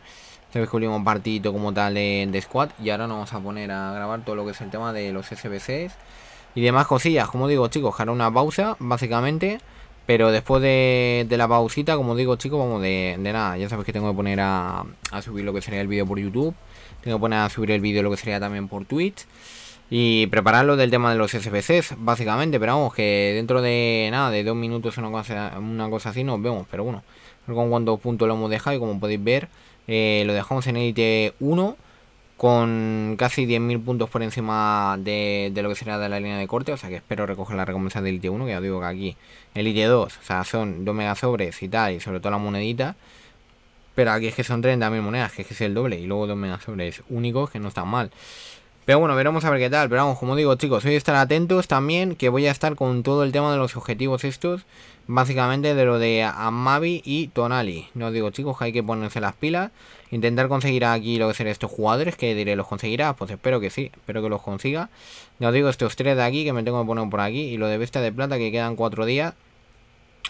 Se que un partidito como tal de, squad y ahora nos vamos a poner a grabar todo lo que es el tema de los SBCs y demás cosillas. Como digo, chicos, hará una pausa, básicamente, pero después de, la pausita, como digo, chicos, vamos de, nada. Ya sabes que tengo que poner a, a subir lo que sería el vídeo por YouTube, tengo que poner a subir el vídeo lo que sería también por Twitch y prepararlo del tema de los SPCs, básicamente. Pero vamos, que dentro de nada, de dos minutos, una cosa, una cosa así, nos vemos. Pero bueno, con cuántos puntos lo hemos dejado y como podéis ver, eh, lo dejamos en Elite 1 con casi 10.000 puntos por encima de, lo que será de la línea de corte, o sea que espero recoger la recompensa del Elite 1, que ya os digo que aquí Elite 2, o sea, son 2 mega sobres y tal, y sobre todo la monedita, pero aquí es que son 30.000 monedas, que es que es el doble, y luego 2 mega sobres únicos, que no están mal. Pero bueno, veremos a ver qué tal. Pero vamos, como digo, chicos, hoy estar atentos también. Que voy a estar con todo el tema de los objetivos estos. Básicamente de lo de Amavi y Tonali. No os digo, chicos, hay que ponerse las pilas. Intentar conseguir aquí lo que serán estos jugadores. Que diré, ¿los conseguirá? Pues espero que sí. Espero que los consiga. No os digo, estos tres de aquí que me tengo que poner por aquí. Y lo de Bestia de Plata que quedan cuatro días.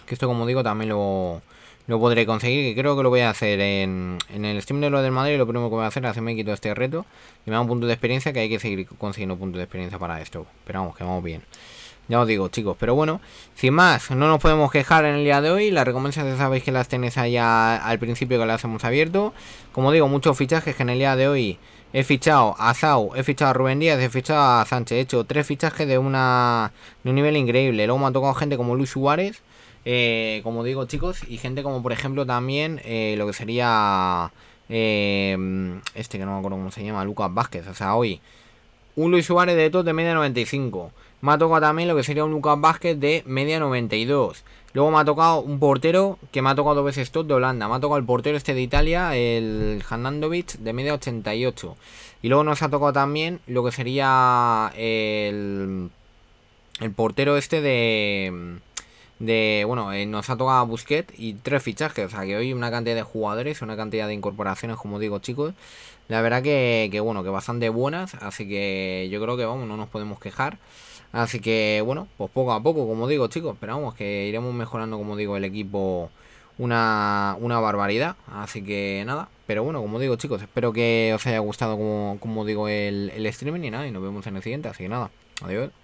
Que esto, como digo, también lo lo podré conseguir, que creo que lo voy a hacer en, en el stream de lo del Madrid, lo primero que voy a hacer es hacerme quito este reto, y me da un punto de experiencia que hay que seguir consiguiendo puntos de experiencia para esto, pero vamos, que vamos bien. Ya os digo, chicos, pero bueno, sin más, no nos podemos quejar en el día de hoy. Las recompensas ya sabéis que las tenéis allá al principio que las hemos abierto. Como digo, muchos fichajes que en el día de hoy he fichado a Sao, he fichado a Rubén Díaz, he fichado a Sánchez. He hecho tres fichajes de, una, de un nivel increíble. Luego me ha tocado gente como Luis Suárez eh, como digo chicos, y gente como por ejemplo también eh, lo que sería eh, este que no me acuerdo cómo se llama, Lucas Vázquez, o sea, hoy un Luis Suárez de top de media 95. Me ha tocado también lo que sería un Lucas Vázquez de media 92. Luego me ha tocado un portero que me ha tocado dos veces top de Holanda. Me ha tocado el portero este de Italia, el Hernandovic, de media 88. Y luego nos ha tocado también lo que sería el portero este de de bueno, eh, nos ha tocado Busquet y tres fichajes, o sea que hoy una cantidad de jugadores, una cantidad de incorporaciones, como digo chicos, la verdad que, que bueno, que bastante buenas, así que yo creo que vamos, no nos podemos quejar. Así que bueno, pues poco a poco, como digo chicos, esperamos que iremos mejorando, como digo, el equipo una, barbaridad. Así que nada, pero bueno, como digo chicos, espero que os haya gustado, como, como digo, el, el streaming y nada, y nos vemos en el siguiente. Así que nada, adiós.